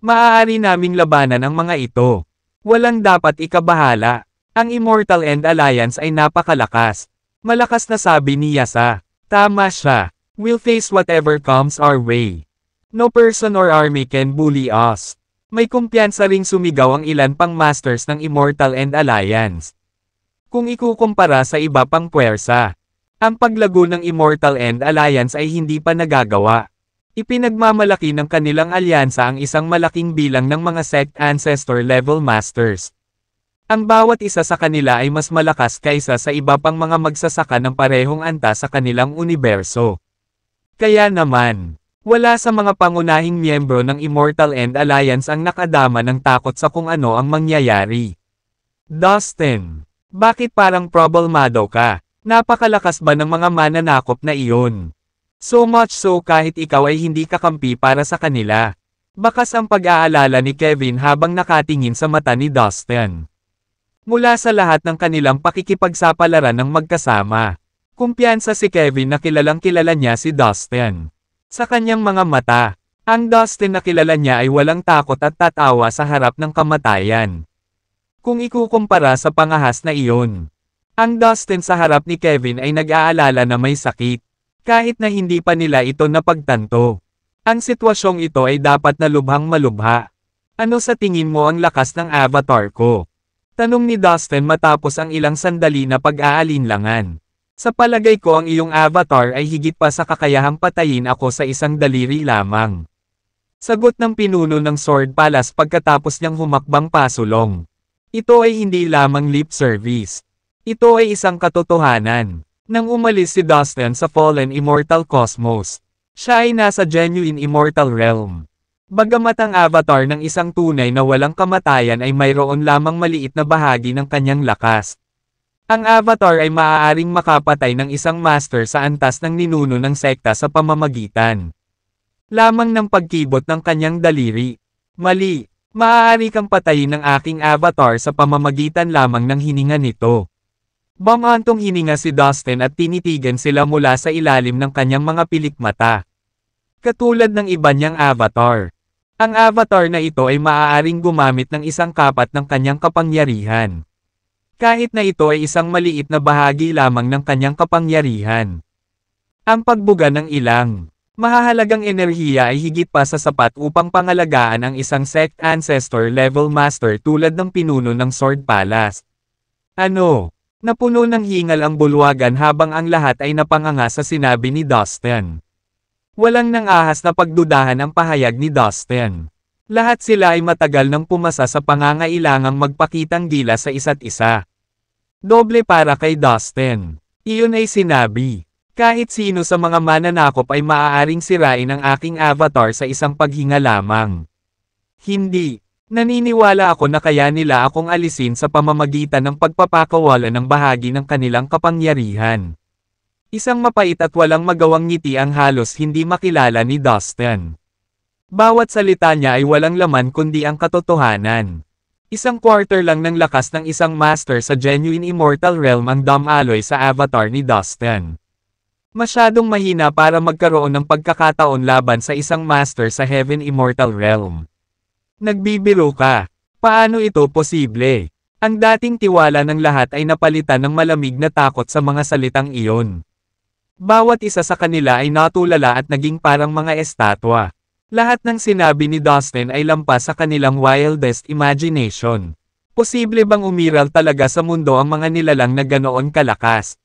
Maaari naming labanan ang mga ito. Walang dapat ikabahala. Ang Immortal End Alliance ay napakalakas. Malakas na sabi ni Yasa. Tama siya. We'll face whatever comes our way. No person or army can bully us. May kumpiyansa ring sumigaw ang ilan pang masters ng Immortal End Alliance. Kung ikukumpara sa iba pang puwersa, ang paglago ng Immortal End Alliance ay hindi pa nagagawa. Ipinagmamalaki ng kanilang alyansa ang isang malaking bilang ng mga sect ancestor level masters. Ang bawat isa sa kanila ay mas malakas kaysa sa iba pang mga magsasaka ng parehong anta sa kanilang universo. Kaya naman, wala sa mga pangunahing miyembro ng Immortal End Alliance ang nakadama ng takot sa kung ano ang mangyayari. Dustin bakit parang problemado ka? Napakalakas ba ng mga mananakop na iyon? So much so kahit ikaw ay hindi kakampi para sa kanila. Bakas ang pag-aalala ni Kevin habang nakatingin sa mata ni Dustin. Mula sa lahat ng kanilang pakikipagsapalaran ng magkasama. Kumpiyansa si Kevin na kilalang kilala niya si Dustin. Sa kanyang mga mata, ang Dustin na kilala niya ay walang takot at tatawa sa harap ng kamatayan. Kung ikukumpara sa pangahas na iyon. Ang Dustin sa harap ni Kevin ay nag-aalala na may sakit. Kahit na hindi pa nila ito napagtanto. Ang sitwasyong ito ay dapat na lubhang malubha. Ano sa tingin mo ang lakas ng avatar ko? Tanong ni Dustin matapos ang ilang sandali na pag-aalinlangan. Sa palagay ko ang iyong avatar ay higit pa sa kakayahang patayin ako sa isang daliri lamang. Sagot ng pinuno ng Sword Palace pagkatapos niyang humakbang pasulong. Ito ay hindi lamang lip service. Ito ay isang katotohanan. Nang umalis si Dustin sa fallen immortal cosmos, siya ay nasa genuine immortal realm. Bagamat ang avatar ng isang tunay na walang kamatayan ay mayroon lamang maliit na bahagi ng kanyang lakas. Ang avatar ay maaaring makapatay ng isang master sa antas ng ninuno ng sekta sa pamamagitan. Lamang ng pagkibot ng kanyang daliri. Mali, Maaari kang patayin ng aking avatar sa pamamagitan lamang ng hininga nito. Bamantong hininga si Dustin at tinitigan sila mula sa ilalim ng kanyang mga pilikmata. Katulad ng iba niyang avatar. Ang avatar na ito ay maaaring gumamit ng isang kapat ng kanyang kapangyarihan. Kahit na ito ay isang maliit na bahagi lamang ng kanyang kapangyarihan. Ang pagbuga ng ilang Mahahalagang enerhiya ay higit pa sa sapat upang pangalagaan ang isang sect ancestor-level master tulad ng pinuno ng Sword Palace. Ano? Napuno ng hingal ang bulwagan habang ang lahat ay napanganga sa sinabi ni Dustin. Walang nang ahas na pagdudahan ang pahayag ni Dustin. Lahat sila ay matagal nang pumasa sa pangangailangang magpakitang gila sa isa't isa. Doble para kay Dustin. Iyon ay sinabi. Kahit sino sa mga mananakop ay maaaring sirain ang aking avatar sa isang paghinga lamang. Hindi. Naniniwala ako na kaya nila akong alisin sa pamamagitan ng pagpapakawala ng bahagi ng kanilang kapangyarihan. Isang mapait at walang magawang ngiti ang halos hindi makilala ni Dustin. Bawat salita niya ay walang laman kundi ang katotohanan. Isang quarter lang ng lakas ng isang master sa genuine immortal realm ang dumaloy sa avatar ni Dustin. Masyadong mahina para magkaroon ng pagkakataon laban sa isang master sa Heaven Immortal Realm. Nagbibiro ka. Paano ito posible? Ang dating tiwala ng lahat ay napalitan ng malamig na takot sa mga salitang iyon. Bawat isa sa kanila ay natulala at naging parang mga estatwa. Lahat ng sinabi ni Dustin ay lampas sa kanilang wildest imagination. Posible bang umiral talaga sa mundo ang mga nilalang na ganoon kalakas?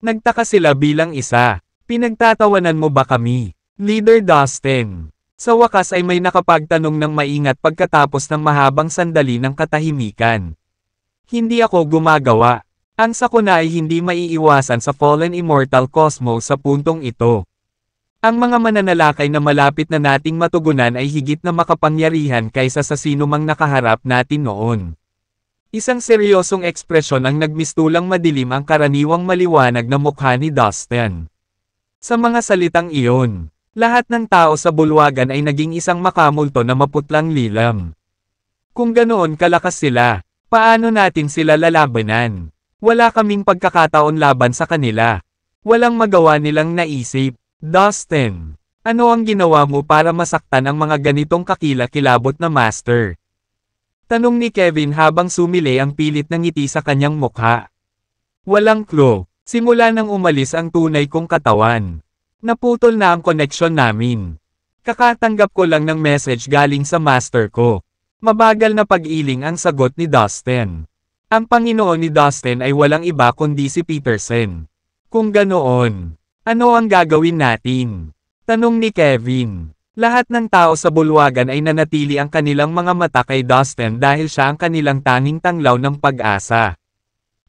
Nagtaka sila bilang isa. Pinagtatawanan mo ba kami? Leader Dustin. Sa wakas ay may nakapagtanong ng maingat pagkatapos ng mahabang sandali ng katahimikan. Hindi ako gumagawa. Ang sakuna ay hindi maiiwasan sa fallen immortal cosmos sa puntong ito. Ang mga mananalakay na malapit na nating matugunan ay higit na makapangyarihan kaysa sa sinumang nakaharap natin noon. Isang seryosong ekspresyon ang nagmistulang madilim ang karaniwang maliwanag na mukha ni Dustin. Sa mga salitang iyon, lahat ng tao sa bulwagan ay naging isang makamulto na maputlang lilam. Kung ganoon kalakas sila, paano natin sila lalabanan? Wala kaming pagkakataon laban sa kanila. Walang magawa nilang naisip. Dustin, ano ang ginawa mo para masaktan ang mga ganitong kakila-kilabot na master? Tanong ni Kevin habang sumili ang pilit ng ngiti sa kanyang mukha. Walang clue. Simula nang umalis ang tunay kong katawan. Naputol na ang connection namin. Kakatanggap ko lang ng message galing sa master ko. Mabagal na pag-iling ang sagot ni Dustin. Ang Panginoon ni Dustin ay walang iba kundi si Peterson. Kung ganoon, ano ang gagawin natin? Tanong ni Kevin. Lahat ng tao sa bulwagan ay nanatili ang kanilang mga mata kay Dustin dahil siya ang kanilang tanging tanglaw ng pag-asa.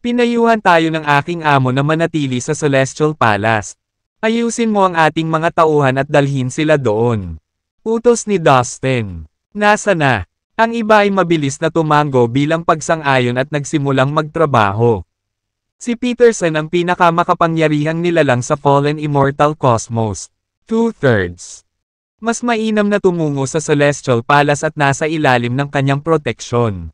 Pinayuhan tayo ng aking amo na manatili sa Celestial Palace. Ayusin mo ang ating mga tauhan at dalhin sila doon. Utos ni Dustin. Nasa na? Ang iba ay mabilis na tumango bilang pagsang-ayon at nagsimulang magtrabaho. Si Peterson ang pinakamakapangyarihang nilalang sa fallen immortal cosmos. Two-thirds mas mainam na tumungo sa Celestial Palace at nasa ilalim ng kanyang proteksyon.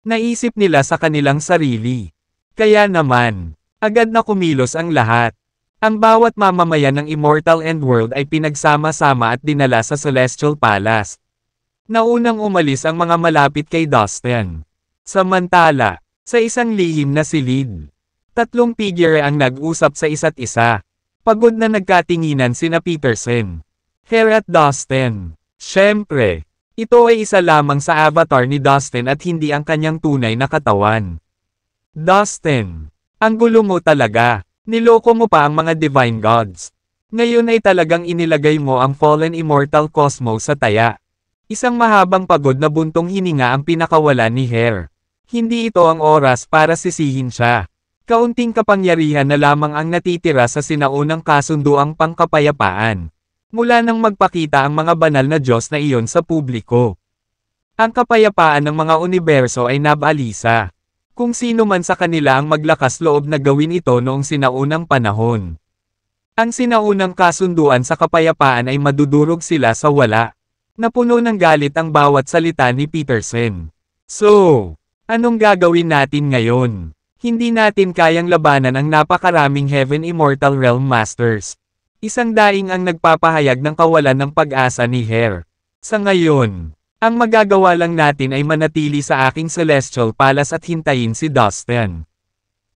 Naisip nila sa kanilang sarili. Kaya naman, agad na kumilos ang lahat. Ang bawat mamamayan ng Immortal End World ay pinagsama-sama at dinala sa Celestial Palace. Naunang umalis ang mga malapit kay Dustin. Samantala, sa isang lihim na silid, tatlong figure ang nag-usap sa isa't isa. Pagod na nagkatinginan sina Peterson, Hair at Dustin. Siyempre, ito ay isa lamang sa avatar ni Dustin at hindi ang kanyang tunay na katawan. Dustin, ang gulo mo talaga. Niloko mo pa ang mga divine gods. Ngayon ay talagang inilagay mo ang fallen immortal Cosmo sa taya. Isang mahabang pagod na buntong hininga ang pinakawala ni Hair. Hindi ito ang oras para sisihin siya. Kaunting kapangyarihan na lamang ang natitira sa sinaunang kasunduang pangkapayapaan mula nang magpakita ang mga banal na Diyos na iyon sa publiko. Ang kapayapaan ng mga universo ay nabalisa. Kung sino man sa kanila ang maglakas loob na gawin ito noong sinaunang panahon. Ang sinaunang kasunduan sa kapayapaan ay madudurog sila sa wala. Napuno ng galit ang bawat salita ni Peterson. So, anong gagawin natin ngayon? Hindi natin kayang labanan ang napakaraming Heaven Immortal Realm Masters, Isang daing ang nagpapahayag ng kawalan ng pag-asa ni Hare. Sa ngayon, ang magagawa lang natin ay manatili sa aking Celestial Palace at hintayin si Dustin.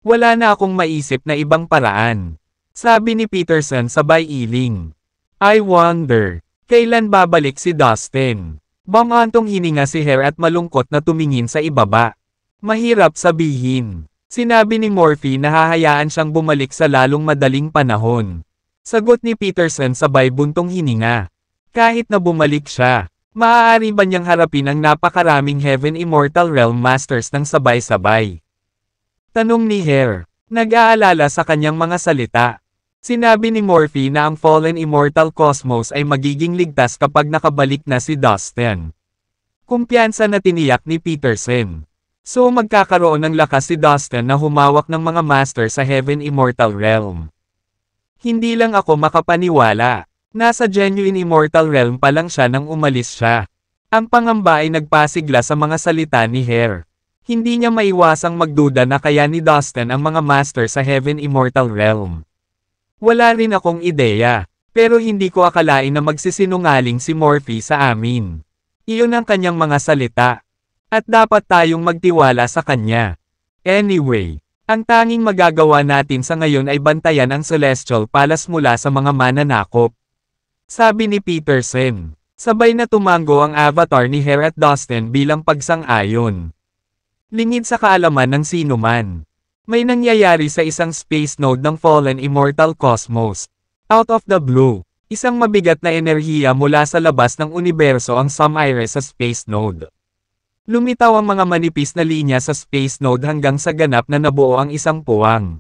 Wala na akong maisip na ibang paraan. Sabi ni Peterson sabay iling. I wonder, kailan babalik si Dustin? Bamantong hininga si Hare at malungkot na tumingin sa ibaba. Mahirap sabihin. Sinabi ni Morphy na hahayaan siyang bumalik sa lalong madaling panahon. Sagot ni Peterson sabay buntong hininga. Kahit na bumalik siya, maaari ba niyang harapin ang napakaraming Heaven Immortal Realm Masters ng sabay-sabay? Tanong ni Hare, nag-aalala sa kanyang mga salita. Sinabi ni Morphe na ang Fallen Immortal Cosmos ay magiging ligtas kapag nakabalik na si Dustin. Kumpiyansa na tiniyak ni Peterson. So magkakaroon ng lakas si Dustin na humawak ng mga master sa Heaven Immortal Realm. Hindi lang ako makapaniwala. Nasa genuine immortal realm pa lang siya nang umalis siya. Ang pangamba ay nagpasigla sa mga salita ni Hare. Hindi niya maiwasang magduda na kaya ni Dustin ang mga master sa Heaven Immortal Realm. Wala rin akong ideya, pero hindi ko akalain na magsisinungaling si Morphe sa amin. Iyon ang kanyang mga salita. At dapat tayong magtiwala sa kanya. Anyway, ang tanging magagawa natin sa ngayon ay bantayan ang Celestial palas mula sa mga mananakop. Sabi ni Peterson. Sabay na tumango ang avatar ni Hera at Dustin bilang pagsang-ayon. Lingid sa kaalaman ng sinuman. May nangyayari sa isang space node ng fallen immortal cosmos. Out of the blue, isang mabigat na enerhiya mula sa labas ng universo ang Sam Iris sa space node. Lumitaw ang mga manipis na linya sa space node hanggang sa ganap na nabuo ang isang puwang.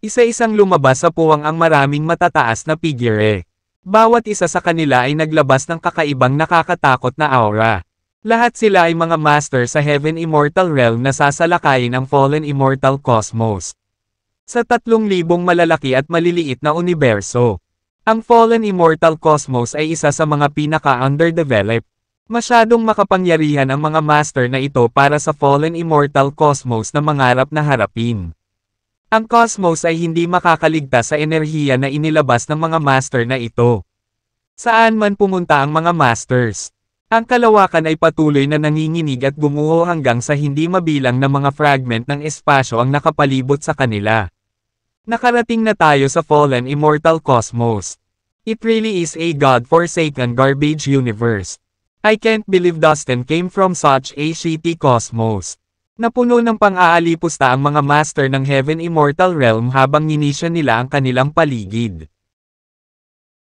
Isa-isang lumabas sa puwang ang maraming matataas na figure. Eh. Bawat isa sa kanila ay naglabas ng kakaibang nakakatakot na aura. Lahat sila ay mga master sa Heaven Immortal Realm na sasalakayin ang Fallen Immortal Cosmos. Sa tatlong libong malalaki at maliliit na universo, ang Fallen Immortal Cosmos ay isa sa mga pinaka-underdeveloped. Masyadong makapangyarihan ang mga master na ito para sa fallen immortal cosmos na mangarap na harapin. Ang cosmos ay hindi makakaligtas sa enerhiya na inilabas ng mga master na ito. Saan man pumunta ang mga masters, ang kalawakan ay patuloy na nanginginig at gumuho hanggang sa hindi mabilang na mga fragment ng espasyo ang nakapalibot sa kanila. Nakarating na tayo sa fallen immortal cosmos. It really is a god-forsaken garbage universe. I can't believe Dustin came from such a shitty cosmos. Napuno ng pang-aalipusta ang mga master ng Heaven Immortal Realm habang ninisya nila ang kanilang paligid.